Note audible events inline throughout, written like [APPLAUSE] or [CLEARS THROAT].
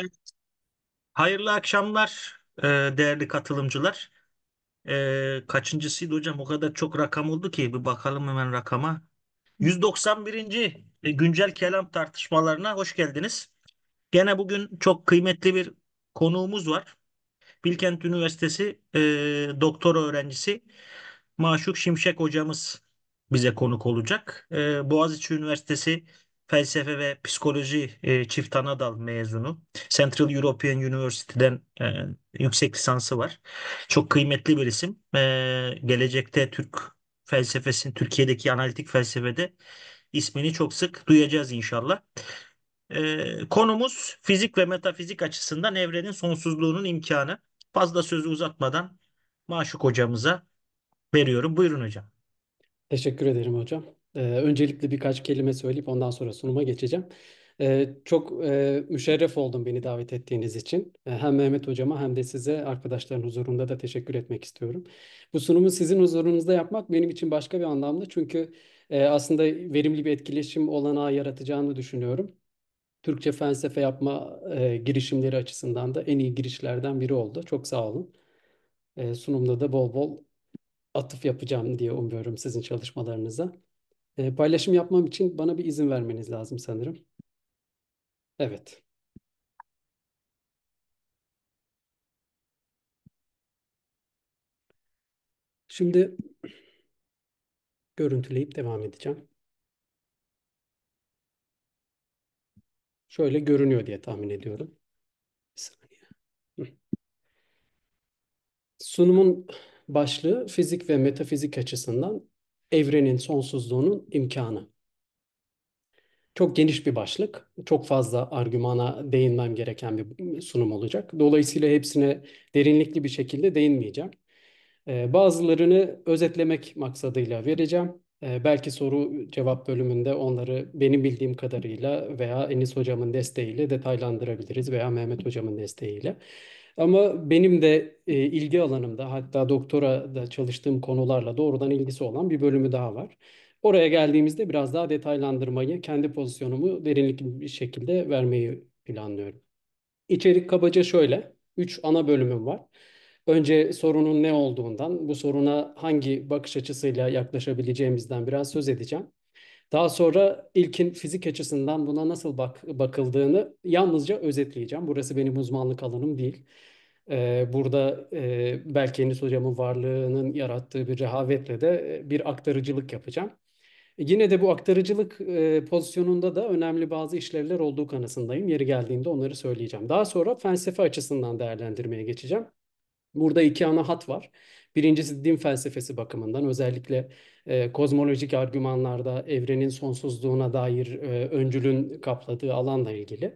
Evet, Hayırlı akşamlar e, değerli katılımcılar. E, Kaçıncısıydı hocam? O kadar çok rakam oldu ki bir bakalım hemen rakama. 191. E, güncel kelam tartışmalarına hoş geldiniz. Gene bugün çok kıymetli bir konuğumuz var. Bilkent Üniversitesi e, doktora öğrencisi Maşuk Şimşek hocamız bize konuk olacak. E, Boğaziçi Üniversitesi felsefe ve psikoloji e, çift ana dal mezunu. Central European University'den e, yüksek lisansı var. Çok kıymetli bir isim. E, gelecekte Türk felsefesinin, Türkiye'deki analitik felsefede ismini çok sık duyacağız inşallah. E, konumuz fizik ve metafizik açısından evrenin sonsuzluğunun imkanı. Fazla sözü uzatmadan Maşuk hocamıza veriyorum. Buyurun hocam. Teşekkür ederim hocam. Ee, öncelikle birkaç kelime söyleyip ondan sonra sunuma geçeceğim. Ee, çok e, müşerref oldum beni davet ettiğiniz için. Ee, hem Mehmet Hocama hem de size arkadaşların huzurunda da teşekkür etmek istiyorum. Bu sunumu sizin huzurunuzda yapmak benim için başka bir anlamda. Çünkü e, aslında verimli bir etkileşim olanağı yaratacağını düşünüyorum. Türkçe felsefe yapma e, girişimleri açısından da en iyi girişlerden biri oldu. Çok sağ olun. E, sunumda da bol bol atıf yapacağım diye umuyorum sizin çalışmalarınıza. E, paylaşım yapmam için bana bir izin vermeniz lazım sanırım. Evet. Şimdi görüntüleyip devam edeceğim. Şöyle görünüyor diye tahmin ediyorum. Bir saniye. Sunumun başlığı fizik ve metafizik açısından evrenin sonsuzluğunun imkanı. Çok geniş bir başlık. Çok fazla argümana değinmem gereken bir sunum olacak. Dolayısıyla hepsine derinlikli bir şekilde değinmeyeceğim. Ee, bazılarını özetlemek maksadıyla vereceğim. Ee, belki soru cevap bölümünde onları benim bildiğim kadarıyla veya Enis hocamın desteğiyle detaylandırabiliriz veya Mehmet hocamın desteğiyle. Ama benim de e, ilgi alanımda hatta doktora da çalıştığım konularla doğrudan ilgisi olan bir bölümü daha var. Oraya geldiğimizde biraz daha detaylandırmayı, kendi pozisyonumu derinlikli bir şekilde vermeyi planlıyorum. İçerik kabaca şöyle. Üç ana bölümüm var. Önce sorunun ne olduğundan, bu soruna hangi bakış açısıyla yaklaşabileceğimizden biraz söz edeceğim. Daha sonra ilkin fizik açısından buna nasıl bak bakıldığını yalnızca özetleyeceğim. Burası benim uzmanlık alanım değil. Ee, burada e, belki Enis Hocam'ın varlığının yarattığı bir rehavetle de e, bir aktarıcılık yapacağım. E, yine de bu aktarıcılık e, pozisyonunda da önemli bazı işlevler olduğu kanısındayım. Yeri geldiğinde onları söyleyeceğim. Daha sonra felsefe açısından değerlendirmeye geçeceğim. Burada iki ana hat var. Birincisi din felsefesi bakımından özellikle e, kozmolojik argümanlarda evrenin sonsuzluğuna dair e, öncülün kapladığı alanla ilgili.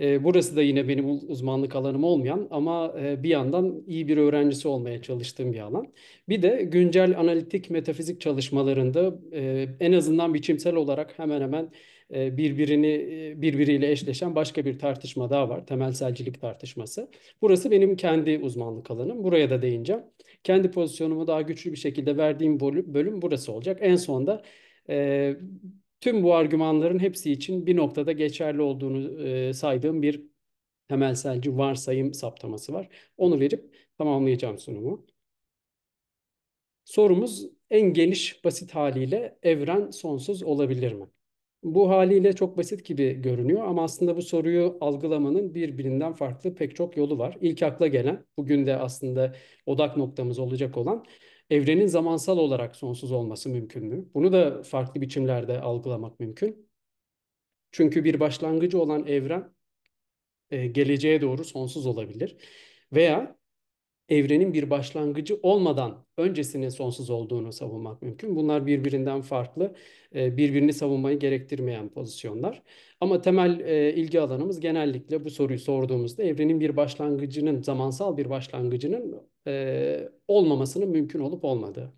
E, burası da yine benim uzmanlık alanım olmayan ama e, bir yandan iyi bir öğrencisi olmaya çalıştığım bir alan. Bir de güncel analitik metafizik çalışmalarında e, en azından biçimsel olarak hemen hemen e, birbirini e, birbiriyle eşleşen başka bir tartışma daha var. Temelselcilik tartışması. Burası benim kendi uzmanlık alanım. Buraya da değineceğim kendi pozisyonumu daha güçlü bir şekilde verdiğim bölüm, bölüm burası olacak. En sonunda e, tüm bu argümanların hepsi için bir noktada geçerli olduğunu e, saydığım bir temelselci varsayım saptaması var. Onu verip tamamlayacağım sunumu. Sorumuz en geniş basit haliyle evren sonsuz olabilir mi? Bu haliyle çok basit gibi görünüyor ama aslında bu soruyu algılamanın birbirinden farklı pek çok yolu var. İlk akla gelen, bugün de aslında odak noktamız olacak olan evrenin zamansal olarak sonsuz olması mümkün mü? Bunu da farklı biçimlerde algılamak mümkün. Çünkü bir başlangıcı olan evren e, geleceğe doğru sonsuz olabilir. Veya evrenin bir başlangıcı olmadan öncesinin sonsuz olduğunu savunmak mümkün. Bunlar birbirinden farklı, e, birbirini savunmayı gerektirmeyen pozisyonlar. Ama temel e, ilgi alanımız genellikle bu soruyu sorduğumuzda evrenin bir başlangıcının, zamansal bir başlangıcının e, olmamasının mümkün olup olmadığı.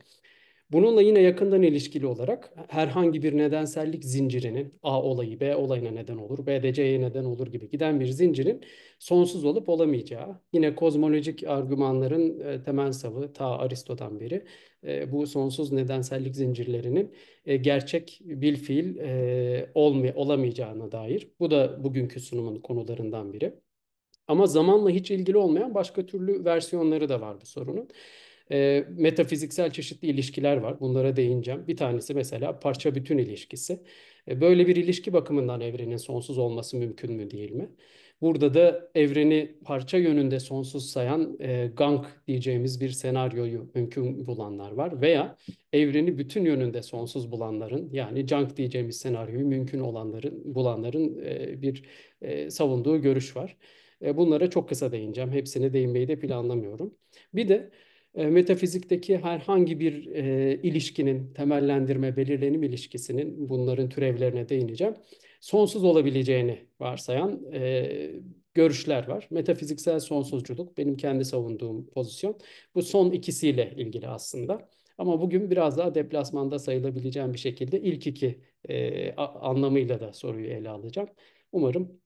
Bununla yine yakından ilişkili olarak herhangi bir nedensellik zincirinin A olayı B olayına neden olur, B de C'ye neden olur gibi giden bir zincirin sonsuz olup olamayacağı. Yine kozmolojik argümanların e, temel savı ta Aristo'dan beri e, bu sonsuz nedensellik zincirlerinin e, gerçek bir fiil e, olamayacağına dair. Bu da bugünkü sunumun konularından biri. Ama zamanla hiç ilgili olmayan başka türlü versiyonları da var bu sorunun e, metafiziksel çeşitli ilişkiler var. Bunlara değineceğim. Bir tanesi mesela parça bütün ilişkisi. E, böyle bir ilişki bakımından evrenin sonsuz olması mümkün mü değil mi? Burada da evreni parça yönünde sonsuz sayan e, gank diyeceğimiz bir senaryoyu mümkün bulanlar var veya evreni bütün yönünde sonsuz bulanların yani junk diyeceğimiz senaryoyu mümkün olanların bulanların e, bir e, savunduğu görüş var. E, bunlara çok kısa değineceğim. Hepsini değinmeyi de planlamıyorum. Bir de ee, metafizikteki herhangi bir e, ilişkinin, temellendirme, belirlenim ilişkisinin bunların türevlerine değineceğim. Sonsuz olabileceğini varsayan e, görüşler var. Metafiziksel sonsuzculuk benim kendi savunduğum pozisyon. Bu son ikisiyle ilgili aslında. Ama bugün biraz daha deplasmanda sayılabileceğim bir şekilde ilk iki e, anlamıyla da soruyu ele alacağım. Umarım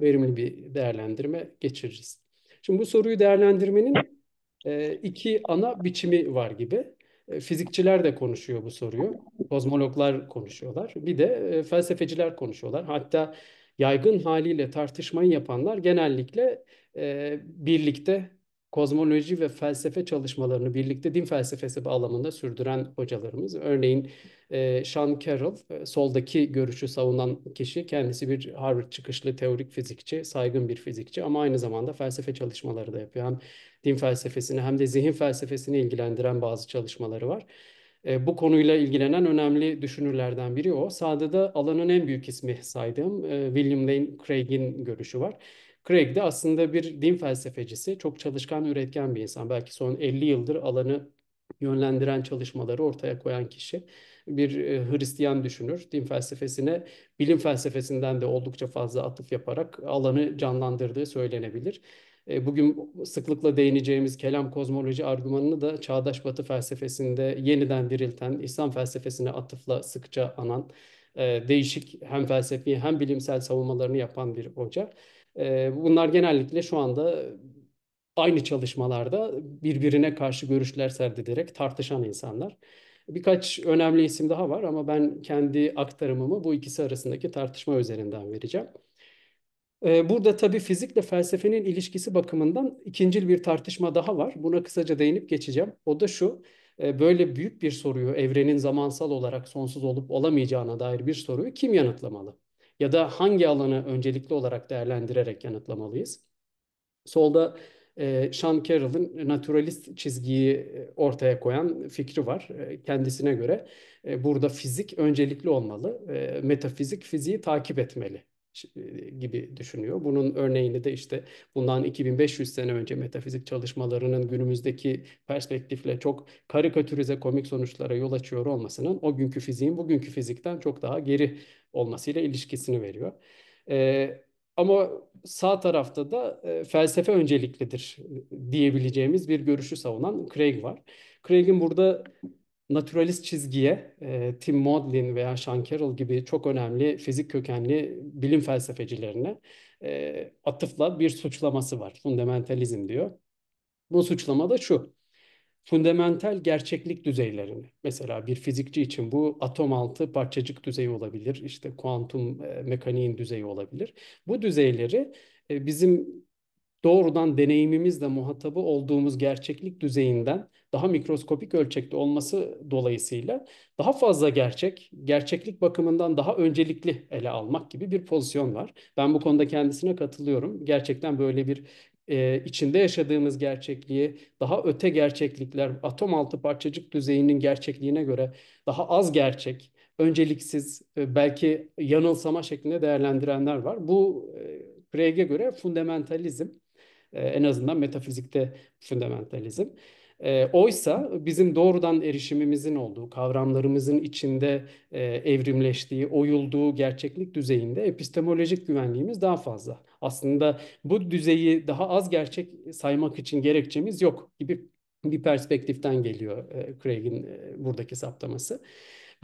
verimli bir değerlendirme geçiririz. Şimdi bu soruyu değerlendirmenin e, iki ana biçimi var gibi. Ee, fizikçiler de konuşuyor bu soruyu. Kozmologlar konuşuyorlar. Bir de e, felsefeciler konuşuyorlar. Hatta yaygın haliyle tartışmayı yapanlar genellikle e, birlikte kozmoloji ve felsefe çalışmalarını birlikte din felsefesi bağlamında sürdüren hocalarımız. Örneğin e, Sean Carroll, e, soldaki görüşü savunan kişi, kendisi bir Harvard çıkışlı teorik fizikçi, saygın bir fizikçi ama aynı zamanda felsefe çalışmaları da yapıyor. Hem din felsefesini hem de zihin felsefesini ilgilendiren bazı çalışmaları var. E, bu konuyla ilgilenen önemli düşünürlerden biri o. Sağda da alanın en büyük ismi saydığım e, William Lane Craig'in görüşü var. Craig de aslında bir din felsefecisi, çok çalışkan, üretken bir insan. Belki son 50 yıldır alanı yönlendiren çalışmaları ortaya koyan kişi. Bir e, Hristiyan düşünür, din felsefesine, bilim felsefesinden de oldukça fazla atıf yaparak alanı canlandırdığı söylenebilir. E, bugün sıklıkla değineceğimiz kelam kozmoloji argümanını da çağdaş batı felsefesinde yeniden dirilten, İslam felsefesine atıfla sıkça anan, e, değişik hem felsefi hem bilimsel savunmalarını yapan bir hoca. Bunlar genellikle şu anda aynı çalışmalarda birbirine karşı görüşler serdilerek tartışan insanlar. Birkaç önemli isim daha var ama ben kendi aktarımımı bu ikisi arasındaki tartışma üzerinden vereceğim. Burada tabii fizikle felsefenin ilişkisi bakımından ikincil bir tartışma daha var. Buna kısaca değinip geçeceğim. O da şu, böyle büyük bir soruyu, evrenin zamansal olarak sonsuz olup olamayacağına dair bir soruyu kim yanıtlamalı? ya da hangi alanı öncelikli olarak değerlendirerek yanıtlamalıyız? Solda e, Sean Carroll'ın naturalist çizgiyi e, ortaya koyan fikri var. E, kendisine göre e, burada fizik öncelikli olmalı, e, metafizik fiziği takip etmeli gibi düşünüyor. Bunun örneğini de işte bundan 2500 sene önce metafizik çalışmalarının günümüzdeki perspektifle çok karikatürize komik sonuçlara yol açıyor olmasının o günkü fiziğin bugünkü fizikten çok daha geri olmasıyla ilişkisini veriyor. Ee, ama sağ tarafta da e, felsefe önceliklidir diyebileceğimiz bir görüşü savunan Craig var. Craig'in burada naturalist çizgiye e, Tim Maudlin veya Sean Carroll gibi çok önemli fizik kökenli bilim felsefecilerine e, atıfla bir suçlaması var. Fundamentalizm diyor. Bu suçlama da şu. Fundamental gerçeklik düzeylerini, mesela bir fizikçi için bu atom altı parçacık düzeyi olabilir, işte kuantum e, mekaniğin düzeyi olabilir. Bu düzeyleri e, bizim doğrudan deneyimimizle muhatabı olduğumuz gerçeklik düzeyinden daha mikroskopik ölçekte olması dolayısıyla daha fazla gerçek, gerçeklik bakımından daha öncelikli ele almak gibi bir pozisyon var. Ben bu konuda kendisine katılıyorum. Gerçekten böyle bir e, içinde yaşadığımız gerçekliği daha öte gerçeklikler, atom altı parçacık düzeyinin gerçekliğine göre daha az gerçek, önceliksiz, e, belki yanılsama şeklinde değerlendirenler var. Bu e, Craig'e göre fundamentalizm ee, en azından metafizikte fundamentalizm. E, oysa bizim doğrudan erişimimizin olduğu, kavramlarımızın içinde e, evrimleştiği, oyulduğu gerçeklik düzeyinde epistemolojik güvenliğimiz daha fazla. Aslında bu düzeyi daha az gerçek saymak için gerekçemiz yok gibi bir perspektiften geliyor e, Craig'in e, buradaki saptaması.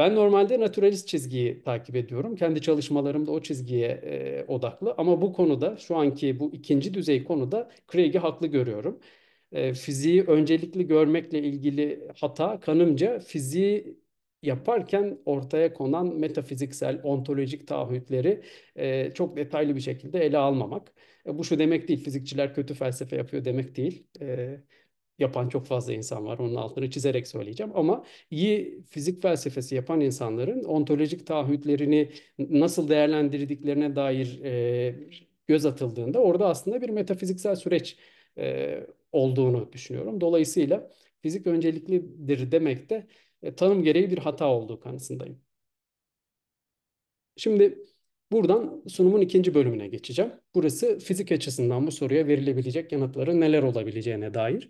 Ben normalde naturalist çizgiyi takip ediyorum. Kendi çalışmalarımda o çizgiye e, odaklı. Ama bu konuda şu anki bu ikinci düzey konuda Craig'i haklı görüyorum. E, fiziği öncelikli görmekle ilgili hata kanımca fiziği yaparken ortaya konan metafiziksel, ontolojik taahhütleri e, çok detaylı bir şekilde ele almamak. E, bu şu demek değil, fizikçiler kötü felsefe yapıyor demek değil. E, yapan çok fazla insan var. Onun altını çizerek söyleyeceğim. Ama iyi fizik felsefesi yapan insanların ontolojik taahhütlerini nasıl değerlendirdiklerine dair e, göz atıldığında orada aslında bir metafiziksel süreç e, olduğunu düşünüyorum. Dolayısıyla fizik önceliklidir demek de e, tanım gereği bir hata olduğu kanısındayım. Şimdi buradan sunumun ikinci bölümüne geçeceğim. Burası fizik açısından bu soruya verilebilecek yanıtların neler olabileceğine dair.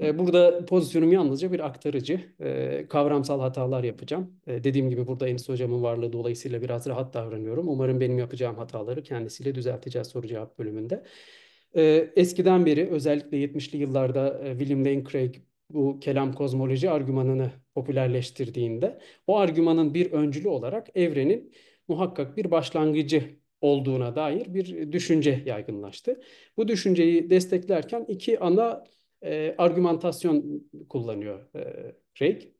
Ee, burada pozisyonum yalnızca bir aktarıcı. E, kavramsal hatalar yapacağım. E, dediğim gibi burada Enis Hocam'ın varlığı dolayısıyla biraz rahat davranıyorum. Umarım benim yapacağım hataları kendisiyle düzelteceğiz soru cevap bölümünde. E, eskiden beri özellikle 70'li yıllarda William Lane Craig bu kelam kozmoloji argümanını popülerleştirdiğinde o argümanın bir öncülü olarak evrenin muhakkak bir başlangıcı olduğuna dair bir düşünce yaygınlaştı. Bu düşünceyi desteklerken iki ana e, argümantasyon kullanıyor e, Rake.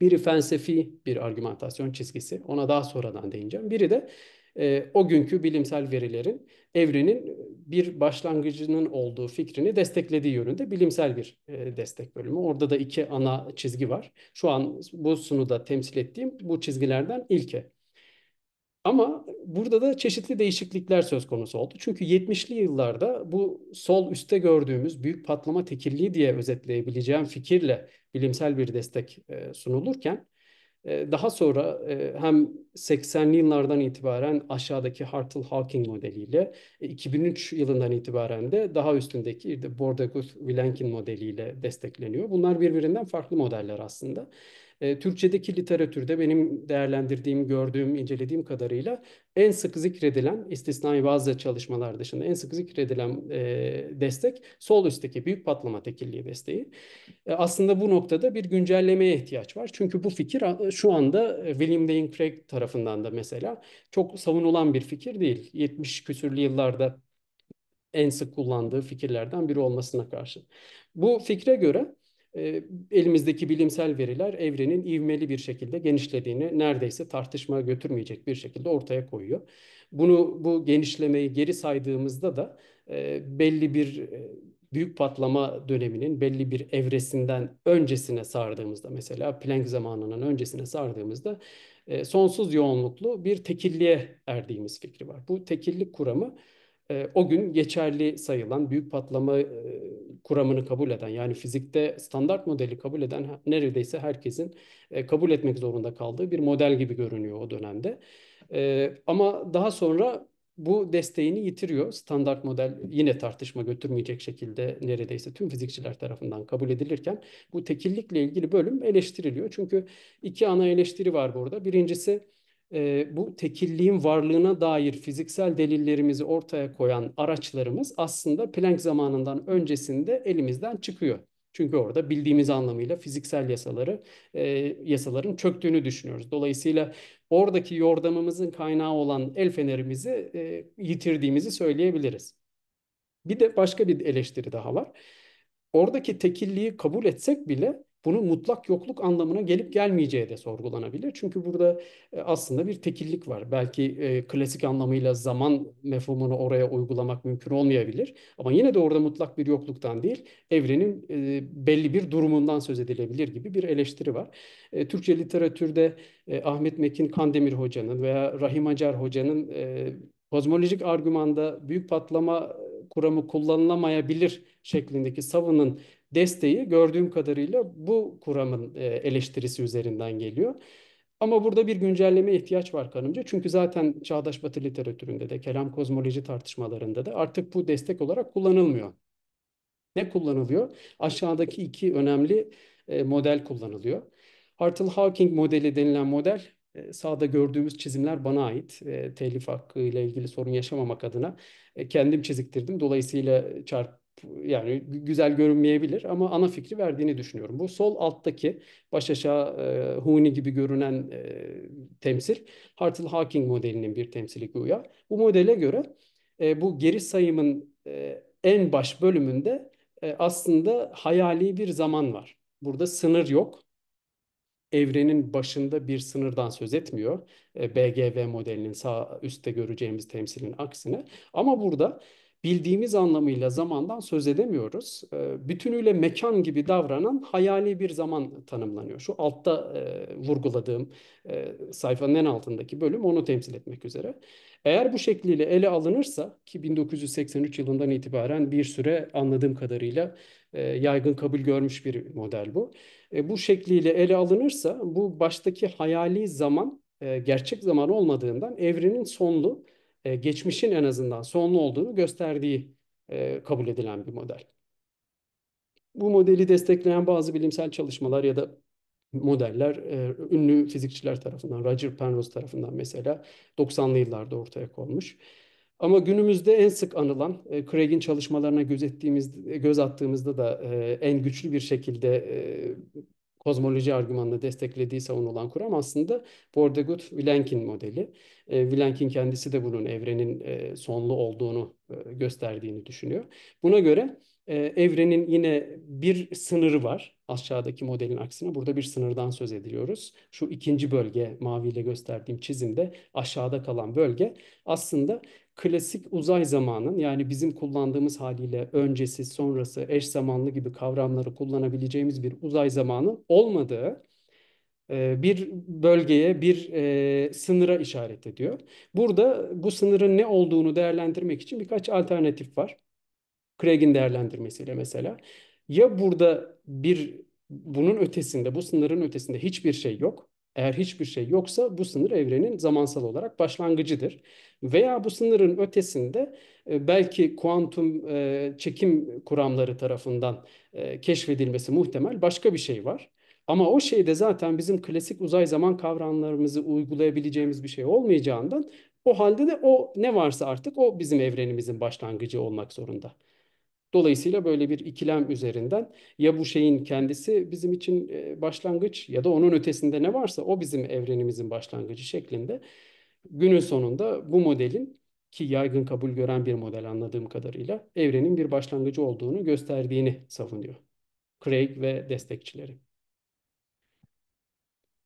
Biri felsefi bir argümantasyon çizgisi, ona daha sonradan değineceğim. Biri de e, o günkü bilimsel verilerin evrenin bir başlangıcının olduğu fikrini desteklediği yönünde bilimsel bir e, destek bölümü. Orada da iki ana çizgi var. Şu an bu sunuda temsil ettiğim bu çizgilerden ilke. Ama burada da çeşitli değişiklikler söz konusu oldu. Çünkü 70'li yıllarda bu sol üstte gördüğümüz büyük patlama tekilliği diye özetleyebileceğim fikirle bilimsel bir destek e, sunulurken e, daha sonra e, hem 80'li yıllardan itibaren aşağıdaki Hartle-Hawking modeliyle 2003 yılından itibaren de daha üstündeki Bordeguth-Vilenkin modeliyle destekleniyor. Bunlar birbirinden farklı modeller aslında e, Türkçedeki literatürde benim değerlendirdiğim, gördüğüm, incelediğim kadarıyla en sık zikredilen, istisnai bazı çalışmalar dışında en sık zikredilen e, destek sol üstteki büyük patlama tekilliği desteği. E, aslında bu noktada bir güncellemeye ihtiyaç var. Çünkü bu fikir şu anda e, William Lane Craig tarafından da mesela çok savunulan bir fikir değil. 70 küsürlü yıllarda en sık kullandığı fikirlerden biri olmasına karşı. Bu fikre göre ee, elimizdeki bilimsel veriler evrenin ivmeli bir şekilde genişlediğini neredeyse tartışmaya götürmeyecek bir şekilde ortaya koyuyor. Bunu bu genişlemeyi geri saydığımızda da e, belli bir e, büyük patlama döneminin belli bir evresinden öncesine sardığımızda mesela Planck zamanının öncesine sardığımızda e, sonsuz yoğunluklu bir tekilliğe erdiğimiz fikri var. Bu tekillik kuramı e, o gün geçerli sayılan büyük patlama e, kuramını kabul eden yani fizikte standart modeli kabul eden neredeyse herkesin e, kabul etmek zorunda kaldığı bir model gibi görünüyor o dönemde. E, ama daha sonra bu desteğini yitiriyor. Standart model yine tartışma götürmeyecek şekilde neredeyse tüm fizikçiler tarafından kabul edilirken bu tekillikle ilgili bölüm eleştiriliyor. Çünkü iki ana eleştiri var burada. Birincisi e, bu tekilliğin varlığına dair fiziksel delillerimizi ortaya koyan araçlarımız aslında Planck zamanından öncesinde elimizden çıkıyor. Çünkü orada bildiğimiz anlamıyla fiziksel yasaları, e, yasaların çöktüğünü düşünüyoruz. Dolayısıyla oradaki yordamımızın kaynağı olan el fenerimizi e, yitirdiğimizi söyleyebiliriz. Bir de başka bir eleştiri daha var. Oradaki tekilliği kabul etsek bile bunu mutlak yokluk anlamına gelip gelmeyeceği de sorgulanabilir. Çünkü burada e, aslında bir tekillik var. Belki e, klasik anlamıyla zaman mefhumunu oraya uygulamak mümkün olmayabilir. Ama yine de orada mutlak bir yokluktan değil, evrenin e, belli bir durumundan söz edilebilir gibi bir eleştiri var. Türkçe literatürde Ahmet Mekin Kandemir Hoca'nın veya Rahim Acar Hoca'nın e, kozmolojik argümanda büyük patlama kuramı kullanılamayabilir şeklindeki savının desteği gördüğüm kadarıyla bu kuramın e, eleştirisi üzerinden geliyor. Ama burada bir güncelleme ihtiyaç var kanımca. Çünkü zaten çağdaş batı literatüründe de kelam kozmoloji tartışmalarında da artık bu destek olarak kullanılmıyor. Ne kullanılıyor? Aşağıdaki iki önemli e, model kullanılıyor. Hartle-Hawking modeli denilen model e, sağda gördüğümüz çizimler bana ait. E, telif hakkı ile ilgili sorun yaşamamak adına e, kendim çiziktirdim. Dolayısıyla çarp yani güzel görünmeyebilir ama ana fikri verdiğini düşünüyorum. Bu sol alttaki baş aşağı e, Huni gibi görünen e, temsil Hartle Hawking modelinin bir temsili güya. Bu modele göre e, bu geri sayımın e, en baş bölümünde e, aslında hayali bir zaman var. Burada sınır yok. Evrenin başında bir sınırdan söz etmiyor. E, BGV modelinin sağ üstte göreceğimiz temsilin aksine. Ama burada bildiğimiz anlamıyla zamandan söz edemiyoruz. Ee, bütünüyle mekan gibi davranan hayali bir zaman tanımlanıyor. Şu altta e, vurguladığım e, sayfanın en altındaki bölüm onu temsil etmek üzere. Eğer bu şekliyle ele alınırsa ki 1983 yılından itibaren bir süre anladığım kadarıyla e, yaygın kabul görmüş bir model bu. Bu şekliyle ele alınırsa bu baştaki hayali zaman gerçek zaman olmadığından evrenin sonlu e, geçmişin en azından sonlu olduğunu gösterdiği e, kabul edilen bir model. Bu modeli destekleyen bazı bilimsel çalışmalar ya da modeller e, ünlü fizikçiler tarafından, Roger Penrose tarafından mesela 90'lı yıllarda ortaya konmuş. Ama günümüzde en sık anılan e, Craig'in çalışmalarına göz, ettiğimiz, e, göz attığımızda da e, en güçlü bir şekilde e, kozmoloji argümanla desteklediği savunulan kuram aslında Vonnegut-Vilenkin modeli. E, Vilenkin kendisi de bunun evrenin e, sonlu olduğunu e, gösterdiğini düşünüyor. Buna göre e, evrenin yine bir sınırı var. Aşağıdaki modelin aksine burada bir sınırdan söz ediliyoruz. Şu ikinci bölge maviyle gösterdiğim çizimde aşağıda kalan bölge aslında klasik uzay zamanın yani bizim kullandığımız haliyle öncesi, sonrası, eş zamanlı gibi kavramları kullanabileceğimiz bir uzay zamanı olmadığı e, bir bölgeye, bir e, sınıra işaret ediyor. Burada bu sınırın ne olduğunu değerlendirmek için birkaç alternatif var. Craig'in değerlendirmesiyle mesela. Ya burada bir bunun ötesinde, bu sınırın ötesinde hiçbir şey yok. Eğer hiçbir şey yoksa bu sınır evrenin zamansal olarak başlangıcıdır. Veya bu sınırın ötesinde e, belki kuantum e, çekim kuramları tarafından e, keşfedilmesi muhtemel başka bir şey var. Ama o şey de zaten bizim klasik uzay zaman kavramlarımızı uygulayabileceğimiz bir şey olmayacağından o halde de o ne varsa artık o bizim evrenimizin başlangıcı olmak zorunda. Dolayısıyla böyle bir ikilem üzerinden ya bu şeyin kendisi bizim için e, başlangıç ya da onun ötesinde ne varsa o bizim evrenimizin başlangıcı şeklinde günün sonunda bu modelin ki yaygın kabul gören bir model anladığım kadarıyla evrenin bir başlangıcı olduğunu gösterdiğini savunuyor. Craig ve destekçileri.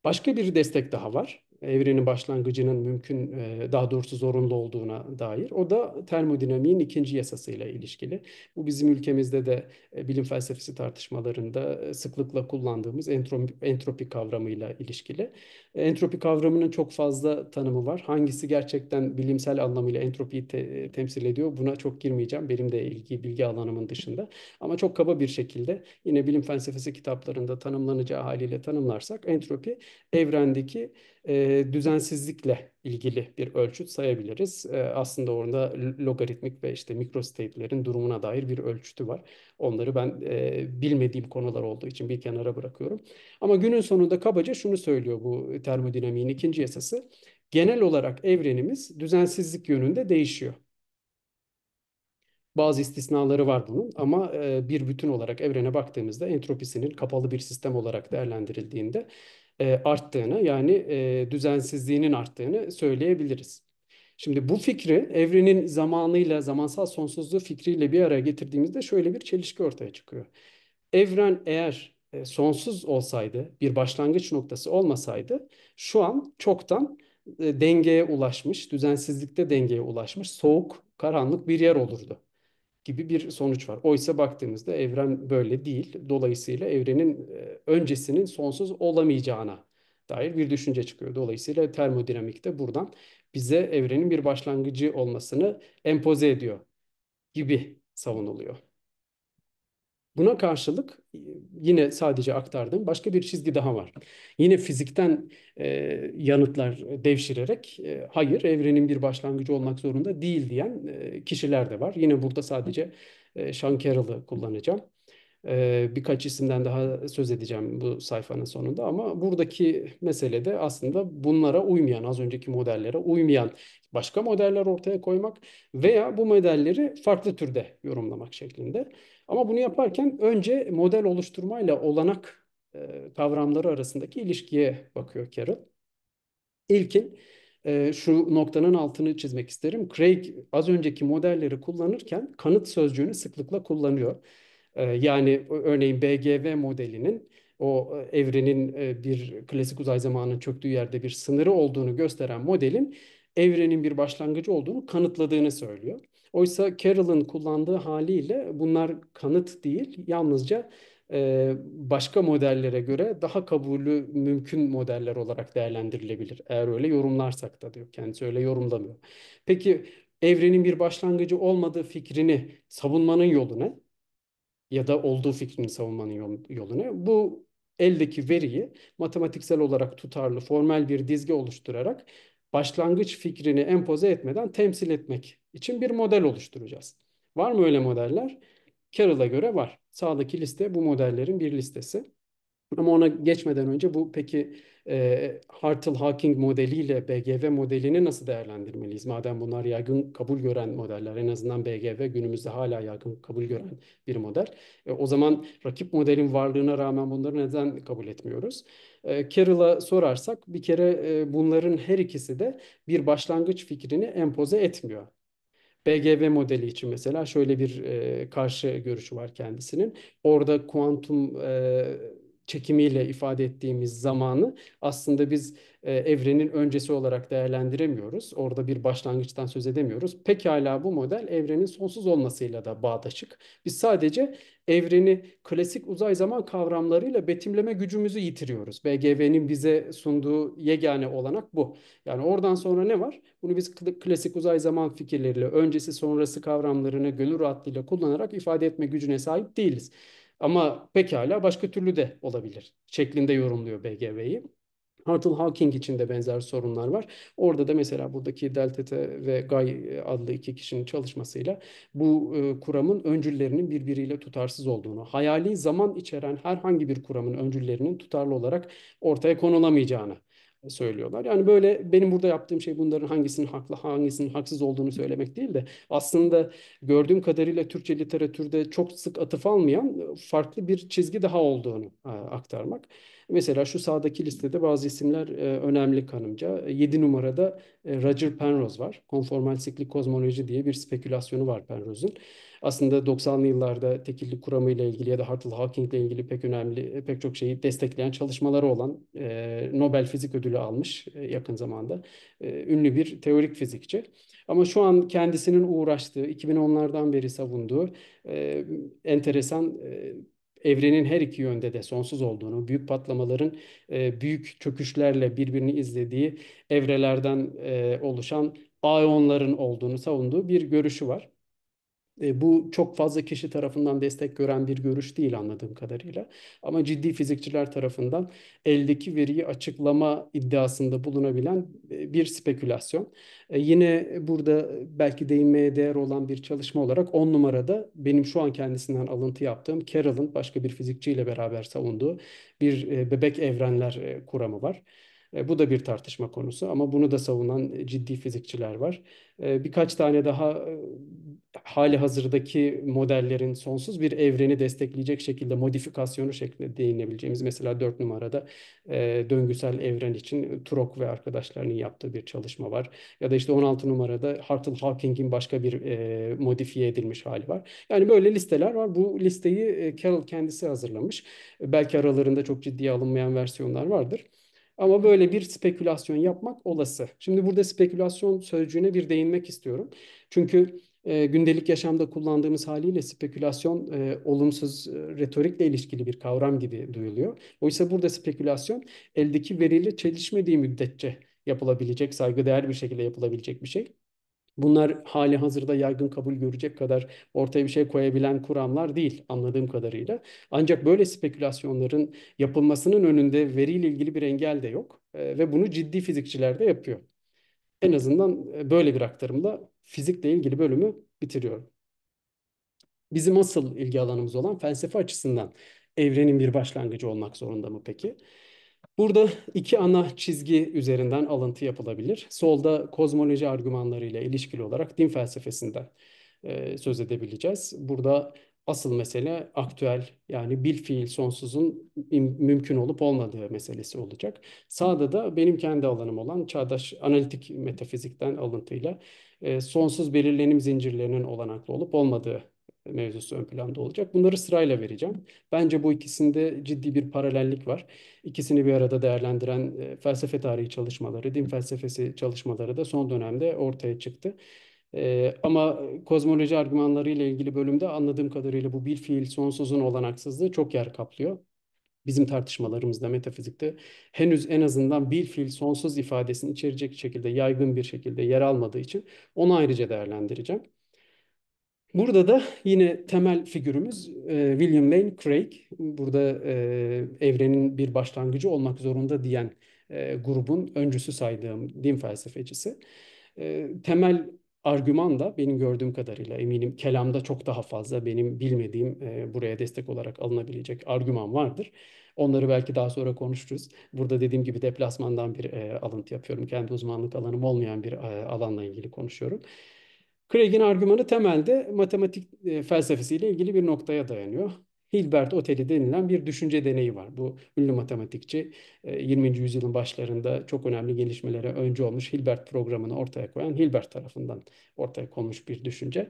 Başka bir destek daha var evrenin başlangıcının mümkün e, daha doğrusu zorunlu olduğuna dair. O da termodinamiğin ikinci yasasıyla ilişkili. Bu bizim ülkemizde de e, bilim felsefesi tartışmalarında e, sıklıkla kullandığımız entropi, entropi kavramıyla ilişkili. Entropi kavramının çok fazla tanımı var. Hangisi gerçekten bilimsel anlamıyla entropiyi te temsil ediyor? Buna çok girmeyeceğim. Benim de ilgi bilgi alanımın dışında. Ama çok kaba bir şekilde yine bilim felsefesi kitaplarında tanımlanacağı haliyle tanımlarsak entropi evrendeki e, düzensizlikle ilgili bir ölçüt sayabiliriz. E, aslında orada logaritmik ve işte mikrostate'lerin durumuna dair bir ölçütü var. Onları ben e, bilmediğim konular olduğu için bir kenara bırakıyorum. Ama günün sonunda kabaca şunu söylüyor bu termodinamiğin ikinci yasası. Genel olarak evrenimiz düzensizlik yönünde değişiyor. Bazı istisnaları var bunun ama bir bütün olarak evrene baktığımızda entropisinin kapalı bir sistem olarak değerlendirildiğinde e, arttığını yani e, düzensizliğinin arttığını söyleyebiliriz. Şimdi bu fikri evrenin zamanıyla, zamansal sonsuzluğu fikriyle bir araya getirdiğimizde şöyle bir çelişki ortaya çıkıyor. Evren eğer e, sonsuz olsaydı, bir başlangıç noktası olmasaydı şu an çoktan dengeye ulaşmış, düzensizlikte dengeye ulaşmış, soğuk, karanlık bir yer olurdu gibi bir sonuç var. Oysa baktığımızda evren böyle değil. Dolayısıyla evrenin e, öncesinin sonsuz olamayacağına dair bir düşünce çıkıyor. Dolayısıyla termodinamik de buradan bize evrenin bir başlangıcı olmasını empoze ediyor gibi savunuluyor. Buna karşılık e, yine sadece aktardığım başka bir çizgi daha var. Yine fizikten e, yanıtlar devşirerek e, hayır evrenin bir başlangıcı olmak zorunda değil diyen e, kişiler de var. Yine burada sadece e, Shankaral'ı kullanacağım. E, birkaç isimden daha söz edeceğim bu sayfanın sonunda ama buradaki mesele de aslında bunlara uymayan, az önceki modellere uymayan başka modeller ortaya koymak veya bu modelleri farklı türde yorumlamak şeklinde. Ama bunu yaparken önce model oluşturmayla olanak e, kavramları arasındaki ilişkiye bakıyor Carroll. İlkin e, şu noktanın altını çizmek isterim. Craig az önceki modelleri kullanırken kanıt sözcüğünü sıklıkla kullanıyor. E, yani örneğin BGV modelinin o e, evrenin e, bir klasik uzay zamanının çöktüğü yerde bir sınırı olduğunu gösteren modelin evrenin bir başlangıcı olduğunu kanıtladığını söylüyor. Oysa Carroll'ın kullandığı haliyle bunlar kanıt değil, yalnızca e, başka modellere göre daha kabulü mümkün modeller olarak değerlendirilebilir. Eğer öyle yorumlarsak da diyor. Kendisi öyle yorumlamıyor. Peki evrenin bir başlangıcı olmadığı fikrini savunmanın yolu ne? Ya da olduğu fikrini savunmanın yolu ne? Bu eldeki veriyi matematiksel olarak tutarlı, formal bir dizge oluşturarak başlangıç fikrini empoze etmeden temsil etmek için bir model oluşturacağız. Var mı öyle modeller? Carroll'a göre var. Sağdaki liste bu modellerin bir listesi. Ama ona geçmeden önce bu peki e, Hartle-Hawking modeliyle BGV modelini nasıl değerlendirmeliyiz? Madem bunlar yaygın kabul gören modeller, en azından BGV günümüzde hala yaygın kabul gören bir model. E, o zaman rakip modelin varlığına rağmen bunları neden kabul etmiyoruz? E, Carroll'a sorarsak bir kere e, bunların her ikisi de bir başlangıç fikrini empoze etmiyor. BGV modeli için mesela şöyle bir e, karşı görüşü var kendisinin. Orada kuantum e, çekimiyle ifade ettiğimiz zamanı aslında biz e, evrenin öncesi olarak değerlendiremiyoruz. Orada bir başlangıçtan söz edemiyoruz. Pekala bu model evrenin sonsuz olmasıyla da bağdaşık. Biz sadece evreni klasik uzay zaman kavramlarıyla betimleme gücümüzü yitiriyoruz. BGV'nin bize sunduğu yegane olanak bu. Yani oradan sonra ne var? Bunu biz klasik uzay zaman fikirleriyle, öncesi sonrası kavramlarını gönül rahatlığıyla kullanarak ifade etme gücüne sahip değiliz. Ama pekala başka türlü de olabilir şeklinde yorumluyor BGV'yi. Hartle-Hawking için de benzer sorunlar var. Orada da mesela buradaki Deltet ve Gay e, adlı iki kişinin çalışmasıyla bu e, kuramın öncüllerinin birbiriyle tutarsız olduğunu, hayali zaman içeren herhangi bir kuramın öncüllerinin tutarlı olarak ortaya konulamayacağını söylüyorlar. Yani böyle benim burada yaptığım şey bunların hangisinin haklı, hangisinin haksız olduğunu söylemek değil de aslında gördüğüm kadarıyla Türkçe literatürde çok sık atıf almayan e, farklı bir çizgi daha olduğunu e, aktarmak. Mesela şu sağdaki listede bazı isimler e, önemli kanımca. 7 e, numarada e, Roger Penrose var. Konformal siklik kozmoloji diye bir spekülasyonu var Penrose'un. Aslında 90'lı yıllarda tekillik kuramı ile ilgili ya da Hartle-Hawking ile ilgili pek önemli, e, pek çok şeyi destekleyen çalışmaları olan e, Nobel Fizik Ödülü almış e, yakın zamanda. E, ünlü bir teorik fizikçi. Ama şu an kendisinin uğraştığı, 2010'lardan beri savunduğu e, enteresan e, evrenin her iki yönde de sonsuz olduğunu, büyük patlamaların e, büyük çöküşlerle birbirini izlediği evrelerden e, oluşan aeonların olduğunu savunduğu bir görüşü var. E, bu çok fazla kişi tarafından destek gören bir görüş değil anladığım kadarıyla. Ama ciddi fizikçiler tarafından eldeki veriyi açıklama iddiasında bulunabilen e, bir spekülasyon. E, yine burada belki değinmeye değer olan bir çalışma olarak 10 numarada benim şu an kendisinden alıntı yaptığım Carroll'ın başka bir fizikçiyle beraber savunduğu bir e, bebek evrenler e, kuramı var. E, bu da bir tartışma konusu ama bunu da savunan e, ciddi fizikçiler var. E, birkaç tane daha e, hali hazırdaki modellerin sonsuz bir evreni destekleyecek şekilde modifikasyonu şeklinde değinebileceğimiz mesela dört numarada e, döngüsel evren için Turok ve arkadaşlarının yaptığı bir çalışma var. Ya da işte 16 numarada Hartle Hawking'in başka bir e, modifiye edilmiş hali var. Yani böyle listeler var. Bu listeyi e, Carroll kendisi hazırlamış. Belki aralarında çok ciddiye alınmayan versiyonlar vardır. Ama böyle bir spekülasyon yapmak olası. Şimdi burada spekülasyon sözcüğüne bir değinmek istiyorum. Çünkü e, gündelik yaşamda kullandığımız haliyle spekülasyon e, olumsuz e, retorikle ilişkili bir kavram gibi duyuluyor. Oysa burada spekülasyon eldeki veriyle çelişmediği müddetçe yapılabilecek, saygıdeğer bir şekilde yapılabilecek bir şey. Bunlar hali hazırda yaygın kabul görecek kadar ortaya bir şey koyabilen kuramlar değil anladığım kadarıyla. Ancak böyle spekülasyonların yapılmasının önünde veriyle ilgili bir engel de yok e, ve bunu ciddi fizikçiler de yapıyor. En azından e, böyle bir aktarımla fizikle ilgili bölümü bitiriyorum. Bizim asıl ilgi alanımız olan felsefe açısından evrenin bir başlangıcı olmak zorunda mı peki? Burada iki ana çizgi üzerinden alıntı yapılabilir. Solda kozmoloji argümanlarıyla ilişkili olarak din felsefesinden e, söz edebileceğiz. Burada asıl mesele aktüel yani bil fiil sonsuzun mümkün olup olmadığı meselesi olacak. Sağda da benim kendi alanım olan çağdaş analitik metafizikten alıntıyla e, sonsuz belirlenim zincirlerinin olanaklı olup olmadığı mevzusu ön planda olacak. Bunları sırayla vereceğim. Bence bu ikisinde ciddi bir paralellik var. İkisini bir arada değerlendiren e, felsefe tarihi çalışmaları, din felsefesi çalışmaları da son dönemde ortaya çıktı. E, ama kozmoloji argümanları ile ilgili bölümde anladığım kadarıyla bu bir fiil sonsuzun olanaksızlığı çok yer kaplıyor. Bizim tartışmalarımızda metafizikte henüz en azından bir fiil sonsuz ifadesini içerecek şekilde yaygın bir şekilde yer almadığı için onu ayrıca değerlendireceğim. Burada da yine temel figürümüz e, William Lane Craig. Burada e, evrenin bir başlangıcı olmak zorunda diyen e, grubun öncüsü saydığım din felsefecisi. Temel argüman da benim gördüğüm kadarıyla eminim kelamda çok daha fazla benim bilmediğim buraya destek olarak alınabilecek argüman vardır. Onları belki daha sonra konuşuruz. Burada dediğim gibi deplasmandan bir alıntı yapıyorum. Kendi uzmanlık alanım olmayan bir alanla ilgili konuşuyorum. Craig'in argümanı temelde matematik e, felsefesiyle ilgili bir noktaya dayanıyor. Hilbert Oteli denilen bir düşünce deneyi var. Bu ünlü matematikçi 20. E, yüzyılın başlarında çok önemli gelişmelere önce olmuş Hilbert programını ortaya koyan Hilbert tarafından ortaya konmuş bir düşünce.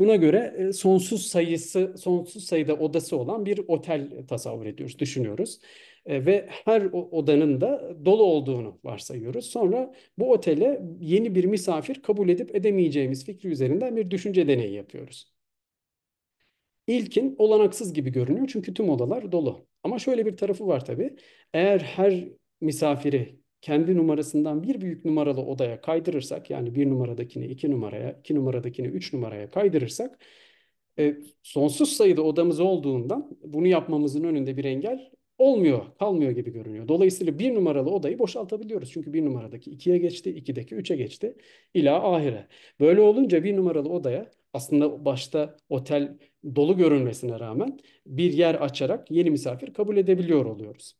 Buna göre e, sonsuz sayısı, sonsuz sayıda odası olan bir otel tasavvur ediyoruz, düşünüyoruz. E, ve her odanın da dolu olduğunu varsayıyoruz. Sonra bu otele yeni bir misafir kabul edip edemeyeceğimiz fikri üzerinden bir düşünce deneyi yapıyoruz. İlkin olanaksız gibi görünüyor çünkü tüm odalar dolu. Ama şöyle bir tarafı var tabii. Eğer her misafiri kendi numarasından bir büyük numaralı odaya kaydırırsak yani bir numaradakini iki numaraya, iki numaradakini üç numaraya kaydırırsak e, sonsuz sayıda odamız olduğundan bunu yapmamızın önünde bir engel olmuyor, kalmıyor gibi görünüyor. Dolayısıyla bir numaralı odayı boşaltabiliyoruz. Çünkü bir numaradaki ikiye geçti, ikideki üçe geçti ila ahire. Böyle olunca bir numaralı odaya aslında başta otel dolu görünmesine rağmen bir yer açarak yeni misafir kabul edebiliyor oluyoruz.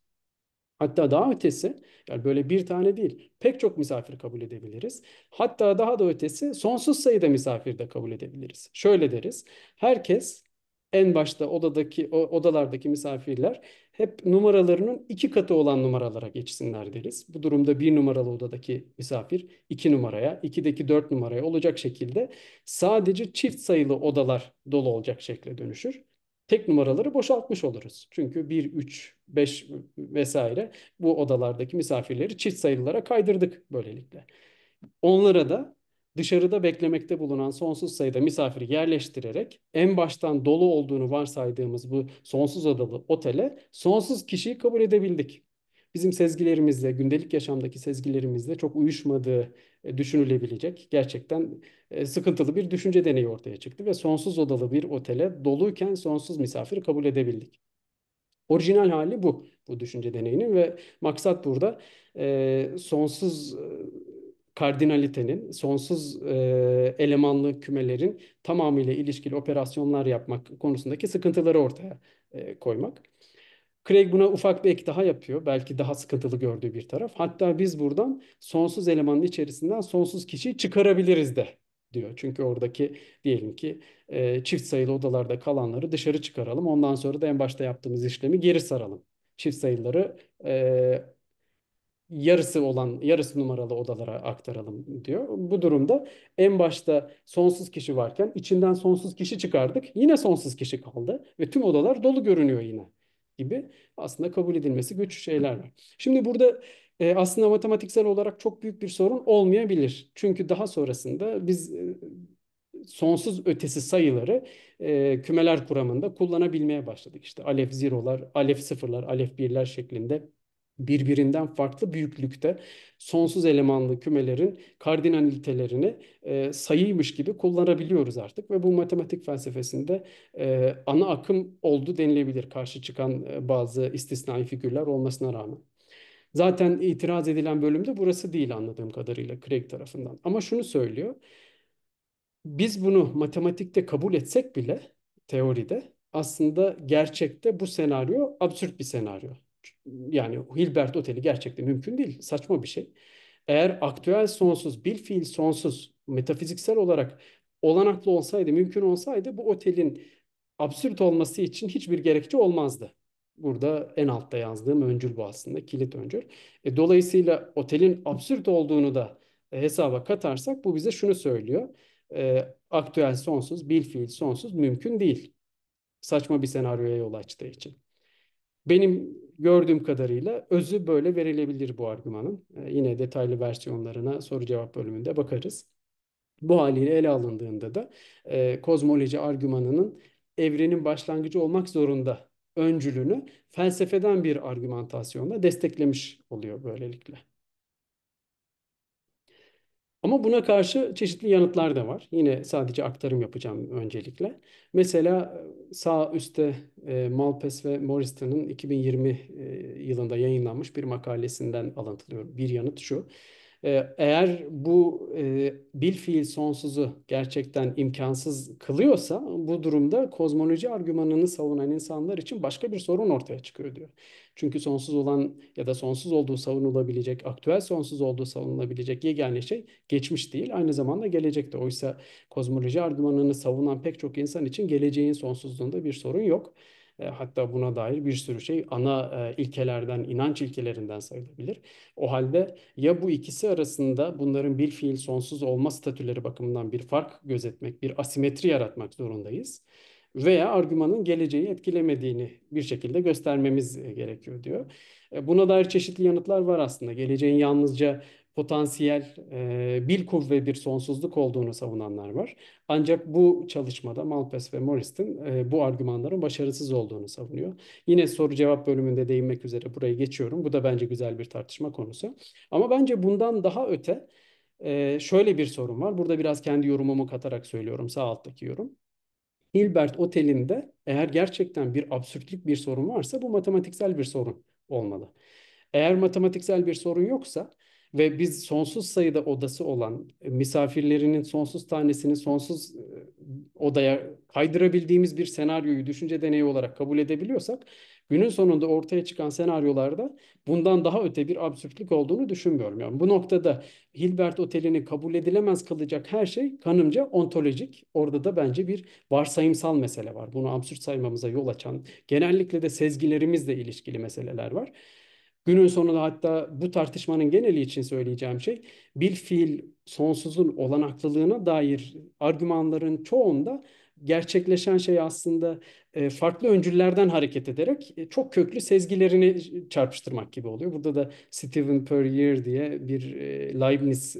Hatta daha ötesi, yani böyle bir tane değil, pek çok misafir kabul edebiliriz. Hatta daha da ötesi, sonsuz sayıda misafir de kabul edebiliriz. Şöyle deriz, herkes en başta odadaki o, odalardaki misafirler hep numaralarının iki katı olan numaralara geçsinler deriz. Bu durumda bir numaralı odadaki misafir iki numaraya, ikideki dört numaraya olacak şekilde sadece çift sayılı odalar dolu olacak şekle dönüşür. Tek numaraları boşaltmış oluruz. Çünkü 1, 3, 5 vesaire bu odalardaki misafirleri çift sayılara kaydırdık böylelikle. Onlara da dışarıda beklemekte bulunan sonsuz sayıda misafiri yerleştirerek en baştan dolu olduğunu varsaydığımız bu sonsuz adalı otele sonsuz kişiyi kabul edebildik. Bizim sezgilerimizle, gündelik yaşamdaki sezgilerimizle çok uyuşmadığı e, düşünülebilecek gerçekten e, sıkıntılı bir düşünce deneyi ortaya çıktı ve sonsuz odalı bir otele doluyken sonsuz misafiri kabul edebildik. Orijinal hali bu, bu düşünce deneyinin ve maksat burada e, sonsuz e, kardinalitenin, sonsuz e, elemanlı kümelerin tamamıyla ilişkili operasyonlar yapmak konusundaki sıkıntıları ortaya e, koymak. Craig buna ufak bir ek daha yapıyor. Belki daha sıkıntılı gördüğü bir taraf. Hatta biz buradan sonsuz elemanın içerisinden sonsuz kişiyi çıkarabiliriz de diyor. Çünkü oradaki diyelim ki e, çift sayılı odalarda kalanları dışarı çıkaralım. Ondan sonra da en başta yaptığımız işlemi geri saralım. Çift sayıları e, yarısı olan yarısı numaralı odalara aktaralım diyor. Bu durumda en başta sonsuz kişi varken içinden sonsuz kişi çıkardık. Yine sonsuz kişi kaldı ve tüm odalar dolu görünüyor yine gibi aslında kabul edilmesi güç şeyler var. Şimdi burada e, aslında matematiksel olarak çok büyük bir sorun olmayabilir. Çünkü daha sonrasında biz e, sonsuz ötesi sayıları e, kümeler kuramında kullanabilmeye başladık. İşte alef zerolar, alef sıfırlar, alef birler şeklinde birbirinden farklı büyüklükte sonsuz elemanlı kümelerin kardinalitelerini e, sayıymış gibi kullanabiliyoruz artık ve bu matematik felsefesinde e, ana akım oldu denilebilir karşı çıkan e, bazı istisnai figürler olmasına rağmen. Zaten itiraz edilen bölümde burası değil anladığım kadarıyla Craig tarafından. Ama şunu söylüyor. Biz bunu matematikte kabul etsek bile teoride aslında gerçekte bu senaryo absürt bir senaryo yani Hilbert Oteli gerçekten mümkün değil. Saçma bir şey. Eğer aktüel sonsuz, bil fiil sonsuz, metafiziksel olarak olanaklı olsaydı, mümkün olsaydı bu otelin absürt olması için hiçbir gerekçe olmazdı. Burada en altta yazdığım öncül bu aslında, kilit öncül. E, dolayısıyla otelin absürt olduğunu da hesaba katarsak bu bize şunu söylüyor. E, aktüel sonsuz, bil fiil sonsuz mümkün değil. Saçma bir senaryoya yol açtığı için. Benim gördüğüm kadarıyla özü böyle verilebilir bu argümanın. E, yine detaylı versiyonlarına soru cevap bölümünde bakarız. Bu haliyle ele alındığında da e, kozmoloji argümanının evrenin başlangıcı olmak zorunda öncülünü felsefeden bir argümantasyonla desteklemiş oluyor böylelikle. Ama buna karşı çeşitli yanıtlar da var. Yine sadece aktarım yapacağım öncelikle. Mesela e, sağ üstte e, Malpes ve Morriston'un 2020 e, yılında yayınlanmış bir makalesinden alıntılıyorum. Bir yanıt şu. Ee, eğer bu e, bil fiil sonsuzu gerçekten imkansız kılıyorsa bu durumda kozmoloji argümanını savunan insanlar için başka bir sorun ortaya çıkıyor diyor. Çünkü sonsuz olan ya da sonsuz olduğu savunulabilecek, aktüel sonsuz olduğu savunulabilecek yegane şey geçmiş değil aynı zamanda gelecekte. Oysa kozmoloji argümanını savunan pek çok insan için geleceğin sonsuzluğunda bir sorun yok. E, hatta buna dair bir sürü şey ana e, ilkelerden, inanç ilkelerinden sayılabilir. O halde ya bu ikisi arasında bunların bir fiil sonsuz olma statüleri bakımından bir fark gözetmek, bir asimetri yaratmak zorundayız veya argümanın geleceği etkilemediğini bir şekilde göstermemiz e, gerekiyor diyor. Buna dair çeşitli yanıtlar var aslında. Geleceğin yalnızca potansiyel e, bir kuvve bir sonsuzluk olduğunu savunanlar var. Ancak bu çalışmada Malpass ve Morris'tin e, bu argümanların başarısız olduğunu savunuyor. Yine soru cevap bölümünde değinmek üzere burayı geçiyorum. Bu da bence güzel bir tartışma konusu. Ama bence bundan daha öte e, şöyle bir sorun var. Burada biraz kendi yorumumu katarak söylüyorum sağ alttaki yorum. Hilbert Otel'inde eğer gerçekten bir absürtlük bir sorun varsa bu matematiksel bir sorun olmalı. Eğer matematiksel bir sorun yoksa ve biz sonsuz sayıda odası olan e, misafirlerinin sonsuz tanesini sonsuz e, odaya kaydırabildiğimiz bir senaryoyu düşünce deneyi olarak kabul edebiliyorsak günün sonunda ortaya çıkan senaryolarda bundan daha öte bir absürtlük olduğunu düşünmüyorum. Yani bu noktada Hilbert Oteli'ni kabul edilemez kılacak her şey kanımca ontolojik. Orada da bence bir varsayımsal mesele var. Bunu absürt saymamıza yol açan genellikle de sezgilerimizle ilişkili meseleler var. Günün sonunda hatta bu tartışmanın geneli için söyleyeceğim şey bir fiil sonsuzun olanaklılığına dair argümanların çoğunda gerçekleşen şey aslında e, farklı öncüllerden hareket ederek e, çok köklü sezgilerini çarpıştırmak gibi oluyor. Burada da Stephen Perrier diye bir e, Leibniz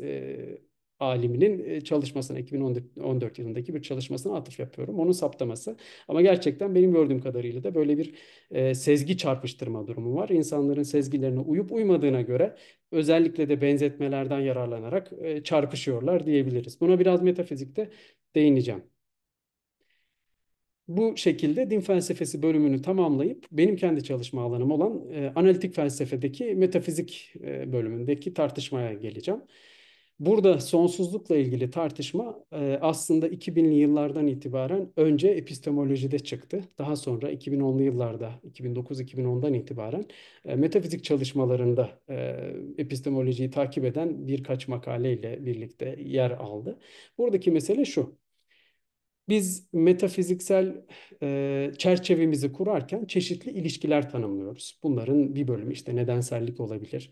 aliminin çalışmasına 2014 yılındaki bir çalışmasına atıf yapıyorum. Onun saptaması. Ama gerçekten benim gördüğüm kadarıyla da böyle bir e, sezgi çarpıştırma durumu var. İnsanların sezgilerine uyup uymadığına göre özellikle de benzetmelerden yararlanarak e, çarpışıyorlar diyebiliriz. Buna biraz metafizikte değineceğim. Bu şekilde din felsefesi bölümünü tamamlayıp benim kendi çalışma alanım olan e, analitik felsefedeki metafizik e, bölümündeki tartışmaya geleceğim. Burada sonsuzlukla ilgili tartışma e, aslında 2000'li yıllardan itibaren önce epistemolojide çıktı. Daha sonra 2010'lu yıllarda, 2009-2010'dan itibaren e, metafizik çalışmalarında e, epistemolojiyi takip eden birkaç makaleyle birlikte yer aldı. Buradaki mesele şu. Biz metafiziksel e, çerçevemizi kurarken çeşitli ilişkiler tanımlıyoruz. Bunların bir bölümü işte nedensellik olabilir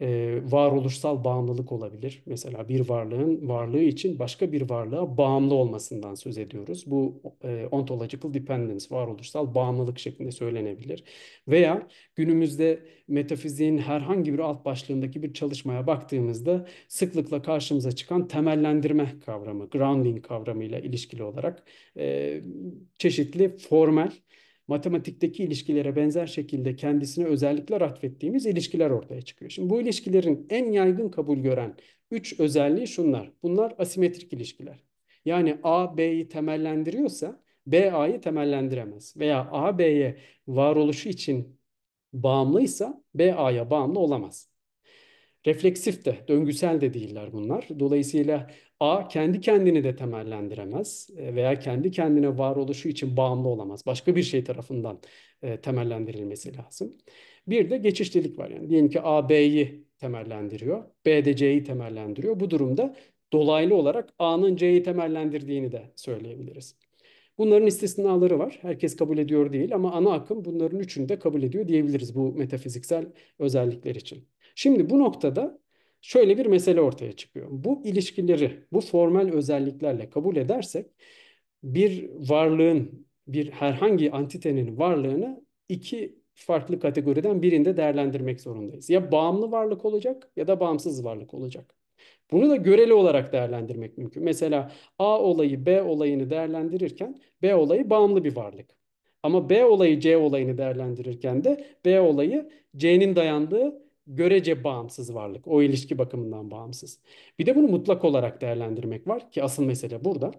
e, varoluşsal bağımlılık olabilir. Mesela bir varlığın varlığı için başka bir varlığa bağımlı olmasından söz ediyoruz. Bu e, ontological dependence, varoluşsal bağımlılık şeklinde söylenebilir. Veya günümüzde metafiziğin herhangi bir alt başlığındaki bir çalışmaya baktığımızda sıklıkla karşımıza çıkan temellendirme kavramı, grounding kavramıyla ilişkili olarak e, çeşitli formal matematikteki ilişkilere benzer şekilde kendisine özellikler atfettiğimiz ilişkiler ortaya çıkıyor. Şimdi bu ilişkilerin en yaygın kabul gören üç özelliği şunlar. Bunlar asimetrik ilişkiler. Yani A B'yi temellendiriyorsa B A'yı temellendiremez. Veya A B'ye varoluşu için bağımlıysa B A'ya bağımlı olamaz. Refleksif de, döngüsel de değiller bunlar. Dolayısıyla A kendi kendini de temellendiremez e, veya kendi kendine varoluşu için bağımlı olamaz. Başka bir şey tarafından e, temellendirilmesi lazım. Bir de geçişlilik var. Yani diyelim ki A B'yi temellendiriyor, B de C'yi temellendiriyor. Bu durumda dolaylı olarak A'nın C'yi temellendirdiğini de söyleyebiliriz. Bunların istisnaları var. Herkes kabul ediyor değil ama ana akım bunların üçünü de kabul ediyor diyebiliriz bu metafiziksel özellikler için. Şimdi bu noktada şöyle bir mesele ortaya çıkıyor. Bu ilişkileri bu formal özelliklerle kabul edersek bir varlığın bir herhangi antitenin varlığını iki farklı kategoriden birinde değerlendirmek zorundayız. Ya bağımlı varlık olacak ya da bağımsız varlık olacak. Bunu da göreli olarak değerlendirmek mümkün. Mesela A olayı B olayını değerlendirirken B olayı bağımlı bir varlık. Ama B olayı C olayını değerlendirirken de B olayı C'nin dayandığı görece bağımsız varlık. O ilişki bakımından bağımsız. Bir de bunu mutlak olarak değerlendirmek var ki asıl mesele burada.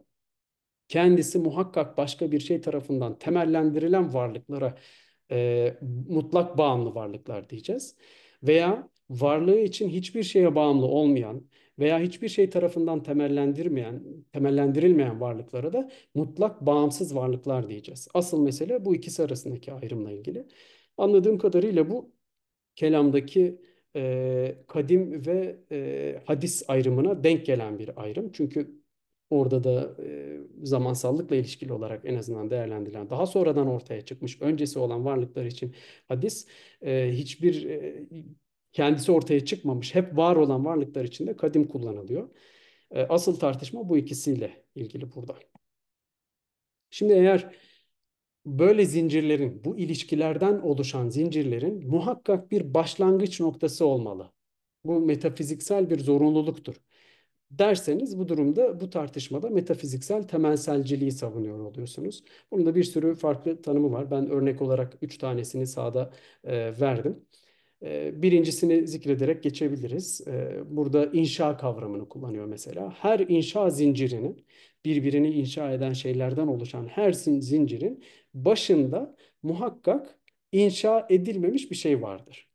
Kendisi muhakkak başka bir şey tarafından temellendirilen varlıklara e, mutlak bağımlı varlıklar diyeceğiz. Veya varlığı için hiçbir şeye bağımlı olmayan veya hiçbir şey tarafından temellendirmeyen, temellendirilmeyen varlıklara da mutlak bağımsız varlıklar diyeceğiz. Asıl mesele bu ikisi arasındaki ayrımla ilgili. Anladığım kadarıyla bu kelamdaki e, kadim ve e, hadis ayrımına denk gelen bir ayrım. Çünkü orada da e, zamansallıkla ilişkili olarak en azından değerlendirilen, daha sonradan ortaya çıkmış, öncesi olan varlıklar için hadis e, hiçbir e, kendisi ortaya çıkmamış, hep var olan varlıklar için de kadim kullanılıyor. E, asıl tartışma bu ikisiyle ilgili burada. Şimdi eğer böyle zincirlerin, bu ilişkilerden oluşan zincirlerin muhakkak bir başlangıç noktası olmalı. Bu metafiziksel bir zorunluluktur. Derseniz bu durumda bu tartışmada metafiziksel temelselciliği savunuyor oluyorsunuz. Bunun da bir sürü farklı tanımı var. Ben örnek olarak üç tanesini sağda e, verdim. E, birincisini zikrederek geçebiliriz. E, burada inşa kavramını kullanıyor mesela. Her inşa zincirinin birbirini inşa eden şeylerden oluşan her zincirin başında muhakkak inşa edilmemiş bir şey vardır.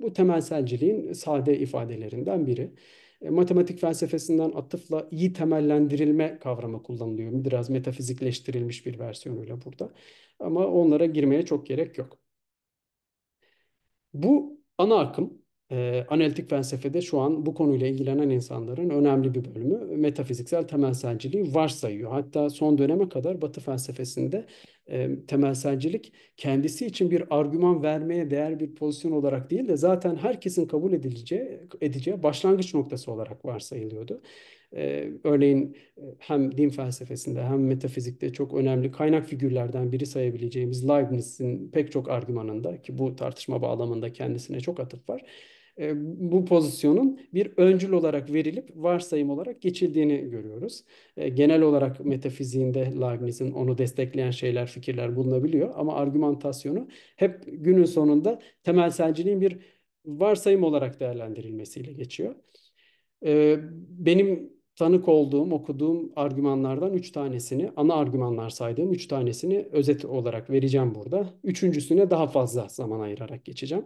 Bu temelselciliğin sade ifadelerinden biri. E, matematik felsefesinden atıfla iyi temellendirilme kavramı kullanılıyor. Biraz metafizikleştirilmiş bir versiyonuyla burada. Ama onlara girmeye çok gerek yok. Bu ana akım e, analitik felsefede şu an bu konuyla ilgilenen insanların önemli bir bölümü metafiziksel temelselciliği varsayıyor. Hatta son döneme kadar Batı felsefesinde e, temelselcilik kendisi için bir argüman vermeye değer bir pozisyon olarak değil de zaten herkesin kabul edileceği, edeceği başlangıç noktası olarak varsayılıyordu. Ee, örneğin e, hem din felsefesinde hem metafizikte çok önemli kaynak figürlerden biri sayabileceğimiz Leibniz'in pek çok argümanında ki bu tartışma bağlamında kendisine çok atıf var e, bu pozisyonun bir öncül olarak verilip varsayım olarak geçildiğini görüyoruz. E, genel olarak metafiziğinde Leibniz'in onu destekleyen şeyler, fikirler bulunabiliyor ama argümantasyonu hep günün sonunda temelselciliğin bir varsayım olarak değerlendirilmesiyle geçiyor. E, benim tanık olduğum, okuduğum argümanlardan üç tanesini, ana argümanlar saydığım üç tanesini özet olarak vereceğim burada. Üçüncüsüne daha fazla zaman ayırarak geçeceğim.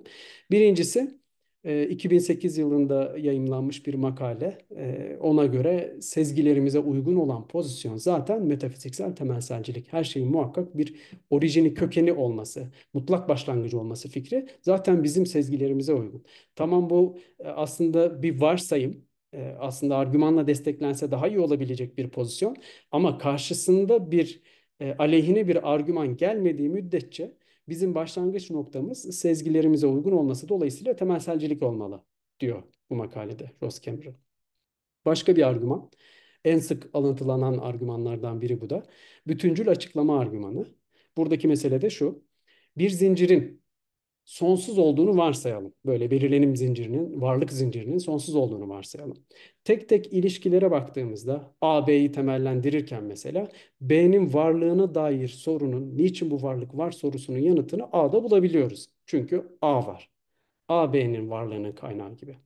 Birincisi 2008 ee, yılında yayımlanmış bir makale. Ee, ona göre sezgilerimize uygun olan pozisyon zaten metafiziksel temelselcilik. Her şeyin muhakkak bir orijini, kökeni olması, mutlak başlangıcı olması fikri zaten bizim sezgilerimize uygun. Tamam bu e, aslında bir varsayım. Ee, aslında argümanla desteklense daha iyi olabilecek bir pozisyon. Ama karşısında bir e, aleyhine bir argüman gelmediği müddetçe bizim başlangıç noktamız sezgilerimize uygun olması dolayısıyla temelselcilik olmalı diyor bu makalede Ross Cameron. Başka bir argüman, en sık alıntılanan argümanlardan biri bu da. Bütüncül açıklama argümanı. Buradaki mesele de şu, bir zincirin sonsuz olduğunu varsayalım. Böyle belirlenim zincirinin, varlık zincirinin sonsuz olduğunu varsayalım. Tek tek ilişkilere baktığımızda A, B'yi temellendirirken mesela B'nin varlığına dair sorunun, niçin bu varlık var sorusunun yanıtını A'da bulabiliyoruz. Çünkü A var. A, B'nin varlığının kaynağı gibi.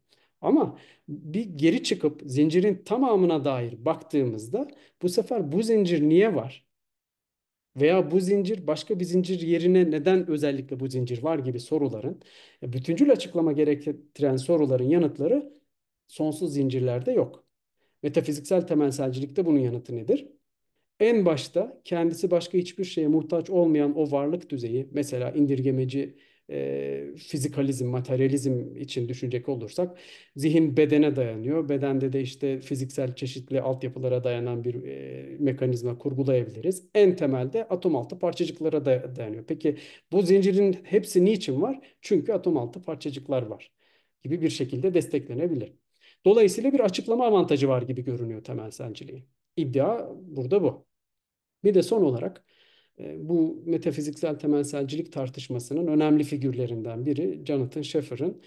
Ama bir geri çıkıp zincirin tamamına dair baktığımızda bu sefer bu zincir niye var? Veya bu zincir başka bir zincir yerine neden özellikle bu zincir var gibi soruların, e, bütüncül açıklama gerektiren soruların yanıtları sonsuz zincirlerde yok. Metafiziksel temelselcilikte bunun yanıtı nedir? En başta kendisi başka hiçbir şeye muhtaç olmayan o varlık düzeyi, mesela indirgemeci e, fizikalizm, materyalizm için düşünecek olursak zihin bedene dayanıyor. Bedende de işte fiziksel çeşitli altyapılara dayanan bir e, mekanizma kurgulayabiliriz. En temelde atom altı parçacıklara da dayanıyor. Peki bu zincirin hepsi niçin var? Çünkü atom altı parçacıklar var gibi bir şekilde desteklenebilir. Dolayısıyla bir açıklama avantajı var gibi görünüyor temelsenciliğin. İddia burada bu. Bir de son olarak e, bu metafiziksel temelselcilik tartışmasının önemli figürlerinden biri Jonathan Schaffer'ın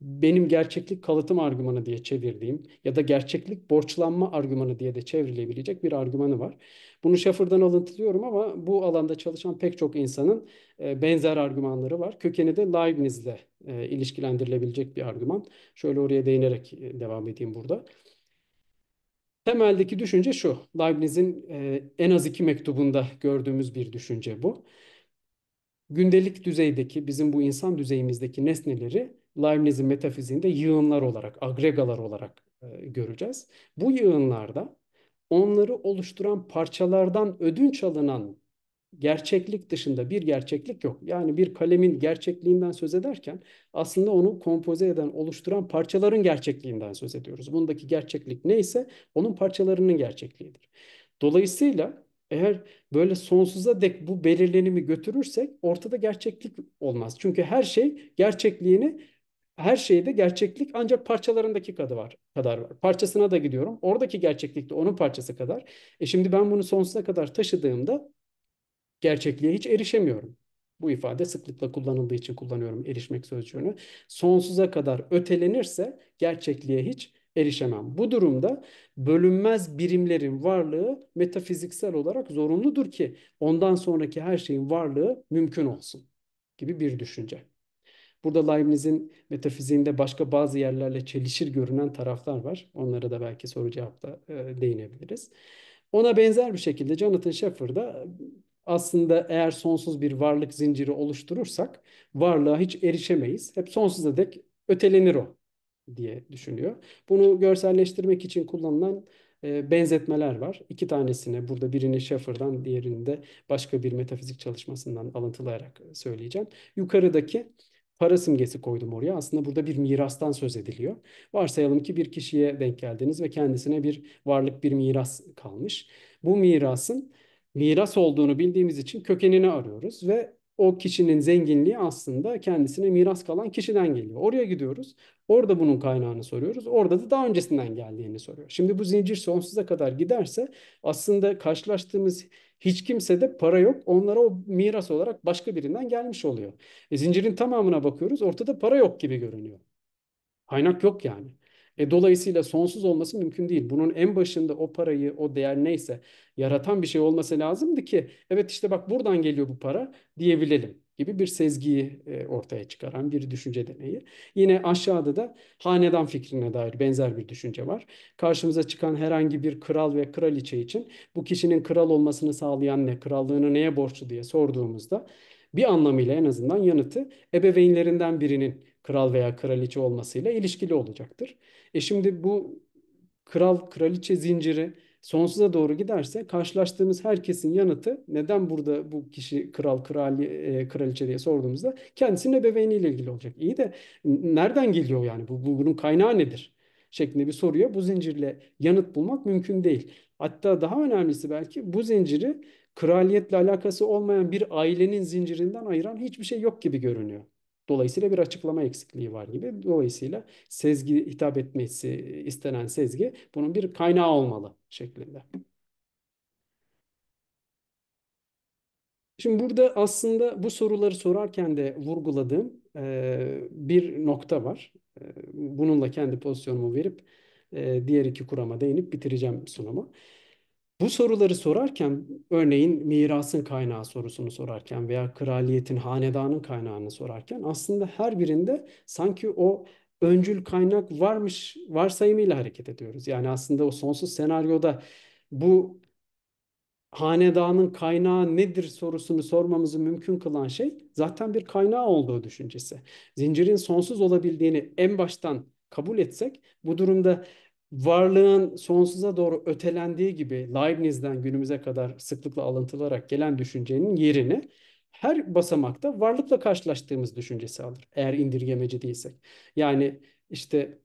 benim gerçeklik kalıtım argümanı diye çevirdiğim ya da gerçeklik borçlanma argümanı diye de çevrilebilecek bir argümanı var. Bunu Schaffer'dan alıntılıyorum ama bu alanda çalışan pek çok insanın e, benzer argümanları var. Kökeni de Leibniz'le e, ilişkilendirilebilecek bir argüman. Şöyle oraya değinerek devam edeyim burada. Temeldeki düşünce şu. Leibniz'in e, en az iki mektubunda gördüğümüz bir düşünce bu. Gündelik düzeydeki bizim bu insan düzeyimizdeki nesneleri Leibniz'in metafiziğinde yığınlar olarak, agregalar olarak e, göreceğiz. Bu yığınlarda onları oluşturan parçalardan ödünç alınan gerçeklik dışında bir gerçeklik yok. Yani bir kalemin gerçekliğinden söz ederken aslında onu kompoze eden, oluşturan parçaların gerçekliğinden söz ediyoruz. Bundaki gerçeklik neyse onun parçalarının gerçekliğidir. Dolayısıyla eğer böyle sonsuza dek bu belirlenimi götürürsek ortada gerçeklik olmaz. Çünkü her şey gerçekliğini her şeyde gerçeklik ancak parçalarındaki kadar var. Kadar var. Parçasına da gidiyorum. Oradaki gerçeklik de onun parçası kadar. E şimdi ben bunu sonsuza kadar taşıdığımda gerçekliğe hiç erişemiyorum. Bu ifade sıklıkla kullanıldığı için kullanıyorum erişmek sözcüğünü. Sonsuza kadar ötelenirse gerçekliğe hiç erişemem. Bu durumda bölünmez birimlerin varlığı metafiziksel olarak zorunludur ki ondan sonraki her şeyin varlığı mümkün olsun gibi bir düşünce. Burada Leibniz'in metafiziğinde başka bazı yerlerle çelişir görünen taraflar var. Onlara da belki soru cevapta e, değinebiliriz. Ona benzer bir şekilde Jonathan Schaffer da aslında eğer sonsuz bir varlık zinciri oluşturursak varlığa hiç erişemeyiz. Hep sonsuza dek ötelenir o diye düşünüyor. Bunu görselleştirmek için kullanılan e, benzetmeler var. İki tanesini burada birini Schaeffer'dan diğerini de başka bir metafizik çalışmasından alıntılayarak söyleyeceğim. Yukarıdaki para simgesi koydum oraya. Aslında burada bir mirastan söz ediliyor. Varsayalım ki bir kişiye denk geldiniz ve kendisine bir varlık, bir miras kalmış. Bu mirasın miras olduğunu bildiğimiz için kökenini arıyoruz ve o kişinin zenginliği aslında kendisine miras kalan kişiden geliyor. Oraya gidiyoruz. Orada bunun kaynağını soruyoruz. Orada da daha öncesinden geldiğini soruyor. Şimdi bu zincir sonsuza kadar giderse aslında karşılaştığımız hiç kimse de para yok. Onlara o miras olarak başka birinden gelmiş oluyor. E, zincirin tamamına bakıyoruz. Ortada para yok gibi görünüyor. Kaynak yok yani. E, dolayısıyla sonsuz olması mümkün değil. Bunun en başında o parayı, o değer neyse yaratan bir şey olması lazımdı ki evet işte bak buradan geliyor bu para diyebilelim gibi bir sezgiyi e, ortaya çıkaran bir düşünce deneyi. Yine aşağıda da hanedan fikrine dair benzer bir düşünce var. Karşımıza çıkan herhangi bir kral ve kraliçe için bu kişinin kral olmasını sağlayan ne, krallığını neye borçlu diye sorduğumuzda bir anlamıyla en azından yanıtı ebeveynlerinden birinin kral veya kraliçe olmasıyla ilişkili olacaktır. E şimdi bu kral kraliçe zinciri sonsuza doğru giderse karşılaştığımız herkesin yanıtı neden burada bu kişi kral krali e, kraliçe diye sorduğumuzda kendisinin ebeveyniyle ilgili olacak. İyi de nereden geliyor yani bu, bu bunun kaynağı nedir? şeklinde bir soruya bu zincirle yanıt bulmak mümkün değil. Hatta daha önemlisi belki bu zinciri kraliyetle alakası olmayan bir ailenin zincirinden ayıran hiçbir şey yok gibi görünüyor. Dolayısıyla bir açıklama eksikliği var gibi. Dolayısıyla sezgi hitap etmesi istenen sezgi bunun bir kaynağı olmalı şeklinde. Şimdi burada aslında bu soruları sorarken de vurguladığım e, bir nokta var. E, bununla kendi pozisyonumu verip e, diğer iki kurama değinip bitireceğim sunumu. Bu soruları sorarken örneğin mirasın kaynağı sorusunu sorarken veya kraliyetin, hanedanın kaynağını sorarken aslında her birinde sanki o öncül kaynak varmış varsayımıyla hareket ediyoruz. Yani aslında o sonsuz senaryoda bu hanedanın kaynağı nedir sorusunu sormamızı mümkün kılan şey zaten bir kaynağı olduğu düşüncesi. Zincirin sonsuz olabildiğini en baştan kabul etsek bu durumda varlığın sonsuza doğru ötelendiği gibi Leibniz'den günümüze kadar sıklıkla alıntılarak gelen düşüncenin yerini her basamakta varlıkla karşılaştığımız düşüncesi alır. Eğer indirgemeci değilsek. Yani işte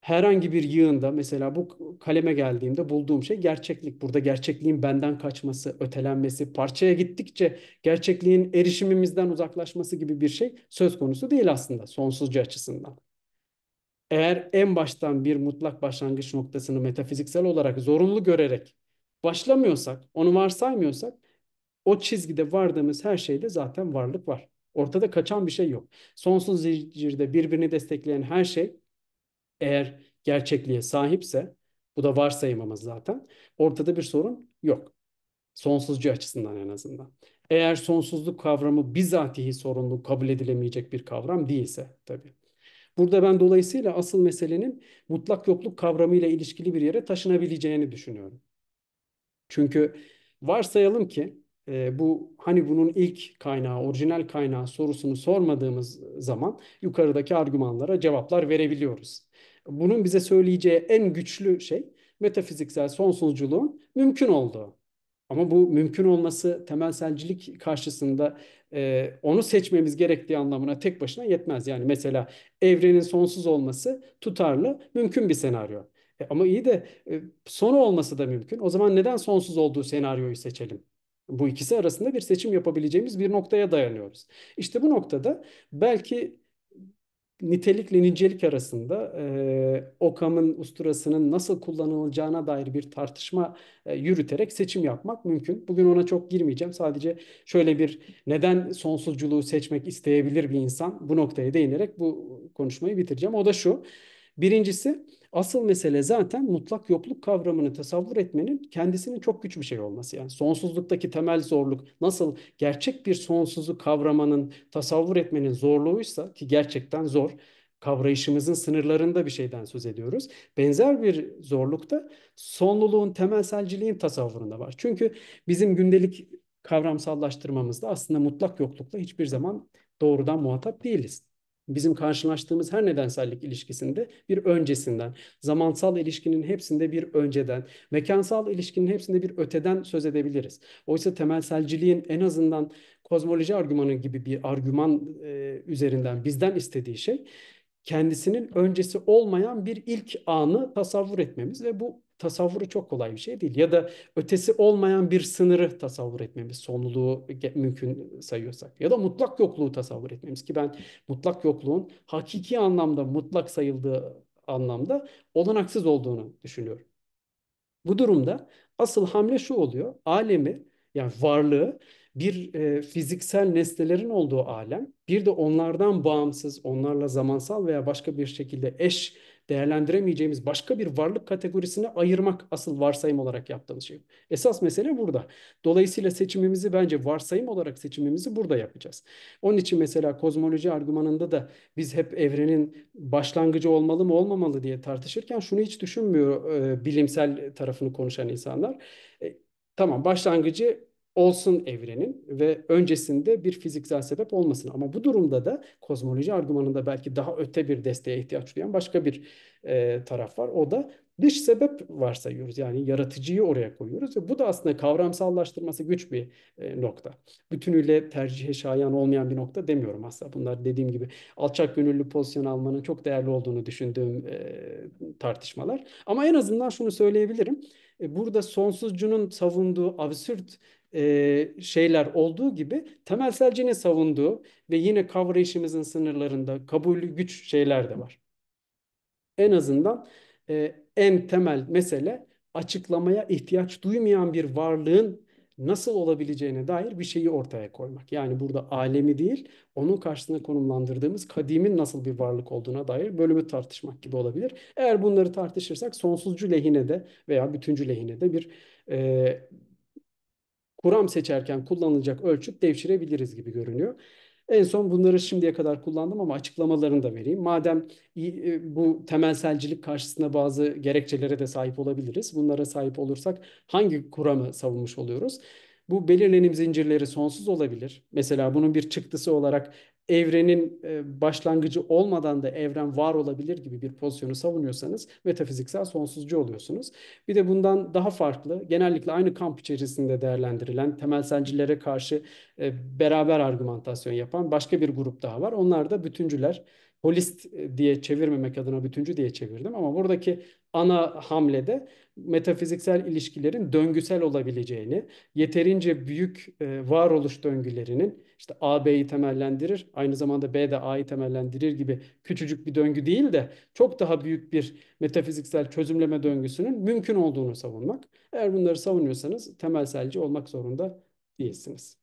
herhangi bir yığında mesela bu kaleme geldiğimde bulduğum şey gerçeklik. Burada gerçekliğin benden kaçması, ötelenmesi, parçaya gittikçe gerçekliğin erişimimizden uzaklaşması gibi bir şey söz konusu değil aslında sonsuzca açısından eğer en baştan bir mutlak başlangıç noktasını metafiziksel olarak zorunlu görerek başlamıyorsak, onu varsaymıyorsak o çizgide vardığımız her şeyde zaten varlık var. Ortada kaçan bir şey yok. Sonsuz zincirde birbirini destekleyen her şey eğer gerçekliğe sahipse bu da varsayımımız zaten. Ortada bir sorun yok. Sonsuzcu açısından en azından. Eğer sonsuzluk kavramı bizatihi sorunlu kabul edilemeyecek bir kavram değilse tabii. Burada ben dolayısıyla asıl meselenin mutlak yokluk kavramıyla ilişkili bir yere taşınabileceğini düşünüyorum. Çünkü varsayalım ki e, bu hani bunun ilk kaynağı, orijinal kaynağı sorusunu sormadığımız zaman yukarıdaki argümanlara cevaplar verebiliyoruz. Bunun bize söyleyeceği en güçlü şey metafiziksel sonsuzculuğun mümkün olduğu. Ama bu mümkün olması temelselcilik karşısında e, onu seçmemiz gerektiği anlamına tek başına yetmez. Yani mesela evrenin sonsuz olması tutarlı, mümkün bir senaryo. E, ama iyi de e, sonu olması da mümkün. O zaman neden sonsuz olduğu senaryoyu seçelim? Bu ikisi arasında bir seçim yapabileceğimiz bir noktaya dayanıyoruz. İşte bu noktada belki nitelikle nicelik arasında e, OKAM'ın usturasının nasıl kullanılacağına dair bir tartışma e, yürüterek seçim yapmak mümkün. Bugün ona çok girmeyeceğim. Sadece şöyle bir neden sonsuzculuğu seçmek isteyebilir bir insan bu noktaya değinerek bu konuşmayı bitireceğim. O da şu. Birincisi Asıl mesele zaten mutlak yokluk kavramını tasavvur etmenin kendisinin çok güç bir şey olması. Yani sonsuzluktaki temel zorluk nasıl gerçek bir sonsuzluk kavramanın tasavvur etmenin zorluğuysa ki gerçekten zor kavrayışımızın sınırlarında bir şeyden söz ediyoruz. Benzer bir zorluk da sonluluğun, temelselciliğin tasavvurunda var. Çünkü bizim gündelik kavramsallaştırmamızda aslında mutlak yoklukla hiçbir zaman doğrudan muhatap değiliz bizim karşılaştığımız her nedensellik ilişkisinde bir öncesinden, zamansal ilişkinin hepsinde bir önceden, mekansal ilişkinin hepsinde bir öteden söz edebiliriz. Oysa temelselciliğin en azından kozmoloji argümanı gibi bir argüman e, üzerinden bizden istediği şey kendisinin öncesi olmayan bir ilk anı tasavvur etmemiz ve bu tasavvuru çok kolay bir şey değil. Ya da ötesi olmayan bir sınırı tasavvur etmemiz sonluluğu mümkün sayıyorsak. Ya da mutlak yokluğu tasavvur etmemiz ki ben mutlak yokluğun hakiki anlamda mutlak sayıldığı anlamda olanaksız olduğunu düşünüyorum. Bu durumda asıl hamle şu oluyor. Alemi yani varlığı bir e, fiziksel nesnelerin olduğu alem, bir de onlardan bağımsız, onlarla zamansal veya başka bir şekilde eş değerlendiremeyeceğimiz başka bir varlık kategorisine ayırmak asıl varsayım olarak yaptığımız şey. Esas mesele burada. Dolayısıyla seçimimizi bence varsayım olarak seçimimizi burada yapacağız. Onun için mesela kozmoloji argümanında da biz hep evrenin başlangıcı olmalı mı olmamalı diye tartışırken şunu hiç düşünmüyor e, bilimsel tarafını konuşan insanlar. E, tamam başlangıcı olsun evrenin ve öncesinde bir fiziksel sebep olmasın. Ama bu durumda da kozmoloji argümanında belki daha öte bir desteğe ihtiyaç duyan başka bir e, taraf var. O da dış sebep varsayıyoruz. Yani yaratıcıyı oraya koyuyoruz ve bu da aslında kavramsallaştırması güç bir e, nokta. Bütünüyle tercihe şayan olmayan bir nokta demiyorum aslında. Bunlar dediğim gibi alçak gönüllü pozisyon almanın çok değerli olduğunu düşündüğüm e, tartışmalar. Ama en azından şunu söyleyebilirim. E, burada sonsuzcunun savunduğu absürt e, şeyler olduğu gibi temelselcinin savunduğu ve yine kavrayışımızın sınırlarında kabulü güç şeyler de var. En azından e, en temel mesele açıklamaya ihtiyaç duymayan bir varlığın nasıl olabileceğine dair bir şeyi ortaya koymak. Yani burada alemi değil, onun karşısına konumlandırdığımız kadimin nasıl bir varlık olduğuna dair bölümü tartışmak gibi olabilir. Eğer bunları tartışırsak sonsuzcu lehine de veya bütüncü lehine de bir e, kuram seçerken kullanılacak ölçüt devşirebiliriz gibi görünüyor. En son bunları şimdiye kadar kullandım ama açıklamalarını da vereyim. Madem e, bu temelselcilik karşısında bazı gerekçelere de sahip olabiliriz. Bunlara sahip olursak hangi kuramı savunmuş oluyoruz? Bu belirlenim zincirleri sonsuz olabilir. Mesela bunun bir çıktısı olarak evrenin e, başlangıcı olmadan da evren var olabilir gibi bir pozisyonu savunuyorsanız metafiziksel sonsuzcu oluyorsunuz. Bir de bundan daha farklı genellikle aynı kamp içerisinde değerlendirilen temelselcilere karşı e, beraber argümantasyon yapan başka bir grup daha var. Onlar da bütüncüler. Holist e, diye çevirmemek adına bütüncü diye çevirdim ama buradaki ana hamlede metafiziksel ilişkilerin döngüsel olabileceğini, yeterince büyük varoluş döngülerinin işte A B'yi temellendirir, aynı zamanda B de A'yı temellendirir gibi küçücük bir döngü değil de çok daha büyük bir metafiziksel çözümleme döngüsünün mümkün olduğunu savunmak. Eğer bunları savunuyorsanız temelselci olmak zorunda değilsiniz.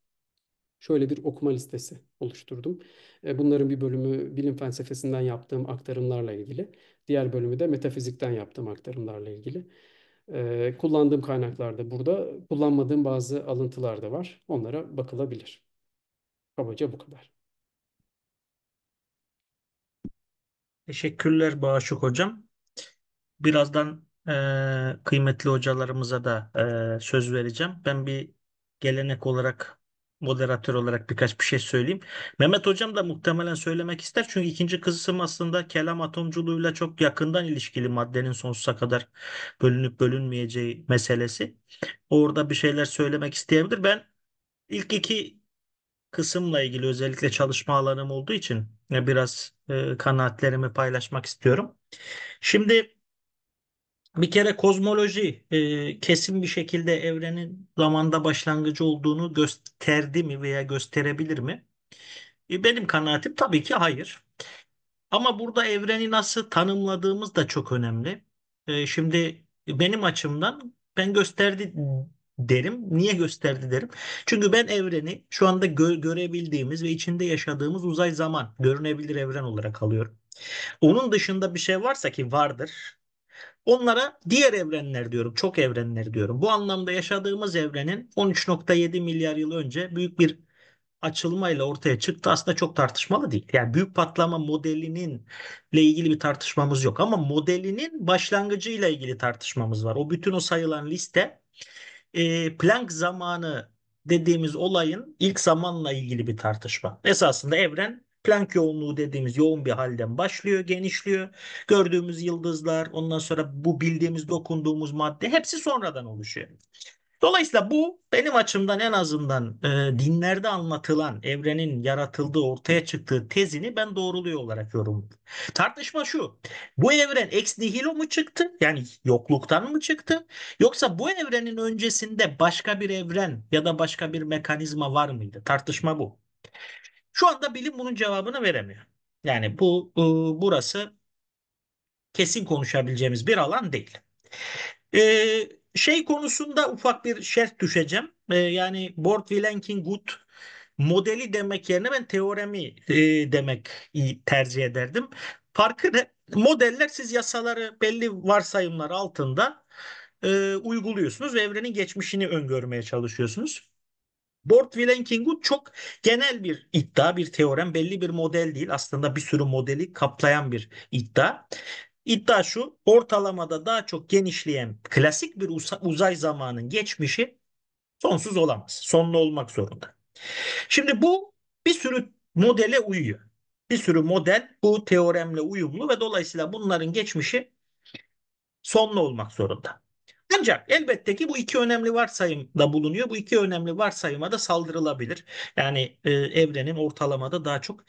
Şöyle bir okuma listesi oluşturdum. E, bunların bir bölümü bilim felsefesinden yaptığım aktarımlarla ilgili. Diğer bölümü de metafizikten yaptığım aktarımlarla ilgili. E, kullandığım kaynaklarda burada, kullanmadığım bazı alıntılar da var. Onlara bakılabilir. Kabaca bu kadar. Teşekkürler Bağışık Hocam. Birazdan e, kıymetli hocalarımıza da e, söz vereceğim. Ben bir gelenek olarak moderatör olarak birkaç bir şey söyleyeyim. Mehmet Hocam da muhtemelen söylemek ister. Çünkü ikinci kısım aslında kelam atomculuğuyla çok yakından ilişkili maddenin sonsuza kadar bölünüp bölünmeyeceği meselesi. Orada bir şeyler söylemek isteyebilir. Ben ilk iki kısımla ilgili özellikle çalışma alanım olduğu için e, biraz e, kanaatlerimi paylaşmak istiyorum. Şimdi bir kere kozmoloji e, kesin bir şekilde evrenin zamanda başlangıcı olduğunu gösterdi mi veya gösterebilir mi? E, benim kanaatim tabii ki hayır. Ama burada evreni nasıl tanımladığımız da çok önemli. E, şimdi benim açımdan ben gösterdi derim. Niye gösterdi derim. Çünkü ben evreni şu anda gö- görebildiğimiz ve içinde yaşadığımız uzay zaman görünebilir evren olarak alıyorum. Onun dışında bir şey varsa ki vardır. Onlara diğer evrenler diyorum, çok evrenler diyorum. Bu anlamda yaşadığımız evrenin 13.7 milyar yıl önce büyük bir açılmayla ortaya çıktı. Aslında çok tartışmalı değil. Yani büyük patlama modelinin ile ilgili bir tartışmamız yok ama modelinin başlangıcıyla ilgili tartışmamız var. O bütün o sayılan liste e, Planck zamanı dediğimiz olayın ilk zamanla ilgili bir tartışma. Esasında evren Planck yoğunluğu dediğimiz yoğun bir halden başlıyor, genişliyor. Gördüğümüz yıldızlar, ondan sonra bu bildiğimiz, dokunduğumuz madde hepsi sonradan oluşuyor. Dolayısıyla bu benim açımdan en azından e, dinlerde anlatılan evrenin yaratıldığı, ortaya çıktığı tezini ben doğruluyor olarak yorumladım. Tartışma şu, bu evren ex nihilo mu çıktı? Yani yokluktan mı çıktı? Yoksa bu evrenin öncesinde başka bir evren ya da başka bir mekanizma var mıydı? Tartışma bu. Şu anda bilim bunun cevabını veremiyor. Yani bu e, burası kesin konuşabileceğimiz bir alan değil. E, şey konusunda ufak bir şerh düşeceğim. E, yani Bort Good modeli demek yerine ben teoremi e, demek tercih ederdim. Farkı ne? Modeller siz yasaları belli varsayımlar altında e, uyguluyorsunuz ve evrenin geçmişini öngörmeye çalışıyorsunuz. Bort-Vilenkingut çok genel bir iddia, bir teorem, belli bir model değil. Aslında bir sürü modeli kaplayan bir iddia. İddia şu ortalamada daha çok genişleyen klasik bir uzay zamanın geçmişi sonsuz olamaz. Sonlu olmak zorunda. Şimdi bu bir sürü modele uyuyor. Bir sürü model bu teoremle uyumlu ve dolayısıyla bunların geçmişi sonlu olmak zorunda. Ancak elbette ki bu iki önemli varsayım da bulunuyor. Bu iki önemli varsayıma da saldırılabilir. Yani e, evrenin ortalamada daha çok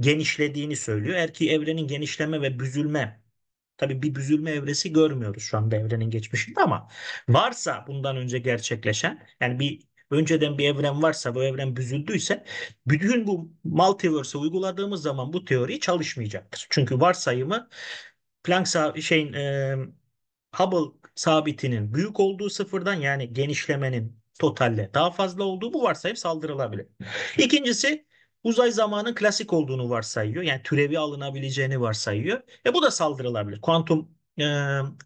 genişlediğini söylüyor. Eğer ki evrenin genişleme ve büzülme Tabii bir büzülme evresi görmüyoruz şu anda evrenin geçmişinde ama varsa bundan önce gerçekleşen yani bir önceden bir evren varsa bu evren büzüldüyse bütün bu multiverse'e uyguladığımız zaman bu teori çalışmayacaktır. Çünkü varsayımı Planck sağ, şeyin e, Hubble sabitinin büyük olduğu sıfırdan yani genişlemenin totalle daha fazla olduğu bu varsayıp saldırılabilir. İkincisi uzay zamanın klasik olduğunu varsayıyor. Yani türevi alınabileceğini varsayıyor. E bu da saldırılabilir. Kuantum e,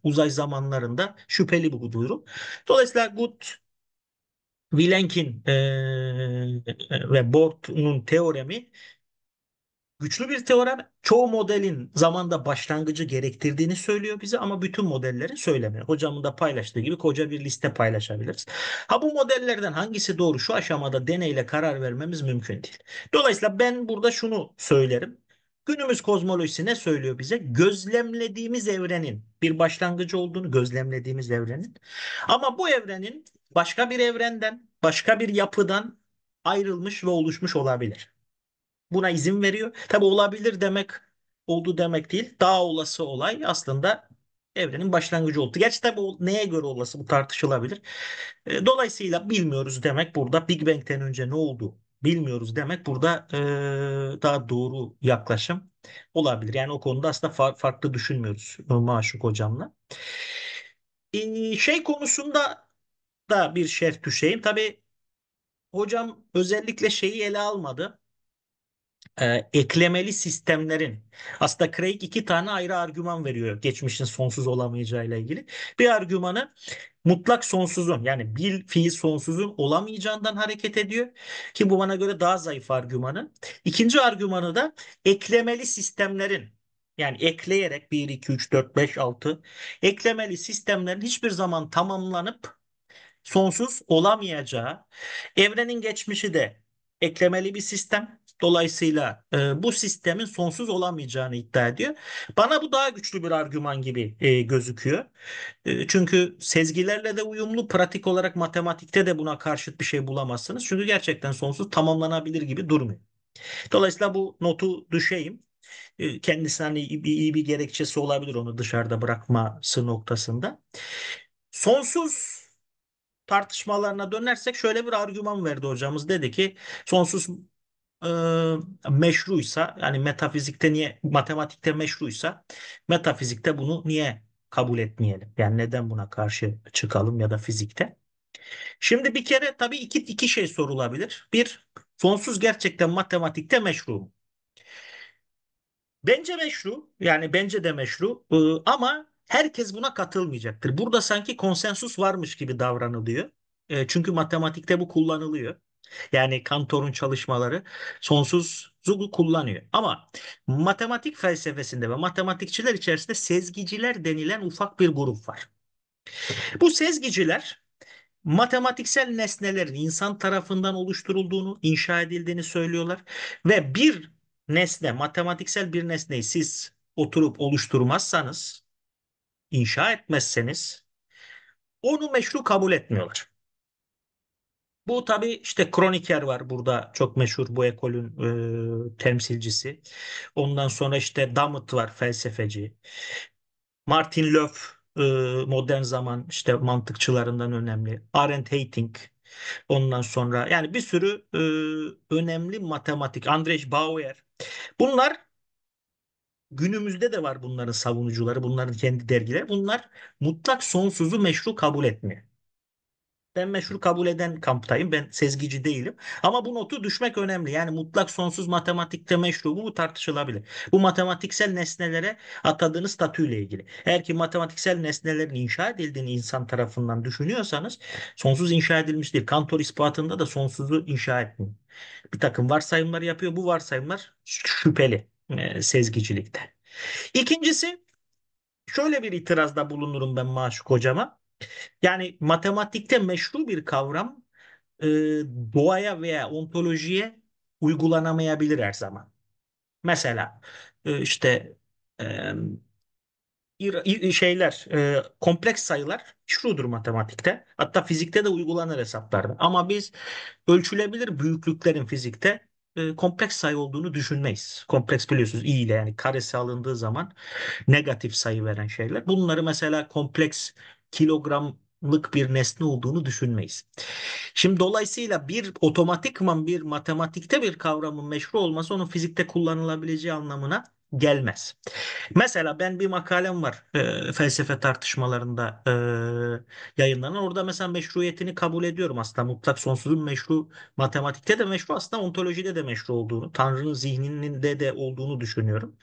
uzay zamanlarında şüpheli bu durum. Dolayısıyla Good Wilenkin e, e, ve Bort'un teoremi güçlü bir teorem. Çoğu modelin zamanda başlangıcı gerektirdiğini söylüyor bize ama bütün modelleri söylemiyor. Hocamın da paylaştığı gibi koca bir liste paylaşabiliriz. Ha bu modellerden hangisi doğru şu aşamada deneyle karar vermemiz mümkün değil. Dolayısıyla ben burada şunu söylerim. Günümüz kozmolojisi ne söylüyor bize? Gözlemlediğimiz evrenin bir başlangıcı olduğunu gözlemlediğimiz evrenin. Ama bu evrenin başka bir evrenden, başka bir yapıdan ayrılmış ve oluşmuş olabilir buna izin veriyor. Tabi olabilir demek oldu demek değil. Daha olası olay aslında evrenin başlangıcı oldu. Gerçi tabi neye göre olası bu tartışılabilir. Ee, dolayısıyla bilmiyoruz demek burada Big Bang'ten önce ne oldu bilmiyoruz demek burada e, daha doğru yaklaşım olabilir. Yani o konuda aslında farklı düşünmüyoruz e, Maşuk hocamla. Ee, şey konusunda da bir şerh düşeyim. Tabi hocam özellikle şeyi ele almadı e, eklemeli sistemlerin aslında Craig iki tane ayrı argüman veriyor geçmişin sonsuz olamayacağıyla ilgili. Bir argümanı mutlak sonsuzun yani bir fiil sonsuzun olamayacağından hareket ediyor ki bu bana göre daha zayıf argümanı İkinci argümanı da eklemeli sistemlerin yani ekleyerek 1, 2, 3, 4, 5, 6 eklemeli sistemlerin hiçbir zaman tamamlanıp sonsuz olamayacağı, evrenin geçmişi de eklemeli bir sistem, Dolayısıyla e, bu sistemin sonsuz olamayacağını iddia ediyor. Bana bu daha güçlü bir argüman gibi e, gözüküyor. E, çünkü sezgilerle de uyumlu, pratik olarak matematikte de buna karşıt bir şey bulamazsınız. Çünkü gerçekten sonsuz tamamlanabilir gibi durmuyor. Dolayısıyla bu notu düşeyim. E, kendisine hani iyi, iyi bir gerekçesi olabilir onu dışarıda bırakması noktasında. Sonsuz tartışmalarına dönersek şöyle bir argüman verdi hocamız. Dedi ki sonsuz ee, meşruysa yani metafizikte niye matematikte meşruysa metafizikte bunu niye kabul etmeyelim? Yani neden buna karşı çıkalım ya da fizikte? Şimdi bir kere tabii iki, iki şey sorulabilir. Bir, sonsuz gerçekten matematikte meşru mu? Bence meşru yani bence de meşru ee, ama herkes buna katılmayacaktır. Burada sanki konsensus varmış gibi davranılıyor. Ee, çünkü matematikte bu kullanılıyor. Yani Kantor'un çalışmaları sonsuz sonsuzluğu kullanıyor. Ama matematik felsefesinde ve matematikçiler içerisinde sezgiciler denilen ufak bir grup var. Bu sezgiciler matematiksel nesnelerin insan tarafından oluşturulduğunu, inşa edildiğini söylüyorlar ve bir nesne, matematiksel bir nesneyi siz oturup oluşturmazsanız, inşa etmezseniz onu meşru kabul etmiyorlar. Bu tabii işte Kroniker var burada çok meşhur bu ekolün e, temsilcisi. Ondan sonra işte Damat var felsefeci. Martin Löf e, modern zaman işte mantıkçılarından önemli. Arendt Hating ondan sonra yani bir sürü e, önemli matematik. Andrzej Bauer. Bunlar günümüzde de var bunların savunucuları, bunların kendi dergileri. Bunlar mutlak sonsuzu meşru kabul etmiyor ben meşhur kabul eden kamptayım. Ben sezgici değilim. Ama bu notu düşmek önemli. Yani mutlak sonsuz matematikte meşru bu tartışılabilir. Bu matematiksel nesnelere atadığınız statüyle ilgili. Eğer ki matematiksel nesnelerin inşa edildiğini insan tarafından düşünüyorsanız sonsuz inşa edilmiş değil. Kantor ispatında da sonsuzu inşa etmiyor. Bir takım varsayımlar yapıyor. Bu varsayımlar şüpheli e, sezgicilikte. İkincisi şöyle bir itirazda bulunurum ben Maşuk hocama. Yani matematikte meşru bir kavram e, doğaya veya ontolojiye uygulanamayabilir her zaman. Mesela e, işte e, şeyler e, kompleks sayılar meşrudur matematikte. Hatta fizikte de uygulanır hesaplarda. Ama biz ölçülebilir büyüklüklerin fizikte e, kompleks sayı olduğunu düşünmeyiz. Kompleks biliyorsunuz i ile yani karesi alındığı zaman negatif sayı veren şeyler. Bunları mesela kompleks kilogramlık bir nesne olduğunu düşünmeyiz. Şimdi dolayısıyla bir otomatikman bir matematikte bir kavramın meşru olması onun fizikte kullanılabileceği anlamına gelmez. Mesela ben bir makalem var e, felsefe tartışmalarında e, yayınlanan. Orada mesela meşruiyetini kabul ediyorum aslında. Mutlak sonsuzun meşru matematikte de meşru aslında ontolojide de meşru olduğunu, Tanrı'nın zihninde de olduğunu düşünüyorum.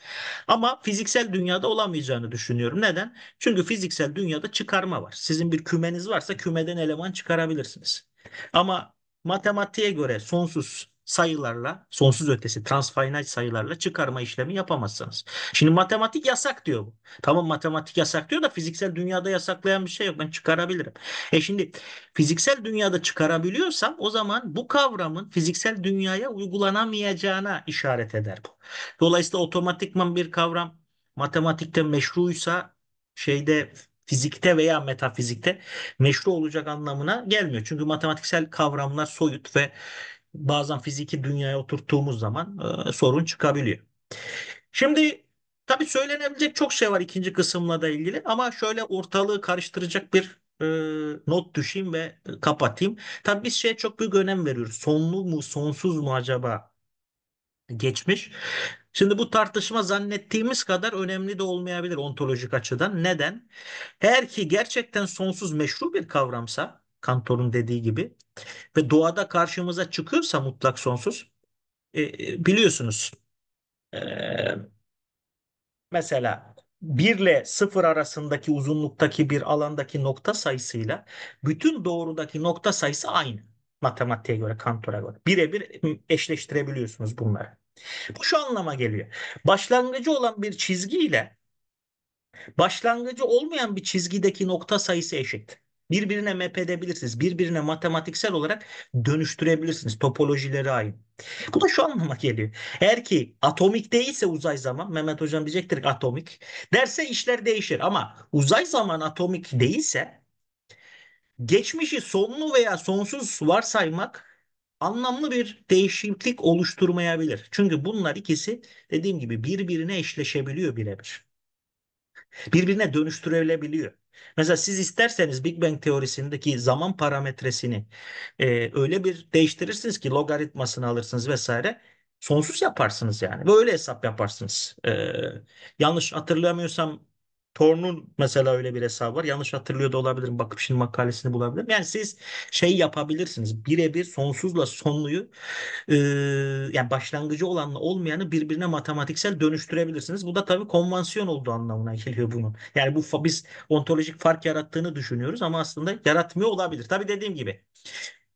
Ama fiziksel dünyada olamayacağını düşünüyorum. Neden? Çünkü fiziksel dünyada çıkarma var. Sizin bir kümeniz varsa kümeden eleman çıkarabilirsiniz. Ama matematiğe göre sonsuz sayılarla, sonsuz ötesi transfinite sayılarla çıkarma işlemi yapamazsınız. Şimdi matematik yasak diyor bu. Tamam matematik yasak diyor da fiziksel dünyada yasaklayan bir şey yok. Ben çıkarabilirim. E şimdi fiziksel dünyada çıkarabiliyorsam o zaman bu kavramın fiziksel dünyaya uygulanamayacağına işaret eder bu. Dolayısıyla otomatikman bir kavram matematikte meşruysa şeyde fizikte veya metafizikte meşru olacak anlamına gelmiyor. Çünkü matematiksel kavramlar soyut ve bazen fiziki dünyaya oturttuğumuz zaman e, sorun çıkabiliyor. Şimdi tabii söylenebilecek çok şey var ikinci kısımla da ilgili ama şöyle ortalığı karıştıracak bir e, not düşeyim ve e, kapatayım. Tabii biz şeye çok büyük önem veriyoruz. Sonlu mu sonsuz mu acaba geçmiş? Şimdi bu tartışma zannettiğimiz kadar önemli de olmayabilir ontolojik açıdan. Neden? Eğer ki gerçekten sonsuz meşru bir kavramsa Kantor'un dediği gibi. Ve doğada karşımıza çıkıyorsa mutlak sonsuz e, e biliyorsunuz e, mesela 1 ile 0 arasındaki uzunluktaki bir alandaki nokta sayısıyla bütün doğrudaki nokta sayısı aynı matematiğe göre Kantor'a göre. Birebir eşleştirebiliyorsunuz bunları. Bu şu anlama geliyor. Başlangıcı olan bir çizgiyle başlangıcı olmayan bir çizgideki nokta sayısı eşit. Birbirine map edebilirsiniz. Birbirine matematiksel olarak dönüştürebilirsiniz topolojileri aynı. Bu da şu anlama geliyor. Eğer ki atomik değilse uzay zaman Mehmet Hocam diyecektir atomik derse işler değişir ama uzay zaman atomik değilse geçmişi sonlu veya sonsuz varsaymak anlamlı bir değişiklik oluşturmayabilir. Çünkü bunlar ikisi dediğim gibi birbirine eşleşebiliyor birebir. Birbirine dönüştürülebiliyor. Mesela siz isterseniz Big Bang teorisindeki zaman parametresini e, öyle bir değiştirirsiniz ki logaritmasını alırsınız vesaire. Sonsuz yaparsınız yani. Böyle hesap yaparsınız. E, yanlış hatırlamıyorsam Thor'un mesela öyle bir hesabı var. Yanlış hatırlıyor da olabilirim. Bakıp şimdi makalesini bulabilirim. Yani siz şey yapabilirsiniz. Birebir sonsuzla sonluyu e, yani başlangıcı olanla olmayanı birbirine matematiksel dönüştürebilirsiniz. Bu da tabii konvansiyon olduğu anlamına geliyor bunun. Yani bu biz ontolojik fark yarattığını düşünüyoruz ama aslında yaratmıyor olabilir. Tabii dediğim gibi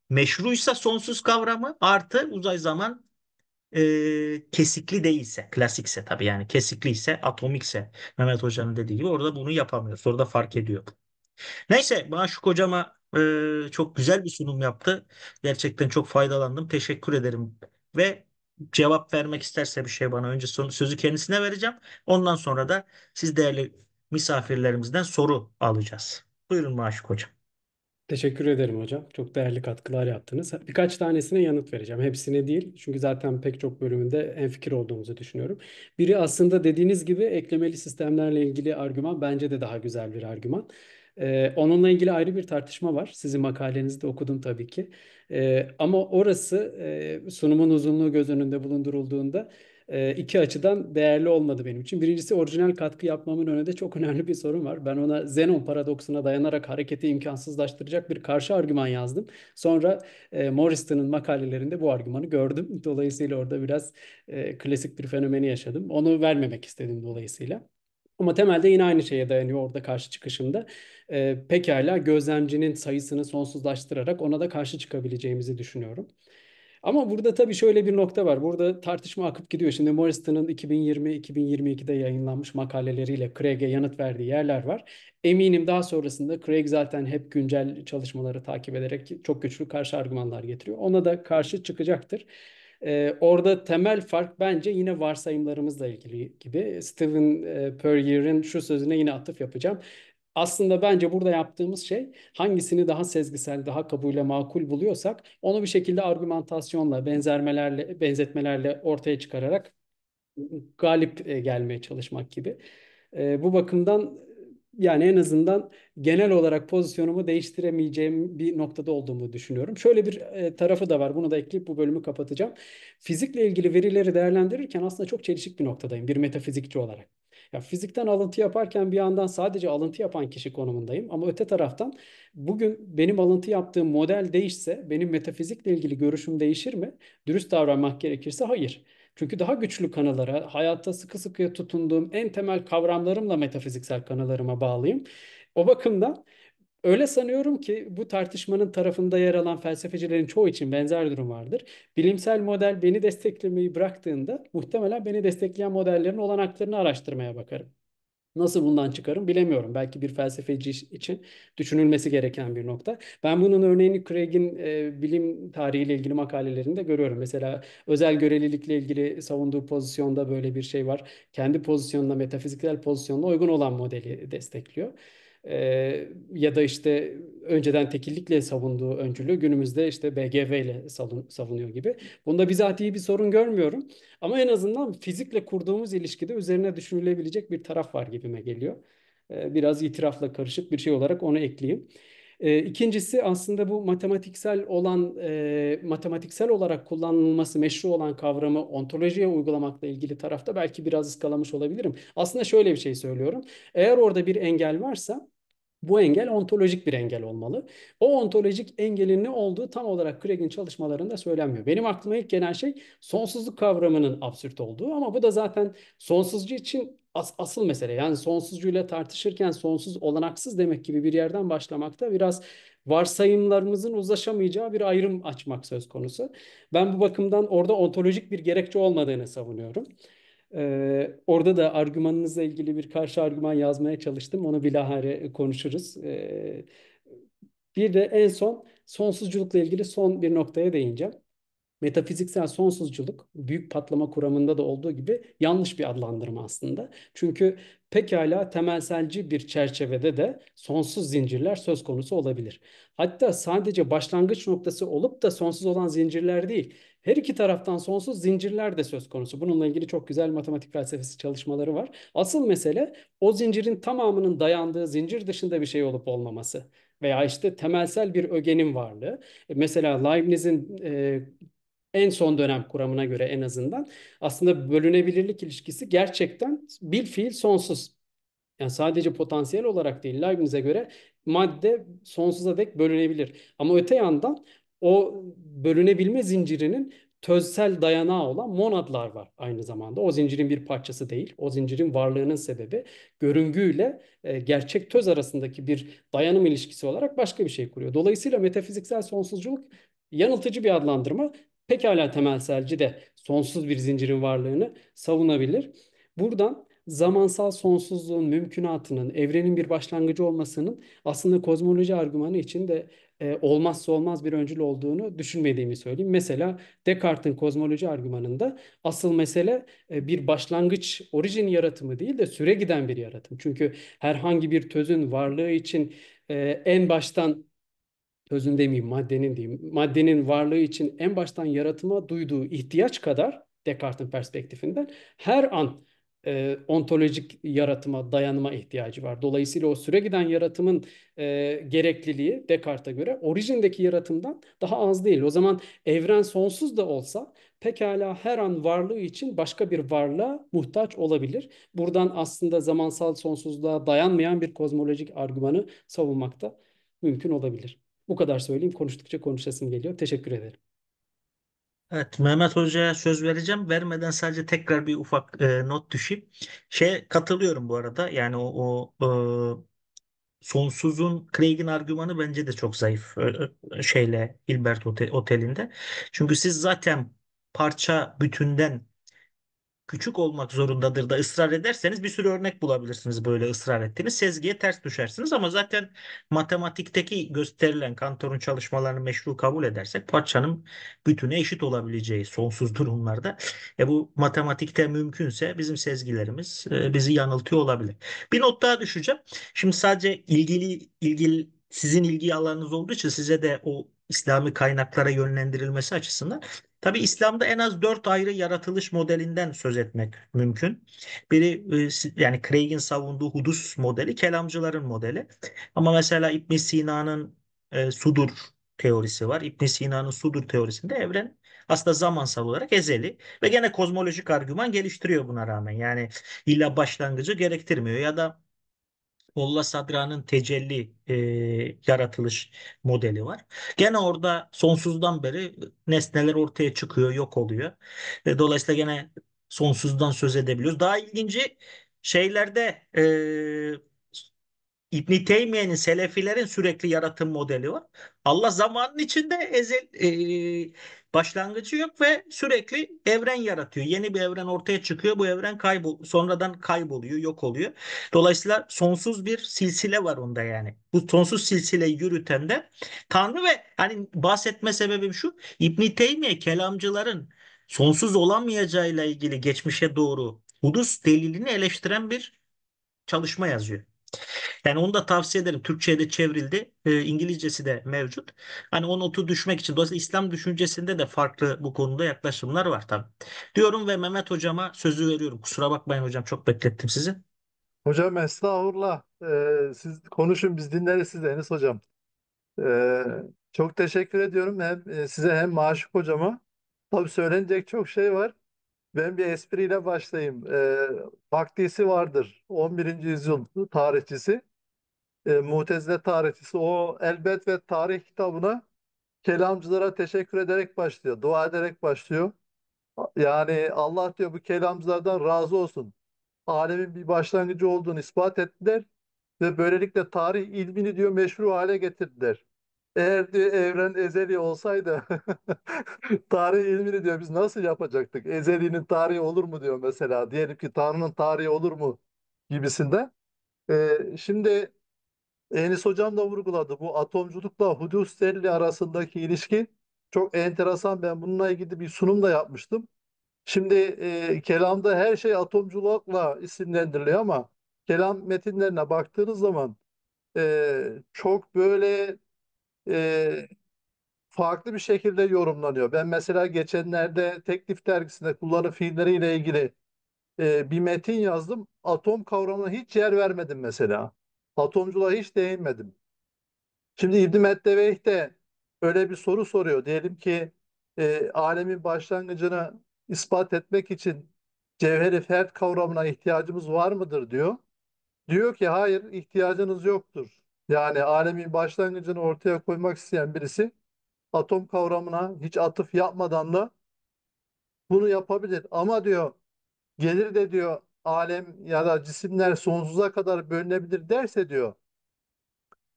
meşruysa sonsuz kavramı artı uzay zaman e, kesikli değilse, klasikse tabii yani kesikliyse, atomikse Mehmet Hoca'nın dediği gibi orada bunu yapamıyoruz. Orada fark ediyor. Neyse Maşuk Hocama e, çok güzel bir sunum yaptı. Gerçekten çok faydalandım. Teşekkür ederim. Ve cevap vermek isterse bir şey bana önce son, sözü kendisine vereceğim. Ondan sonra da siz değerli misafirlerimizden soru alacağız. Buyurun Maşuk Hocam. Teşekkür ederim hocam. Çok değerli katkılar yaptınız. Birkaç tanesine yanıt vereceğim. Hepsine değil. Çünkü zaten pek çok bölümünde en fikir olduğumuzu düşünüyorum. Biri aslında dediğiniz gibi eklemeli sistemlerle ilgili argüman bence de daha güzel bir argüman. Ee, onunla ilgili ayrı bir tartışma var. Sizin makalenizde okudum tabii ki. Ee, ama orası e, sunumun uzunluğu göz önünde bulundurulduğunda e, iki açıdan değerli olmadı benim için. Birincisi orijinal katkı yapmamın önünde çok önemli bir sorun var. Ben ona Zenon paradoksuna dayanarak hareketi imkansızlaştıracak bir karşı argüman yazdım. Sonra e, Morrison'ın makalelerinde bu argümanı gördüm. Dolayısıyla orada biraz e, klasik bir fenomeni yaşadım. Onu vermemek istedim dolayısıyla. Ama temelde yine aynı şeye dayanıyor orada karşı çıkışımda. E, pekala gözlemcinin sayısını sonsuzlaştırarak ona da karşı çıkabileceğimizi düşünüyorum. Ama burada tabii şöyle bir nokta var. Burada tartışma akıp gidiyor. Şimdi Morrison'ın 2020-2022'de yayınlanmış makaleleriyle Craig'e yanıt verdiği yerler var. Eminim daha sonrasında Craig zaten hep güncel çalışmaları takip ederek çok güçlü karşı argümanlar getiriyor. Ona da karşı çıkacaktır. Ee, orada temel fark bence yine varsayımlarımızla ilgili gibi. Steven e, Perrier'in şu sözüne yine atıf yapacağım. Aslında bence burada yaptığımız şey hangisini daha sezgisel, daha kabule makul buluyorsak onu bir şekilde argümantasyonla, benzermelerle, benzetmelerle ortaya çıkararak galip e, gelmeye çalışmak gibi. E, bu bakımdan yani en azından genel olarak pozisyonumu değiştiremeyeceğim bir noktada olduğumu düşünüyorum. Şöyle bir e, tarafı da var. Bunu da ekleyip bu bölümü kapatacağım. Fizikle ilgili verileri değerlendirirken aslında çok çelişik bir noktadayım bir metafizikçi olarak. Ya fizikten alıntı yaparken bir yandan sadece alıntı yapan kişi konumundayım ama öte taraftan bugün benim alıntı yaptığım model değişse benim metafizikle ilgili görüşüm değişir mi? Dürüst davranmak gerekirse hayır. Çünkü daha güçlü kanalara hayatta sıkı sıkıya tutunduğum en temel kavramlarımla metafiziksel kanılarıma bağlıyım. O bakımdan Öyle sanıyorum ki bu tartışmanın tarafında yer alan felsefecilerin çoğu için benzer durum vardır. Bilimsel model beni desteklemeyi bıraktığında muhtemelen beni destekleyen modellerin olanaklarını araştırmaya bakarım. Nasıl bundan çıkarım bilemiyorum. Belki bir felsefeci için düşünülmesi gereken bir nokta. Ben bunun örneğini Craig'in e, bilim tarihiyle ilgili makalelerinde görüyorum. Mesela özel görelilikle ilgili savunduğu pozisyonda böyle bir şey var. Kendi pozisyonuna, metafiziksel pozisyonuna uygun olan modeli destekliyor e, ya da işte önceden tekillikle savunduğu öncülüğü günümüzde işte BGV ile savun, savunuyor gibi. Bunda bizatihi bir sorun görmüyorum. Ama en azından fizikle kurduğumuz ilişkide üzerine düşünülebilecek bir taraf var gibime geliyor. E, biraz itirafla karışık bir şey olarak onu ekleyeyim. E, ikincisi aslında bu matematiksel olan, e, matematiksel olarak kullanılması meşru olan kavramı ontolojiye uygulamakla ilgili tarafta belki biraz ıskalamış olabilirim. Aslında şöyle bir şey söylüyorum. Eğer orada bir engel varsa bu engel ontolojik bir engel olmalı. O ontolojik engelin ne olduğu tam olarak Craig'in çalışmalarında söylenmiyor. Benim aklıma ilk gelen şey sonsuzluk kavramının absürt olduğu ama bu da zaten sonsuzcu için as asıl mesele. Yani sonsuzcuyla tartışırken sonsuz olanaksız demek gibi bir yerden başlamakta biraz varsayımlarımızın uzlaşamayacağı bir ayrım açmak söz konusu. Ben bu bakımdan orada ontolojik bir gerekçe olmadığını savunuyorum orada da argümanınızla ilgili bir karşı argüman yazmaya çalıştım. Onu bilahare e, konuşuruz. bir de en son sonsuzculukla ilgili son bir noktaya değineceğim. Metafiziksel sonsuzculuk büyük patlama kuramında da olduğu gibi yanlış bir adlandırma aslında. Çünkü pekala temelselci bir çerçevede de sonsuz zincirler söz konusu olabilir. Hatta sadece başlangıç noktası olup da sonsuz olan zincirler değil her iki taraftan sonsuz zincirler de söz konusu. Bununla ilgili çok güzel matematik felsefesi çalışmaları var. Asıl mesele o zincirin tamamının dayandığı zincir dışında bir şey olup olmaması veya işte temelsel bir ögenin varlığı. E, mesela Leibniz'in e, en son dönem kuramına göre en azından aslında bölünebilirlik ilişkisi gerçekten bir fiil sonsuz. Yani sadece potansiyel olarak değil Leibniz'e göre madde sonsuza dek bölünebilir. Ama öte yandan o bölünebilme zincirinin tözsel dayanağı olan monadlar var aynı zamanda. O zincirin bir parçası değil. O zincirin varlığının sebebi görüngüyle e, gerçek töz arasındaki bir dayanım ilişkisi olarak başka bir şey kuruyor. Dolayısıyla metafiziksel sonsuzculuk yanıltıcı bir adlandırma. Pekala temelselci de sonsuz bir zincirin varlığını savunabilir. Buradan zamansal sonsuzluğun mümkünatının, evrenin bir başlangıcı olmasının aslında kozmoloji argümanı için de e, olmazsa olmaz bir öncül olduğunu düşünmediğimi söyleyeyim. Mesela Descartes'in kozmoloji argümanında asıl mesele e, bir başlangıç orijin yaratımı değil de süre giden bir yaratım. Çünkü herhangi bir tözün varlığı için e, en baştan tözün demeyeyim maddenin diyeyim. Maddenin varlığı için en baştan yaratıma duyduğu ihtiyaç kadar Descartes'in perspektifinden her an e, ontolojik yaratıma, dayanıma ihtiyacı var. Dolayısıyla o süre giden yaratımın e, gerekliliği Descartes'e göre orijindeki yaratımdan daha az değil. O zaman evren sonsuz da olsa pekala her an varlığı için başka bir varlığa muhtaç olabilir. Buradan aslında zamansal sonsuzluğa dayanmayan bir kozmolojik argümanı savunmak da mümkün olabilir. Bu kadar söyleyeyim. Konuştukça konuşasım geliyor. Teşekkür ederim. Evet, Mehmet Hoca'ya söz vereceğim. Vermeden sadece tekrar bir ufak e, not düşeyim. Şey katılıyorum bu arada. Yani o, o e, sonsuzun Craig'in argümanı bence de çok zayıf e, e şeyle Hilbert Otel, Oteli'nde. Çünkü siz zaten parça bütünden küçük olmak zorundadır da ısrar ederseniz bir sürü örnek bulabilirsiniz böyle ısrar ettiğiniz. Sezgiye ters düşersiniz ama zaten matematikteki gösterilen Cantor'un çalışmalarını meşru kabul edersek parçanın bütüne eşit olabileceği sonsuz durumlarda. E bu matematikte mümkünse bizim sezgilerimiz e, bizi yanıltıyor olabilir. Bir not daha düşeceğim. Şimdi sadece ilgili ilgili sizin ilgi alanınız olduğu için size de o İslami kaynaklara yönlendirilmesi açısından Tabi İslam'da en az dört ayrı yaratılış modelinden söz etmek mümkün. Biri e, yani Craig'in savunduğu hudus modeli kelamcıların modeli. Ama mesela ibn Sina'nın e, sudur teorisi var. ibn Sina'nın sudur teorisinde evren aslında zamansal olarak ezeli ve gene kozmolojik argüman geliştiriyor buna rağmen. Yani illa başlangıcı gerektirmiyor ya da Molla Sadra'nın tecelli e, yaratılış modeli var. Gene orada sonsuzdan beri nesneler ortaya çıkıyor, yok oluyor. E, dolayısıyla gene sonsuzdan söz edebiliyoruz. Daha ilginci şeylerde e, İbn Teymiye'nin Selefilerin sürekli yaratım modeli var. Allah zamanın içinde ezel e, başlangıcı yok ve sürekli evren yaratıyor. Yeni bir evren ortaya çıkıyor. Bu evren kaybol sonradan kayboluyor, yok oluyor. Dolayısıyla sonsuz bir silsile var onda yani. Bu sonsuz silsileyi yürüten de Tanrı ve hani bahsetme sebebim şu. İbn Teymiye kelamcıların sonsuz olamayacağıyla ilgili geçmişe doğru hudus delilini eleştiren bir çalışma yazıyor. Yani onu da tavsiye ederim. Türkçe'ye de çevrildi. Ee, İngilizcesi de mevcut. Hani o notu düşmek için. Dolayısıyla İslam düşüncesinde de farklı bu konuda yaklaşımlar var tabii. Diyorum ve Mehmet hocama sözü veriyorum. Kusura bakmayın hocam çok beklettim sizi. Hocam estağfurullah. Ee, siz konuşun biz dinleriz sizi Enes hocam. Ee, çok teşekkür ediyorum hem e, size hem Maşuk hocama. Tabii söylenecek çok şey var. Ben bir espriyle başlayayım. Ee, Maktisi vardır. 11. yüzyıl tarihçisi e, Mutezile tarihçisi o Elbet ve Tarih kitabına kelamcılara teşekkür ederek başlıyor. Dua ederek başlıyor. Yani Allah diyor bu kelamcılardan razı olsun. Alemin bir başlangıcı olduğunu ispat ettiler ve böylelikle tarih ilmini diyor meşru hale getirdiler. Eğer diyor evren ezeli olsaydı [LAUGHS] tarih ilmini diyor biz nasıl yapacaktık? Ezeli'nin tarihi olur mu diyor mesela. Diyelim ki Tanrı'nın tarihi olur mu gibisinde. Ee, şimdi Enis Hocam da vurguladı. Bu atomculukla hudus terli arasındaki ilişki çok enteresan. Ben bununla ilgili bir sunum da yapmıştım. Şimdi e, kelamda her şey atomculukla isimlendiriliyor ama kelam metinlerine baktığınız zaman e, çok böyle e, farklı bir şekilde yorumlanıyor. Ben mesela geçenlerde Teklif dergisinde kullanı fiilleriyle ilgili e, bir metin yazdım. Atom kavramına hiç yer vermedim mesela. Atomculuğa hiç değinmedim. Şimdi İbn Meddeveh de öyle bir soru soruyor. Diyelim ki e, alemin başlangıcını ispat etmek için cevheri fert kavramına ihtiyacımız var mıdır diyor. Diyor ki hayır ihtiyacınız yoktur. Yani alemin başlangıcını ortaya koymak isteyen birisi atom kavramına hiç atıf yapmadan da bunu yapabilir. Ama diyor gelir de diyor alem ya da cisimler sonsuza kadar bölünebilir derse diyor.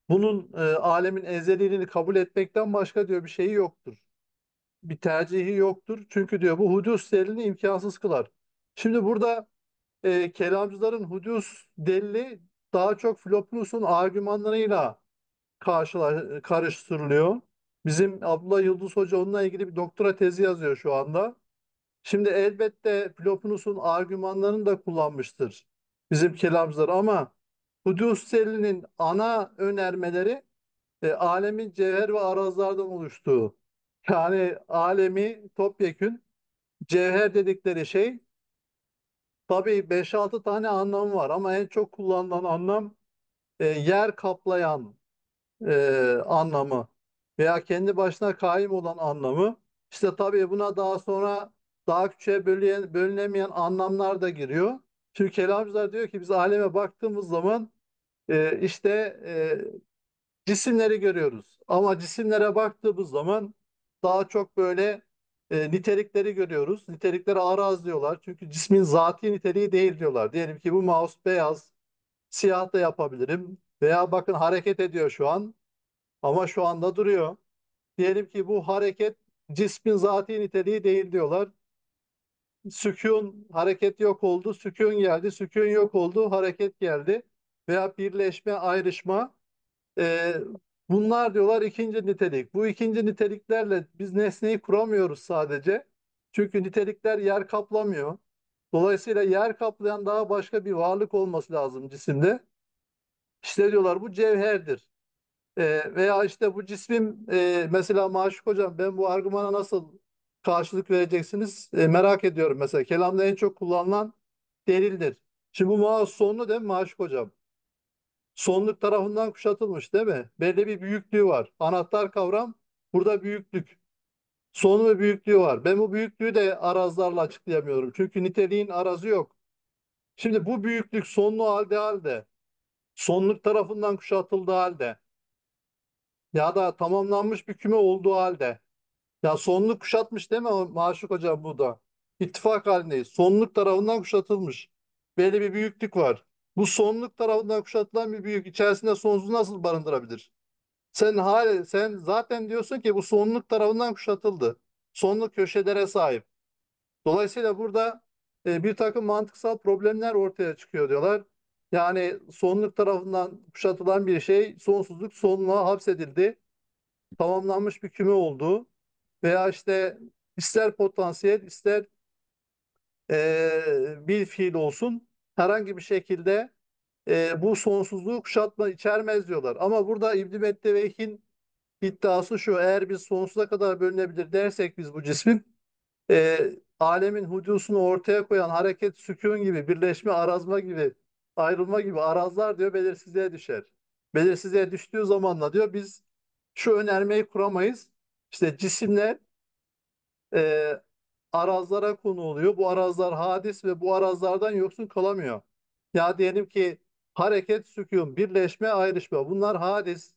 Bunun e, alemin ezeliğini kabul etmekten başka diyor bir şeyi yoktur. Bir tercihi yoktur. Çünkü diyor bu hudus delilini imkansız kılar. Şimdi burada e, kelamcıların hudus delili daha çok Flopnus'un argümanlarıyla karşıla, karıştırılıyor. Bizim Abdullah Yıldız Hoca onunla ilgili bir doktora tezi yazıyor şu anda. Şimdi elbette Plopinus'un argümanlarını da kullanmıştır bizim kelamcılar ama Hudius Celin'in ana önermeleri e, alemin cevher ve arazlardan oluştuğu. Yani alemi topyekün cevher dedikleri şey tabii 5-6 tane anlam var ama en çok kullanılan anlam e, yer kaplayan e, anlamı veya kendi başına kaim olan anlamı. İşte tabii buna daha sonra daha küçüğe bölüyen, bölünemeyen anlamlar da giriyor. Çünkü kelamcılar diyor ki biz aleme baktığımız zaman e, işte e, cisimleri görüyoruz. Ama cisimlere baktığımız zaman daha çok böyle e, nitelikleri görüyoruz. Niteliklere araz diyorlar. Çünkü cismin zatî niteliği değil diyorlar. Diyelim ki bu mouse beyaz, siyah da yapabilirim. Veya bakın hareket ediyor şu an ama şu anda duruyor. Diyelim ki bu hareket cismin zatî niteliği değil diyorlar sükun hareket yok oldu, sükun geldi, sükun yok oldu, hareket geldi veya birleşme, ayrışma. E, bunlar diyorlar ikinci nitelik. Bu ikinci niteliklerle biz nesneyi kuramıyoruz sadece. Çünkü nitelikler yer kaplamıyor. Dolayısıyla yer kaplayan daha başka bir varlık olması lazım cisimde. İşte diyorlar bu cevherdir. E, veya işte bu cismin e, mesela Maşuk Hocam ben bu argümana nasıl karşılık vereceksiniz? E, merak ediyorum mesela. Kelamda en çok kullanılan delildir. Şimdi bu maaş sonlu değil mi Maşık Hocam? Sonluk tarafından kuşatılmış değil mi? Belli bir büyüklüğü var. Anahtar kavram burada büyüklük. Sonlu ve büyüklüğü var. Ben bu büyüklüğü de arazlarla açıklayamıyorum. Çünkü niteliğin arazı yok. Şimdi bu büyüklük sonlu halde halde sonluk tarafından kuşatıldığı halde ya da tamamlanmış bir küme olduğu halde ya sonluk kuşatmış değil mi Maşuk Hocam bu da? İttifak halindeyiz. Sonluk tarafından kuşatılmış. Böyle bir büyüklük var. Bu sonluk tarafından kuşatılan bir büyük içerisinde sonsuz nasıl barındırabilir? Sen hal sen zaten diyorsun ki bu sonluk tarafından kuşatıldı. Sonluk köşelere sahip. Dolayısıyla burada e, bir takım mantıksal problemler ortaya çıkıyor diyorlar. Yani sonluk tarafından kuşatılan bir şey sonsuzluk sonluğa hapsedildi. Tamamlanmış bir küme oldu veya işte ister potansiyel ister e, bir fiil olsun herhangi bir şekilde e, bu sonsuzluğu kuşatma içermez diyorlar. Ama burada İbn-i Meddeveh'in iddiası şu eğer biz sonsuza kadar bölünebilir dersek biz bu cismin e, alemin hudusunu ortaya koyan hareket sükun gibi birleşme arazma gibi ayrılma gibi arazlar diyor belirsizliğe düşer. Belirsizliğe düştüğü zamanla diyor biz şu önermeyi kuramayız. İşte cisimler e, arazlara konu oluyor. Bu arazlar hadis ve bu arazlardan yoksun kalamıyor. Ya diyelim ki hareket, sükun, birleşme, ayrışma bunlar hadis.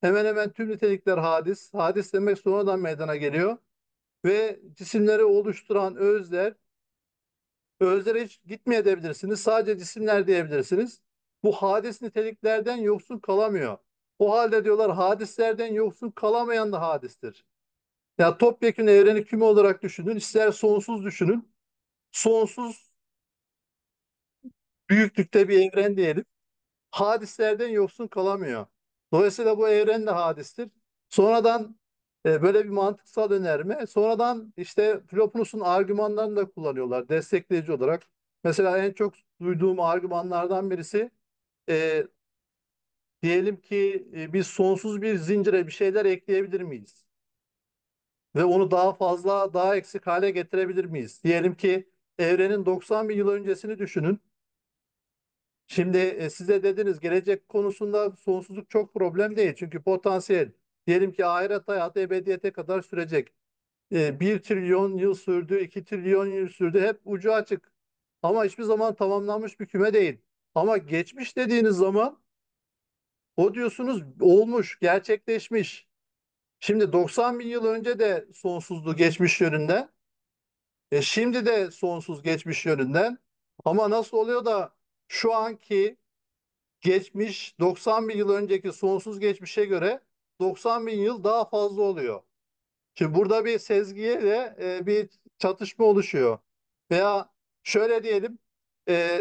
Hemen hemen tüm nitelikler hadis. Hadis demek sonradan meydana geliyor. Ve cisimleri oluşturan özler, özlere hiç debilirsiniz. Sadece cisimler diyebilirsiniz. Bu hadis niteliklerden yoksun kalamıyor. O halde diyorlar hadislerden yoksun kalamayan da hadistir. Ya topyekun evreni küme olarak düşünün, ister sonsuz düşünün. Sonsuz büyüklükte bir evren diyelim. Hadislerden yoksun kalamıyor. Dolayısıyla bu evren de hadistir. Sonradan e, böyle bir mantıksal önerme. Sonradan işte Plotinus'un argümanlarını da kullanıyorlar destekleyici olarak. Mesela en çok duyduğum argümanlardan birisi e, diyelim ki e, biz sonsuz bir zincire bir şeyler ekleyebilir miyiz? ve onu daha fazla, daha eksik hale getirebilir miyiz? Diyelim ki evrenin 90 bin yıl öncesini düşünün. Şimdi e, size dediniz gelecek konusunda sonsuzluk çok problem değil. Çünkü potansiyel. Diyelim ki ahiret hayatı ebediyete kadar sürecek. E, 1 trilyon yıl sürdü, 2 trilyon yıl sürdü. Hep ucu açık. Ama hiçbir zaman tamamlanmış bir küme değil. Ama geçmiş dediğiniz zaman o diyorsunuz olmuş, gerçekleşmiş. Şimdi 90 bin yıl önce de sonsuzdu geçmiş yönünden. E şimdi de sonsuz geçmiş yönünden. Ama nasıl oluyor da şu anki geçmiş 90 bin yıl önceki sonsuz geçmişe göre 90 bin yıl daha fazla oluyor. Şimdi burada bir sezgiye ve e, bir çatışma oluşuyor. Veya şöyle diyelim e,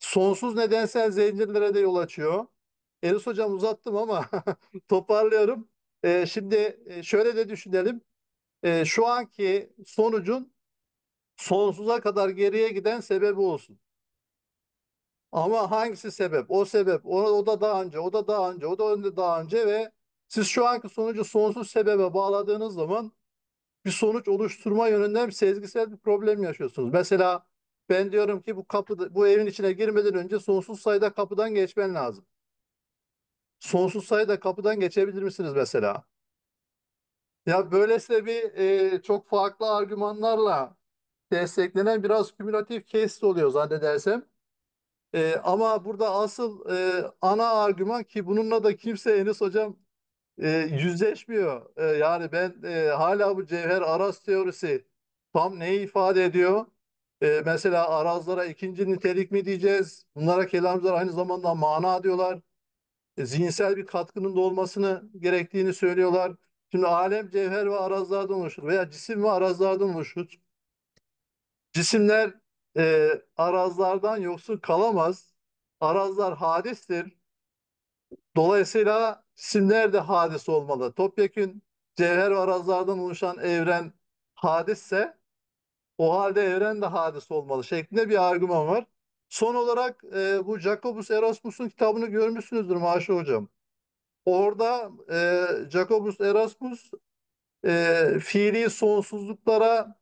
sonsuz nedensel zincirlere de yol açıyor. Enis hocam uzattım ama [LAUGHS] toparlıyorum. E, şimdi şöyle de düşünelim. E, şu anki sonucun sonsuza kadar geriye giden sebebi olsun. Ama hangisi sebep? O sebep. O, o da daha önce, o da daha önce, o da önce daha önce ve siz şu anki sonucu sonsuz sebebe bağladığınız zaman bir sonuç oluşturma yönünden bir sezgisel bir problem yaşıyorsunuz. Mesela ben diyorum ki bu kapı bu evin içine girmeden önce sonsuz sayıda kapıdan geçmen lazım sonsuz sayıda kapıdan geçebilir misiniz mesela? Ya böylesine bir e, çok farklı argümanlarla desteklenen biraz kümülatif case oluyor zannedersem. E, ama burada asıl e, ana argüman ki bununla da kimse Enes Hocam e, yüzleşmiyor. E, yani ben e, hala bu cevher araz teorisi tam neyi ifade ediyor? E, mesela arazlara ikinci nitelik mi diyeceğiz? Bunlara kelamcılar aynı zamanda mana diyorlar zihinsel bir katkının da olmasını gerektiğini söylüyorlar. Şimdi alem cevher ve arazlardan oluşur veya cisim ve arazlardan oluşur. Cisimler e, arazlardan yoksun kalamaz. Arazlar hadistir. Dolayısıyla cisimler de hadis olmalı. Topyekün cevher ve arazlardan oluşan evren hadisse o halde evren de hadis olmalı şeklinde bir argüman var. Son olarak e, bu Jacobus Erasmus'un kitabını görmüşsünüzdür Maşa Hocam. Orada e, Jacobus Erasmus e, fiili sonsuzluklara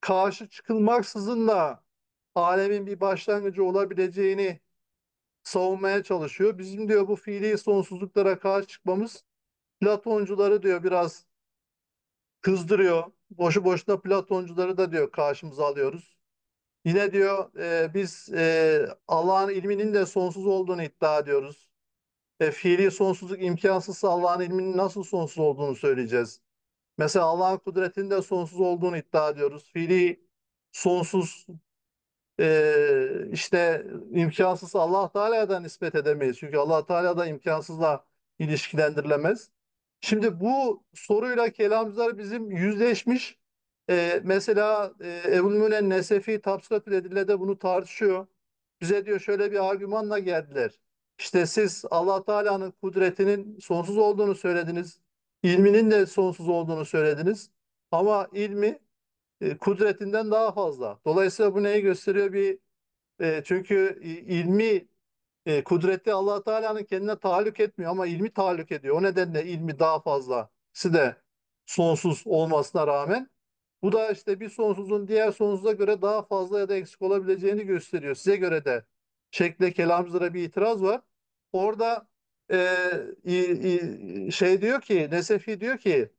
karşı çıkılmaksızın da alemin bir başlangıcı olabileceğini savunmaya çalışıyor. Bizim diyor bu fiili sonsuzluklara karşı çıkmamız Platoncuları diyor biraz kızdırıyor. Boşu boşuna Platoncuları da diyor karşımıza alıyoruz. Yine diyor e, biz e, Allah'ın ilminin de sonsuz olduğunu iddia ediyoruz. E, fiili sonsuzluk imkansızsa Allah'ın ilminin nasıl sonsuz olduğunu söyleyeceğiz. Mesela Allah'ın kudretinin de sonsuz olduğunu iddia ediyoruz. Fiili sonsuz e, işte imkansız Allah Teala'dan nispet edemeyiz. Çünkü Allah Teala da imkansızla ilişkilendirilemez. Şimdi bu soruyla kelamcılar bizim yüzleşmiş ee, mesela e, Ebu Münen Nesefi Tapsıratül Edile'de bunu tartışıyor. Bize diyor şöyle bir argümanla geldiler. İşte siz Allah Teala'nın kudretinin sonsuz olduğunu söylediniz. İlminin de sonsuz olduğunu söylediniz. Ama ilmi e, kudretinden daha fazla. Dolayısıyla bu neyi gösteriyor? Bir e, çünkü ilmi e, kudreti Allah Teala'nın kendine tahallük etmiyor ama ilmi tahallük ediyor. O nedenle ilmi daha fazla. İkisi de sonsuz olmasına rağmen bu da işte bir sonsuzun diğer sonsuza göre daha fazla ya da eksik olabileceğini gösteriyor. Size göre de şekle kelamcılara bir itiraz var. Orada e, şey diyor ki Nesefi diyor ki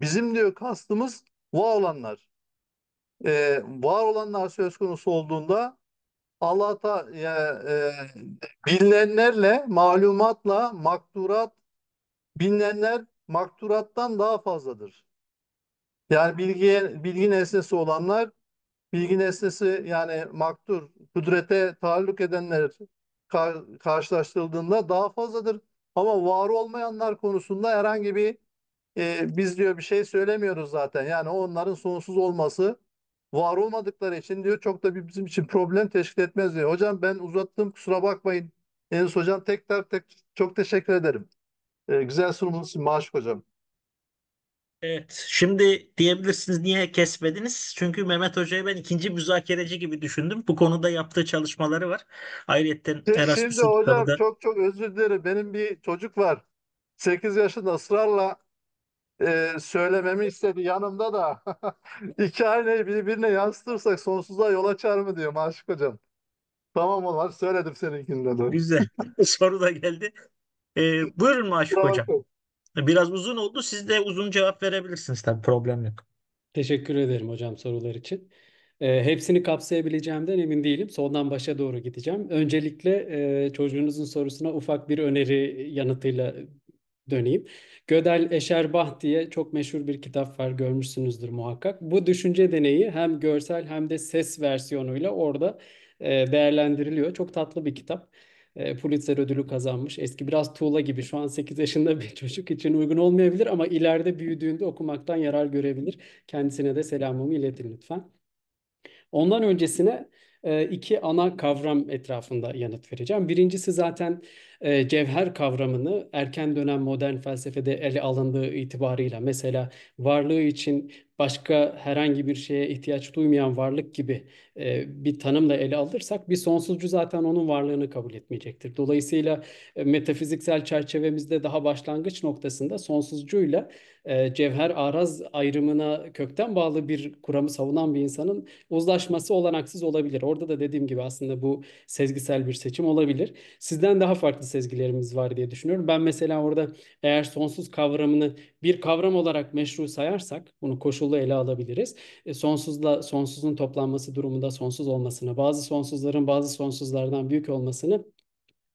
bizim diyor kastımız var olanlar. E, var olanlar söz konusu olduğunda Allah'ta e, e, bilinenlerle, malumatla, makturat bilinenler makturattan daha fazladır. Yani bilgi, bilgi nesnesi olanlar, bilgi nesnesi yani maktur, kudrete taalluk edenler kar, karşılaştırıldığında daha fazladır. Ama var olmayanlar konusunda herhangi bir e, biz diyor bir şey söylemiyoruz zaten. Yani onların sonsuz olması var olmadıkları için diyor çok da bir bizim için problem teşkil etmez diyor. Hocam ben uzattım kusura bakmayın. Enes hocam tekrar tek, çok teşekkür ederim. E, güzel sunumunuz için Maşuk hocam. Evet, şimdi diyebilirsiniz niye kesmediniz? Çünkü Mehmet Hoca'yı ben ikinci müzakereci gibi düşündüm. Bu konuda yaptığı çalışmaları var. Ayrıca Şimdi Erasmus'un hocam kitabı çok çok özür dilerim. Benim bir çocuk var. 8 yaşında ısrarla e, söylememi istedi yanımda da. [LAUGHS] İki aynayı birbirine yansıtırsak sonsuzluğa yol açar mı diyor Aşık hocam. Tamam oğlum hadi söyledim seninkinde de. güzel [LAUGHS] soru da geldi. Ee, buyurun Maşuk Hocam. Bravo. Biraz uzun oldu. Siz de uzun cevap verebilirsiniz tabii problem yok. Teşekkür ederim hocam sorular için. E, hepsini kapsayabileceğimden emin değilim. Soldan başa doğru gideceğim. Öncelikle e, çocuğunuzun sorusuna ufak bir öneri yanıtıyla döneyim. Gödel Eşerbah diye çok meşhur bir kitap var görmüşsünüzdür muhakkak. Bu düşünce deneyi hem görsel hem de ses versiyonuyla orada e, değerlendiriliyor. Çok tatlı bir kitap. E, Pulitzer ödülü kazanmış. Eski biraz tuğla gibi şu an 8 yaşında bir [LAUGHS] çocuk için uygun olmayabilir ama ileride büyüdüğünde okumaktan yarar görebilir. Kendisine de selamımı iletin lütfen. Ondan öncesine e, iki ana kavram etrafında yanıt vereceğim. Birincisi zaten e, cevher kavramını erken dönem modern felsefede ele alındığı itibarıyla mesela varlığı için başka herhangi bir şeye ihtiyaç duymayan varlık gibi e, bir tanımla ele alırsak bir sonsuzcu zaten onun varlığını kabul etmeyecektir. Dolayısıyla e, metafiziksel çerçevemizde daha başlangıç noktasında sonsuzcuyla e, cevher araz ayrımına kökten bağlı bir kuramı savunan bir insanın uzlaşması olanaksız olabilir. Orada da dediğim gibi aslında bu sezgisel bir seçim olabilir. Sizden daha farklı sezgilerimiz var diye düşünüyorum. Ben mesela orada eğer sonsuz kavramını bir kavram olarak meşru sayarsak bunu koşul koşulu ele alabiliriz. E, sonsuzla sonsuzun toplanması durumunda sonsuz olmasını, bazı sonsuzların bazı sonsuzlardan büyük olmasını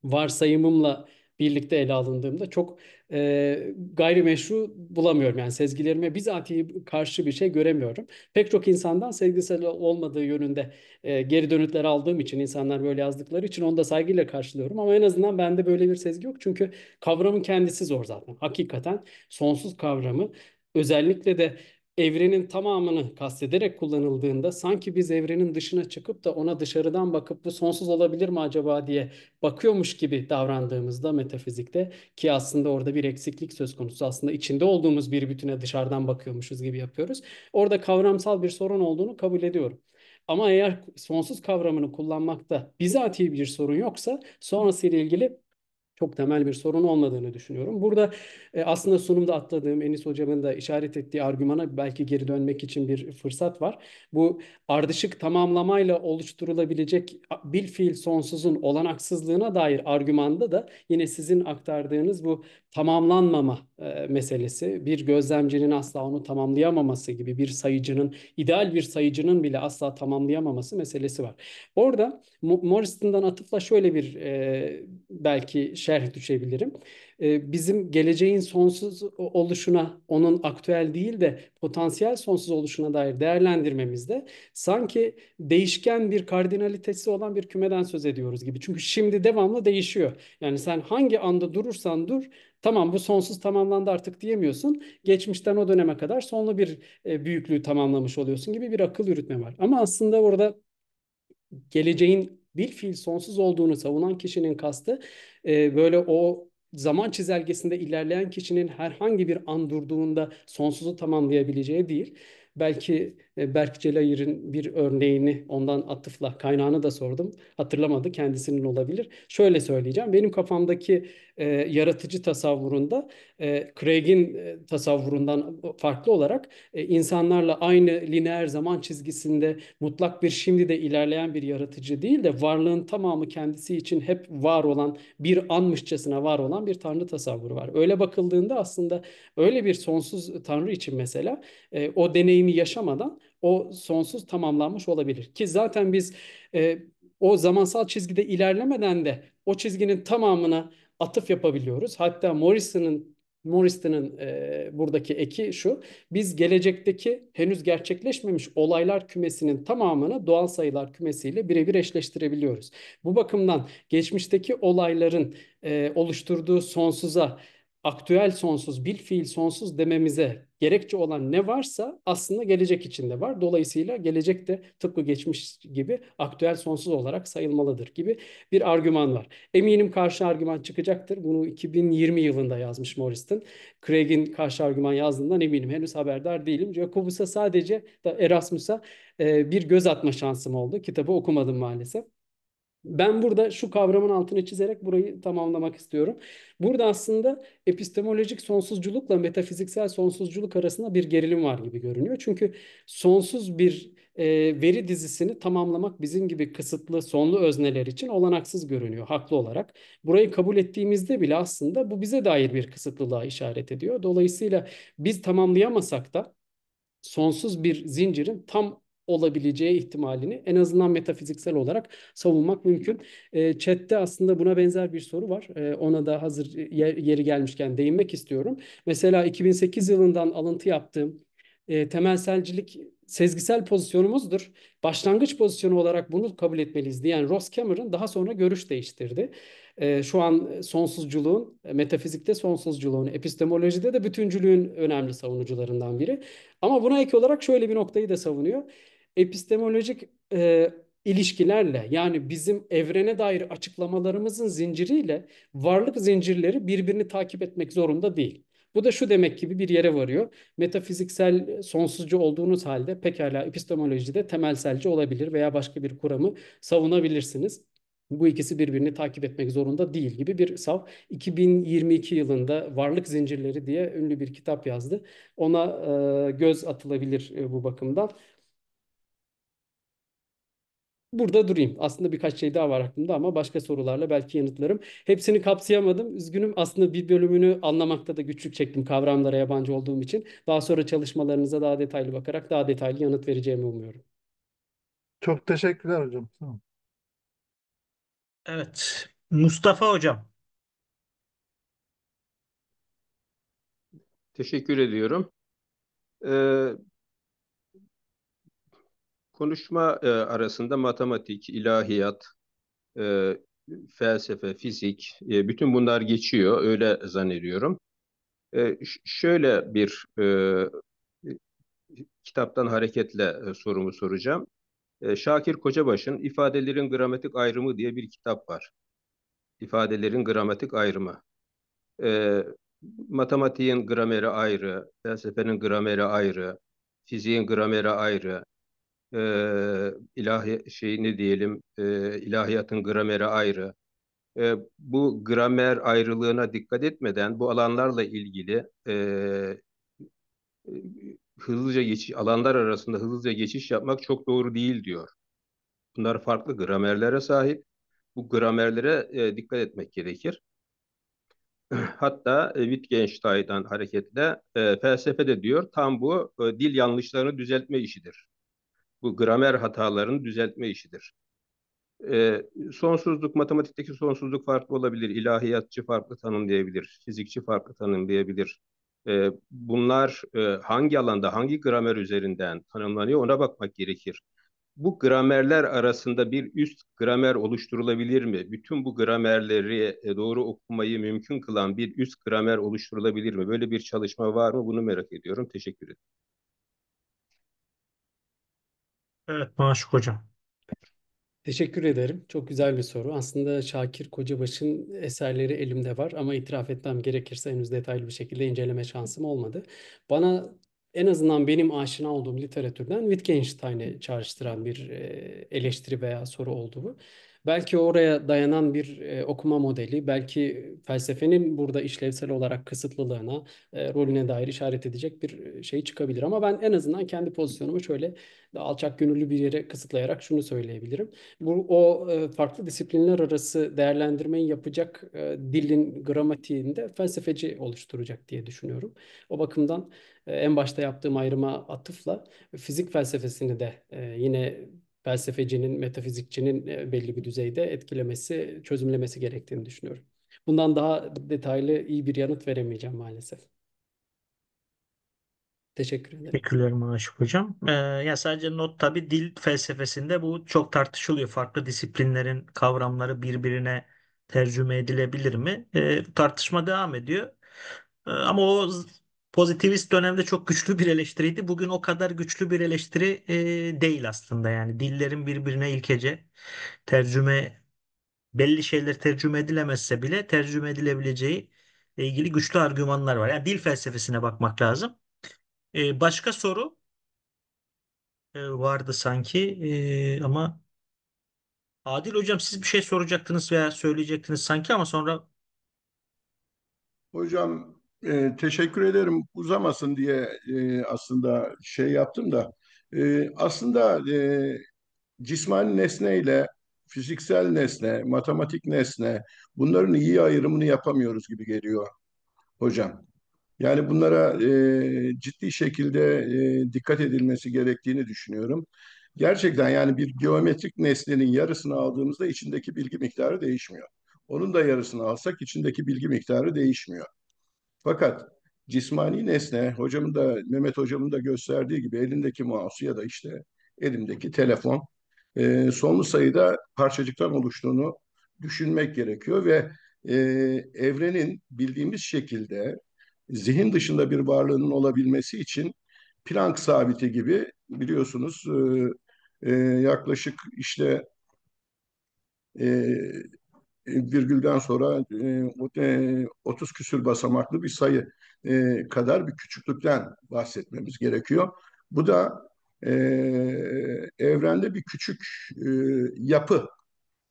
varsayımımla birlikte ele alındığımda çok e, gayrimeşru bulamıyorum. Yani sezgilerime bizatihi karşı bir şey göremiyorum. Pek çok insandan sezgisel olmadığı yönünde e, geri dönütler aldığım için insanlar böyle yazdıkları için onu da saygıyla karşılıyorum. Ama en azından bende böyle bir sezgi yok. Çünkü kavramın kendisi zor zaten. Hakikaten sonsuz kavramı özellikle de evrenin tamamını kastederek kullanıldığında sanki biz evrenin dışına çıkıp da ona dışarıdan bakıp bu sonsuz olabilir mi acaba diye bakıyormuş gibi davrandığımızda metafizikte ki aslında orada bir eksiklik söz konusu. Aslında içinde olduğumuz bir bütüne dışarıdan bakıyormuşuz gibi yapıyoruz. Orada kavramsal bir sorun olduğunu kabul ediyorum. Ama eğer sonsuz kavramını kullanmakta bizatihi bir sorun yoksa sonrasıyla ilgili çok temel bir sorun olmadığını düşünüyorum. Burada e, aslında sunumda atladığım Enis Hocam'ın da işaret ettiği argümana belki geri dönmek için bir fırsat var. Bu ardışık tamamlamayla oluşturulabilecek bir fiil sonsuzun olanaksızlığına dair argümanda da yine sizin aktardığınız bu tamamlanmama e, meselesi. Bir gözlemcinin asla onu tamamlayamaması gibi bir sayıcının, ideal bir sayıcının bile asla tamamlayamaması meselesi var. Orada Morrison'dan atıfla şöyle bir e, belki şerh düşebilirim. E, bizim geleceğin sonsuz oluşuna, onun aktüel değil de potansiyel sonsuz oluşuna dair değerlendirmemizde sanki değişken bir kardinalitesi olan bir kümeden söz ediyoruz gibi. Çünkü şimdi devamlı değişiyor. Yani sen hangi anda durursan dur Tamam bu sonsuz tamamlandı artık diyemiyorsun. Geçmişten o döneme kadar sonlu bir e, büyüklüğü tamamlamış oluyorsun gibi bir akıl yürütme var. Ama aslında orada geleceğin bir bilfiil sonsuz olduğunu savunan kişinin kastı e, böyle o zaman çizelgesinde ilerleyen kişinin herhangi bir an durduğunda sonsuzu tamamlayabileceği değil. Belki e, Berk Celayir'in bir örneğini ondan atıfla kaynağını da sordum. Hatırlamadı kendisinin olabilir. Şöyle söyleyeceğim. Benim kafamdaki e, yaratıcı tasavvurunda e, Craig'in e, tasavvurundan farklı olarak e, insanlarla aynı lineer zaman çizgisinde mutlak bir şimdi de ilerleyen bir yaratıcı değil de varlığın tamamı kendisi için hep var olan bir anmışçasına var olan bir tanrı tasavvuru var. Öyle bakıldığında aslında öyle bir sonsuz tanrı için mesela e, o deneyimi yaşamadan o sonsuz tamamlanmış olabilir. Ki zaten biz e, o zamansal çizgide ilerlemeden de o çizginin tamamına atıf yapabiliyoruz. Hatta Morrison'ın Morrison'ın e, buradaki eki şu. Biz gelecekteki henüz gerçekleşmemiş olaylar kümesinin tamamını doğal sayılar kümesiyle birebir eşleştirebiliyoruz. Bu bakımdan geçmişteki olayların e, oluşturduğu sonsuza aktüel sonsuz, bir fiil sonsuz dememize gerekçe olan ne varsa aslında gelecek içinde var. Dolayısıyla gelecek de tıpkı geçmiş gibi aktüel sonsuz olarak sayılmalıdır gibi bir argüman var. Eminim karşı argüman çıkacaktır. Bunu 2020 yılında yazmış Morris'tin. Craig'in karşı argüman yazdığından eminim. Henüz haberdar değilim. Jacobus'a sadece da Erasmus'a e, bir göz atma şansım oldu. Kitabı okumadım maalesef. Ben burada şu kavramın altını çizerek burayı tamamlamak istiyorum. Burada aslında epistemolojik sonsuzculukla metafiziksel sonsuzculuk arasında bir gerilim var gibi görünüyor. Çünkü sonsuz bir e, veri dizisini tamamlamak bizim gibi kısıtlı sonlu özneler için olanaksız görünüyor haklı olarak. Burayı kabul ettiğimizde bile aslında bu bize dair bir kısıtlılığa işaret ediyor. Dolayısıyla biz tamamlayamasak da sonsuz bir zincirin tam olabileceği ihtimalini en azından metafiziksel olarak savunmak mümkün. E, chat'te aslında buna benzer bir soru var. E, ona da hazır yer, yeri gelmişken değinmek istiyorum. Mesela 2008 yılından alıntı yaptığım e, temelselcilik sezgisel pozisyonumuzdur. Başlangıç pozisyonu olarak bunu kabul etmeliyiz diyen Ross Cameron daha sonra görüş değiştirdi. E, şu an sonsuzculuğun, metafizikte sonsuzculuğun, epistemolojide de bütüncülüğün önemli savunucularından biri. Ama buna ek olarak şöyle bir noktayı da savunuyor epistemolojik e, ilişkilerle yani bizim evrene dair açıklamalarımızın zinciriyle varlık zincirleri birbirini takip etmek zorunda değil. Bu da şu demek gibi bir yere varıyor. Metafiziksel sonsuzcu olduğunuz halde pekala epistemolojide temelselci olabilir veya başka bir kuramı savunabilirsiniz. Bu ikisi birbirini takip etmek zorunda değil gibi bir sav. 2022 yılında Varlık Zincirleri diye ünlü bir kitap yazdı. Ona e, göz atılabilir e, bu bakımdan burada durayım. Aslında birkaç şey daha var aklımda ama başka sorularla belki yanıtlarım. Hepsini kapsayamadım. Üzgünüm aslında bir bölümünü anlamakta da güçlük çektim kavramlara yabancı olduğum için. Daha sonra çalışmalarınıza daha detaylı bakarak daha detaylı yanıt vereceğimi umuyorum. Çok teşekkürler hocam. Tamam. Evet. Mustafa hocam. Teşekkür ediyorum. Ee, konuşma e, arasında matematik, ilahiyat, e, felsefe, fizik, e, bütün bunlar geçiyor. Öyle zannediyorum. E, şöyle bir e, kitaptan hareketle e, sorumu soracağım. E, Şakir Kocabaş'ın İfadelerin Gramatik Ayrımı diye bir kitap var. İfadelerin gramatik ayrımı. E, matematiğin grameri ayrı, felsefenin grameri ayrı, fiziğin grameri ayrı, e, ilahi şey ne diyelim e, ilahiyatın grameri ayrı. E, bu gramer ayrılığına dikkat etmeden bu alanlarla ilgili e, hızlıca geçiş alanlar arasında hızlıca geçiş yapmak çok doğru değil diyor. Bunlar farklı gramerlere sahip. Bu gramerlere e, dikkat etmek gerekir. [CLEARS THROAT] Hatta e, Wittgenstein'dan hareketle e, felsefe diyor tam bu e, dil yanlışlarını düzeltme işidir. Bu gramer hatalarını düzeltme işidir. E, sonsuzluk, matematikteki sonsuzluk farklı olabilir. İlahiyatçı farklı tanımlayabilir. Fizikçi farklı tanımlayabilir. E, bunlar e, hangi alanda, hangi gramer üzerinden tanımlanıyor ona bakmak gerekir. Bu gramerler arasında bir üst gramer oluşturulabilir mi? Bütün bu gramerleri e, doğru okumayı mümkün kılan bir üst gramer oluşturulabilir mi? Böyle bir çalışma var mı? Bunu merak ediyorum. Teşekkür ederim. Evet Maşuk Hocam. Teşekkür ederim. Çok güzel bir soru. Aslında Şakir Kocabaş'ın eserleri elimde var ama itiraf etmem gerekirse henüz detaylı bir şekilde inceleme şansım olmadı. Bana en azından benim aşina olduğum literatürden Wittgenstein'i çağrıştıran bir e, eleştiri veya soru oldu bu. Belki oraya dayanan bir e, okuma modeli, belki felsefenin burada işlevsel olarak kısıtlılığına, e, rolüne dair işaret edecek bir e, şey çıkabilir. Ama ben en azından kendi pozisyonumu şöyle alçak gönüllü bir yere kısıtlayarak şunu söyleyebilirim. Bu o e, farklı disiplinler arası değerlendirmeyi yapacak e, dilin gramatiğinde felsefeci oluşturacak diye düşünüyorum. O bakımdan e, en başta yaptığım ayrıma atıfla e, fizik felsefesini de yine felsefecinin, metafizikçinin e, belli bir düzeyde etkilemesi, çözümlemesi gerektiğini düşünüyorum. Bundan daha detaylı iyi bir yanıt veremeyeceğim maalesef. Teşekkür ederim. Teşekkürler Maşuk Hocam. Ee, ya sadece not tabi dil felsefesinde bu çok tartışılıyor. Farklı disiplinlerin kavramları birbirine tercüme edilebilir mi? Ee, tartışma devam ediyor. Ee, ama o pozitivist dönemde çok güçlü bir eleştiriydi. Bugün o kadar güçlü bir eleştiri e, değil aslında yani. Dillerin birbirine ilkece tercüme belli şeyler tercüme edilemezse bile tercüme edilebileceği e, ilgili güçlü argümanlar var. Yani dil felsefesine bakmak lazım. E, başka soru e, vardı sanki e, ama Adil hocam siz bir şey soracaktınız veya söyleyecektiniz sanki ama sonra Hocam e, teşekkür ederim. Uzamasın diye e, aslında şey yaptım da. E, aslında e, cismani nesne ile fiziksel nesne, matematik nesne bunların iyi ayrımını yapamıyoruz gibi geliyor hocam. Yani bunlara e, ciddi şekilde e, dikkat edilmesi gerektiğini düşünüyorum. Gerçekten yani bir geometrik nesnenin yarısını aldığımızda içindeki bilgi miktarı değişmiyor. Onun da yarısını alsak içindeki bilgi miktarı değişmiyor. Fakat cismani nesne, hocamın da Mehmet hocamın da gösterdiği gibi elindeki mouse'u ya da işte elimdeki telefon e, sonlu sayıda parçacıktan oluştuğunu düşünmek gerekiyor ve e, evrenin bildiğimiz şekilde zihin dışında bir varlığının olabilmesi için Planck sabiti gibi biliyorsunuz e, e, yaklaşık işte e, virgülden sonra e, 30 e, küsür basamaklı bir sayı e, kadar bir küçüklükten bahsetmemiz gerekiyor. Bu da e, evrende bir küçük e, yapı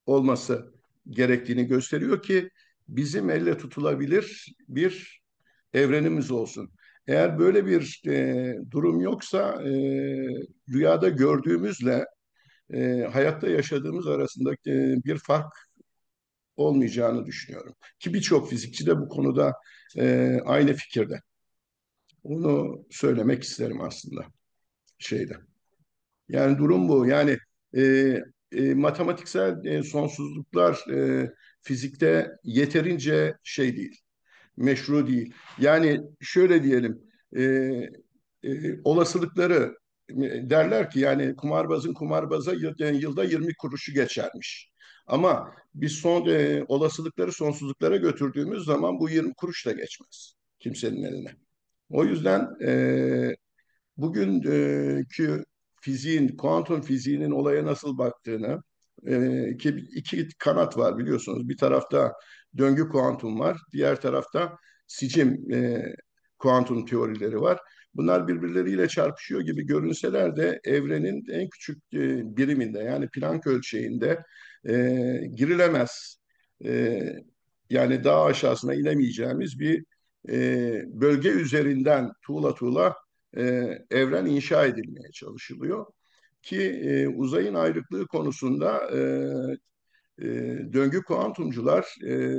olması gerektiğini gösteriyor ki bizim elle tutulabilir bir evrenimiz olsun. Eğer böyle bir e, durum yoksa e, rüyada gördüğümüzle e, hayatta yaşadığımız arasındaki e, bir fark olmayacağını düşünüyorum. Ki birçok fizikçi de bu konuda e, aynı fikirde. Onu söylemek isterim aslında şeyde. Yani durum bu. Yani e, e, matematiksel e, sonsuzluklar e, fizikte yeterince şey değil, meşru değil. Yani şöyle diyelim, e, e, olasılıkları e, derler ki yani kumarbazın kumarbaza yılda 20 kuruşu geçermiş. Ama biz son e, olasılıkları sonsuzluklara götürdüğümüz zaman bu 20 kuruş da geçmez kimsenin eline. O yüzden e, bugünkü fiziğin, kuantum fiziğinin olaya nasıl baktığını e, ki iki kanat var biliyorsunuz. Bir tarafta döngü kuantum var, diğer tarafta sicim e, kuantum teorileri var. Bunlar birbirleriyle çarpışıyor gibi görünseler de evrenin en küçük e, biriminde yani Planck ölçeğinde e, girilemez. E, yani daha aşağısına inemeyeceğimiz bir e, bölge üzerinden tuğla tuğla e, evren inşa edilmeye çalışılıyor. Ki e, uzayın ayrıklığı konusunda e, e, döngü kuantumcular e,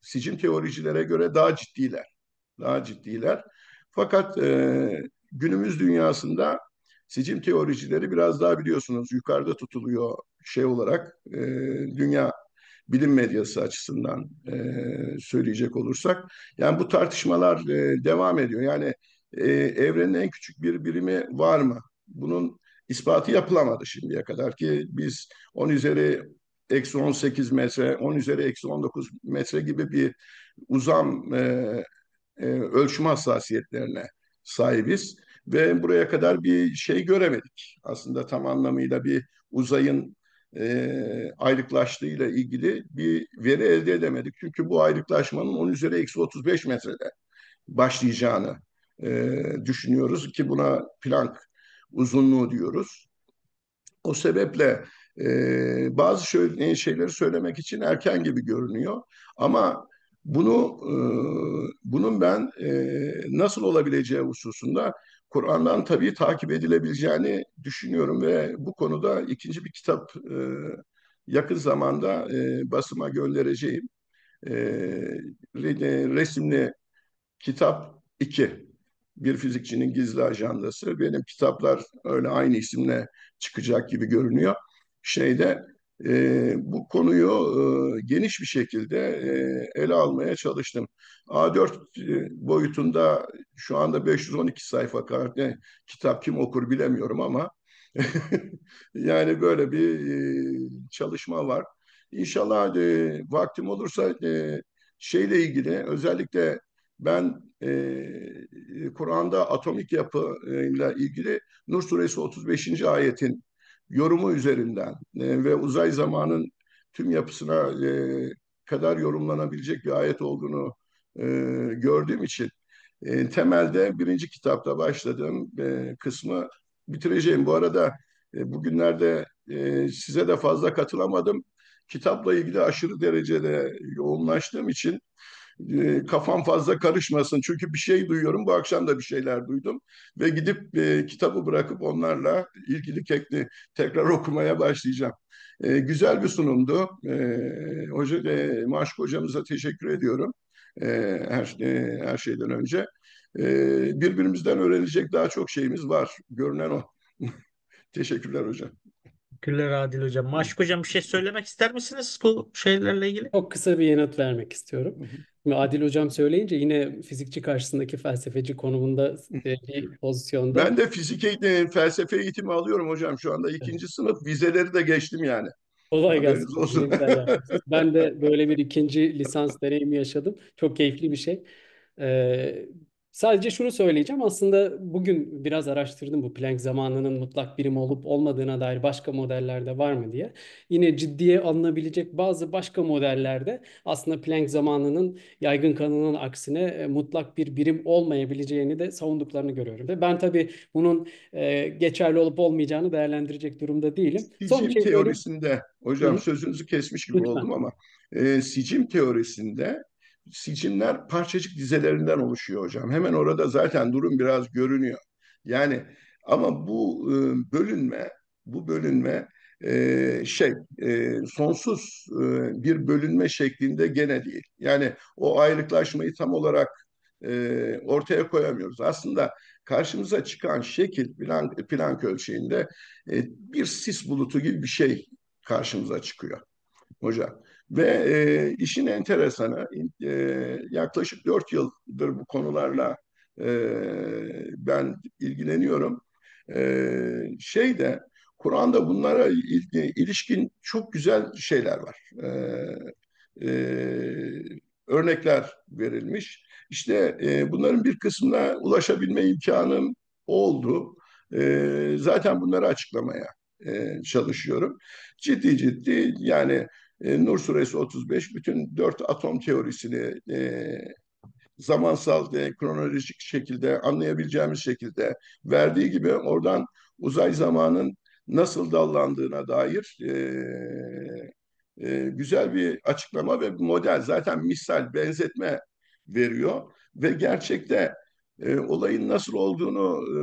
sicim teoricilere göre daha ciddiler. Daha ciddiler. Fakat e, günümüz dünyasında Sicim teoricileri biraz daha biliyorsunuz yukarıda tutuluyor şey olarak e, dünya bilim medyası açısından e, söyleyecek olursak. Yani bu tartışmalar e, devam ediyor. Yani e, evrenin en küçük bir birimi var mı? Bunun ispatı yapılamadı şimdiye kadar ki biz 10 üzeri eksi 18 metre, 10 üzeri eksi 19 metre gibi bir uzam e, e, ölçme hassasiyetlerine sahibiz ve buraya kadar bir şey göremedik. Aslında tam anlamıyla bir uzayın e, ayrıklaştığıyla ilgili bir veri elde edemedik. Çünkü bu ayrıklaşmanın 10 üzeri eksi 35 metrede başlayacağını e, düşünüyoruz ki buna Planck uzunluğu diyoruz. O sebeple e, bazı şöyle şeyleri söylemek için erken gibi görünüyor. Ama bunu e, bunun ben e, nasıl olabileceği hususunda Kur'an'dan tabii takip edilebileceğini düşünüyorum ve bu konuda ikinci bir kitap e, yakın zamanda e, basıma göndereceğim. E, e resimli kitap 2. Bir fizikçinin gizli ajandası. Benim kitaplar öyle aynı isimle çıkacak gibi görünüyor. Şeyde e, bu konuyu e, geniş bir şekilde e, ele almaya çalıştım. A4 boyutunda şu anda 512 sayfa kadar kitap kim okur bilemiyorum ama [LAUGHS] yani böyle bir e, çalışma var. İnşallah e, vaktim olursa e, şeyle ilgili özellikle ben e, Kur'an'da atomik yapı ile ilgili Nur Suresi 35. ayetin yorumu üzerinden e, ve uzay zamanın tüm yapısına e, kadar yorumlanabilecek bir ayet olduğunu e, gördüğüm için e, temelde birinci kitapta başladığım e, kısmı bitireceğim. Bu arada e, bugünlerde e, size de fazla katılamadım. Kitapla ilgili aşırı derecede yoğunlaştığım için e, kafam fazla karışmasın. Çünkü bir şey duyuyorum. Bu akşam da bir şeyler duydum. Ve gidip e, kitabı bırakıp onlarla ilgili kekli tekrar [LAUGHS] okumaya başlayacağım. E, güzel bir sunumdu. E, hoca, e, Maşuk hocamıza teşekkür ediyorum. E, her, e, her şeyden önce. E, birbirimizden öğrenecek daha çok şeyimiz var. Görünen o. [LAUGHS] Teşekkürler hocam. Teşekkürler Adil Hocam. Maşuk Hocam bir şey söylemek ister misiniz bu şeylerle ilgili? Çok kısa bir yanıt vermek istiyorum. Adil Hocam söyleyince yine fizikçi karşısındaki felsefeci konumunda e, bir pozisyonda. Ben de fizik eğitimi, felsefe eğitimi alıyorum hocam şu anda. ikinci sınıf vizeleri de geçtim yani. Kolay gelsin. Olsun. ben de böyle bir ikinci lisans deneyimi yaşadım. Çok keyifli bir şey. Ee, Sadece şunu söyleyeceğim. Aslında bugün biraz araştırdım bu Planck zamanının mutlak birim olup olmadığına dair başka modellerde var mı diye. Yine ciddiye alınabilecek bazı başka modellerde aslında Planck zamanının yaygın kanının aksine e, mutlak bir birim olmayabileceğini de savunduklarını görüyorum. Ve ben tabii bunun e, geçerli olup olmayacağını değerlendirecek durumda değilim. Sicim Son şey teorisinde, diyorum. hocam Hı? sözünüzü kesmiş gibi Lütfen. oldum ama e, sicim teorisinde sicimler parçacık dizelerinden oluşuyor hocam. Hemen orada zaten durum biraz görünüyor. Yani ama bu e, bölünme, bu bölünme e, şey e, sonsuz e, bir bölünme şeklinde gene değil. Yani o ayrıklaşmayı tam olarak e, ortaya koyamıyoruz. Aslında karşımıza çıkan şekil plan plan ölçeğinde e, bir sis bulutu gibi bir şey karşımıza çıkıyor hocam. Ve e, işin enteresanı e, yaklaşık dört yıldır bu konularla e, ben ilgileniyorum. E, şey de Kur'an'da bunlara ilişkin çok güzel şeyler var. E, e, örnekler verilmiş. İşte e, bunların bir kısmına ulaşabilme imkanım oldu. E, zaten bunları açıklamaya e, çalışıyorum. Ciddi ciddi yani e, Nur Suresi 35 bütün dört atom teorisini e, zamansal ve kronolojik şekilde anlayabileceğimiz şekilde verdiği gibi oradan uzay zamanın nasıl dallandığına dair e, e, güzel bir açıklama ve bir model zaten misal benzetme veriyor ve gerçekte e, olayın nasıl olduğunu e,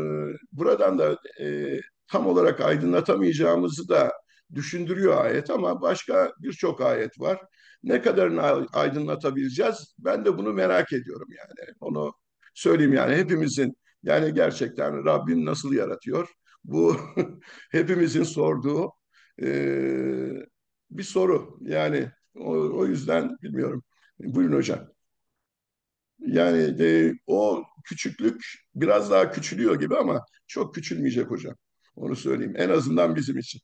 buradan da e, tam olarak aydınlatamayacağımızı da düşündürüyor ayet ama başka birçok ayet var. Ne kadarını aydınlatabileceğiz? Ben de bunu merak ediyorum yani. Onu söyleyeyim yani hepimizin yani gerçekten Rabbim nasıl yaratıyor? Bu [LAUGHS] hepimizin sorduğu e, bir soru. Yani o, o yüzden bilmiyorum. Buyurun hocam. Yani de, o küçüklük biraz daha küçülüyor gibi ama çok küçülmeyecek hocam. Onu söyleyeyim. En azından bizim için.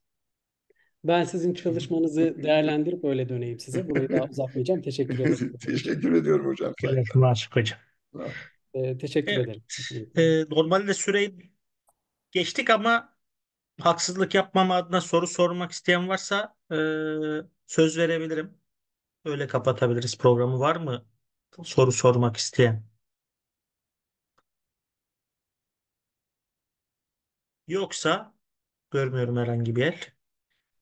Ben sizin çalışmanızı [LAUGHS] değerlendirip öyle döneyim size. Burayı daha uzatmayacağım. Teşekkür ederim. [LAUGHS] teşekkür ediyorum hocam. Teşekkürler hocam. Ee, teşekkür evet. ederim. Ee, normalde süreyi geçtik ama haksızlık yapmam adına soru sormak isteyen varsa e, söz verebilirim. Öyle kapatabiliriz programı. Var mı soru sormak isteyen? Yoksa görmüyorum herhangi bir el.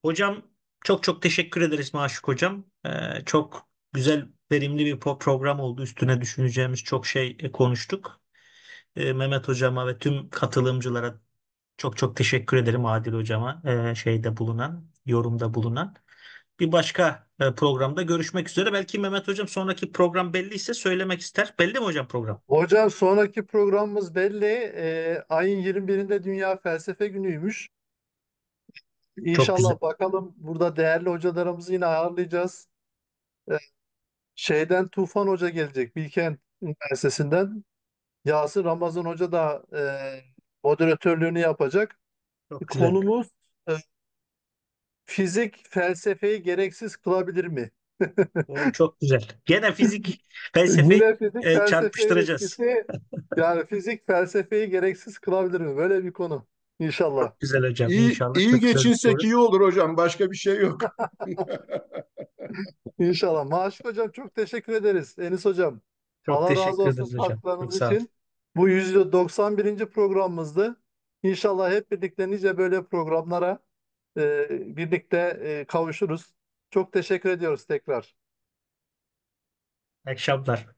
Hocam çok çok teşekkür ederiz Maşuk Hocam. Ee, çok güzel, verimli bir program oldu. Üstüne düşüneceğimiz çok şey e, konuştuk. Ee, Mehmet Hocama ve tüm katılımcılara çok çok teşekkür ederim Adil Hocama e, şeyde bulunan, yorumda bulunan. Bir başka e, programda görüşmek üzere. Belki Mehmet Hocam sonraki program belliyse söylemek ister. Belli mi hocam program? Hocam sonraki programımız belli. Ee, ayın 21'inde Dünya Felsefe Günü'ymüş. Çok güzel. İnşallah bakalım burada değerli hocalarımızı yine ağırlayacağız. Ee, şeyden Tufan Hoca gelecek Bilkent Üniversitesi'nden. Yasin Ramazan Hoca da e, moderatörlüğünü yapacak. Çok güzel. Konumuz e, fizik felsefeyi gereksiz kılabilir mi? Oo, çok güzel. Gene fizik [LAUGHS] felsefeyi Yine fizik e, çarpıştıracağız. etkisi yani fizik felsefeyi gereksiz kılabilir mi? Böyle bir konu. İnşallah. Çok güzel hocam. İyi, İnşallah İyi çok geçinsek olur. iyi olur hocam. Başka bir şey yok. [LAUGHS] İnşallah. Maşuk hocam çok teşekkür ederiz. Enis hocam. Çok Allah teşekkür razı ederiz olsun hocam. katkılarınız Çok sağ olun. için. Bu 191. programımızdı. İnşallah hep birlikte nice böyle programlara e, birlikte e, kavuşuruz. Çok teşekkür ediyoruz tekrar. İyi akşamlar.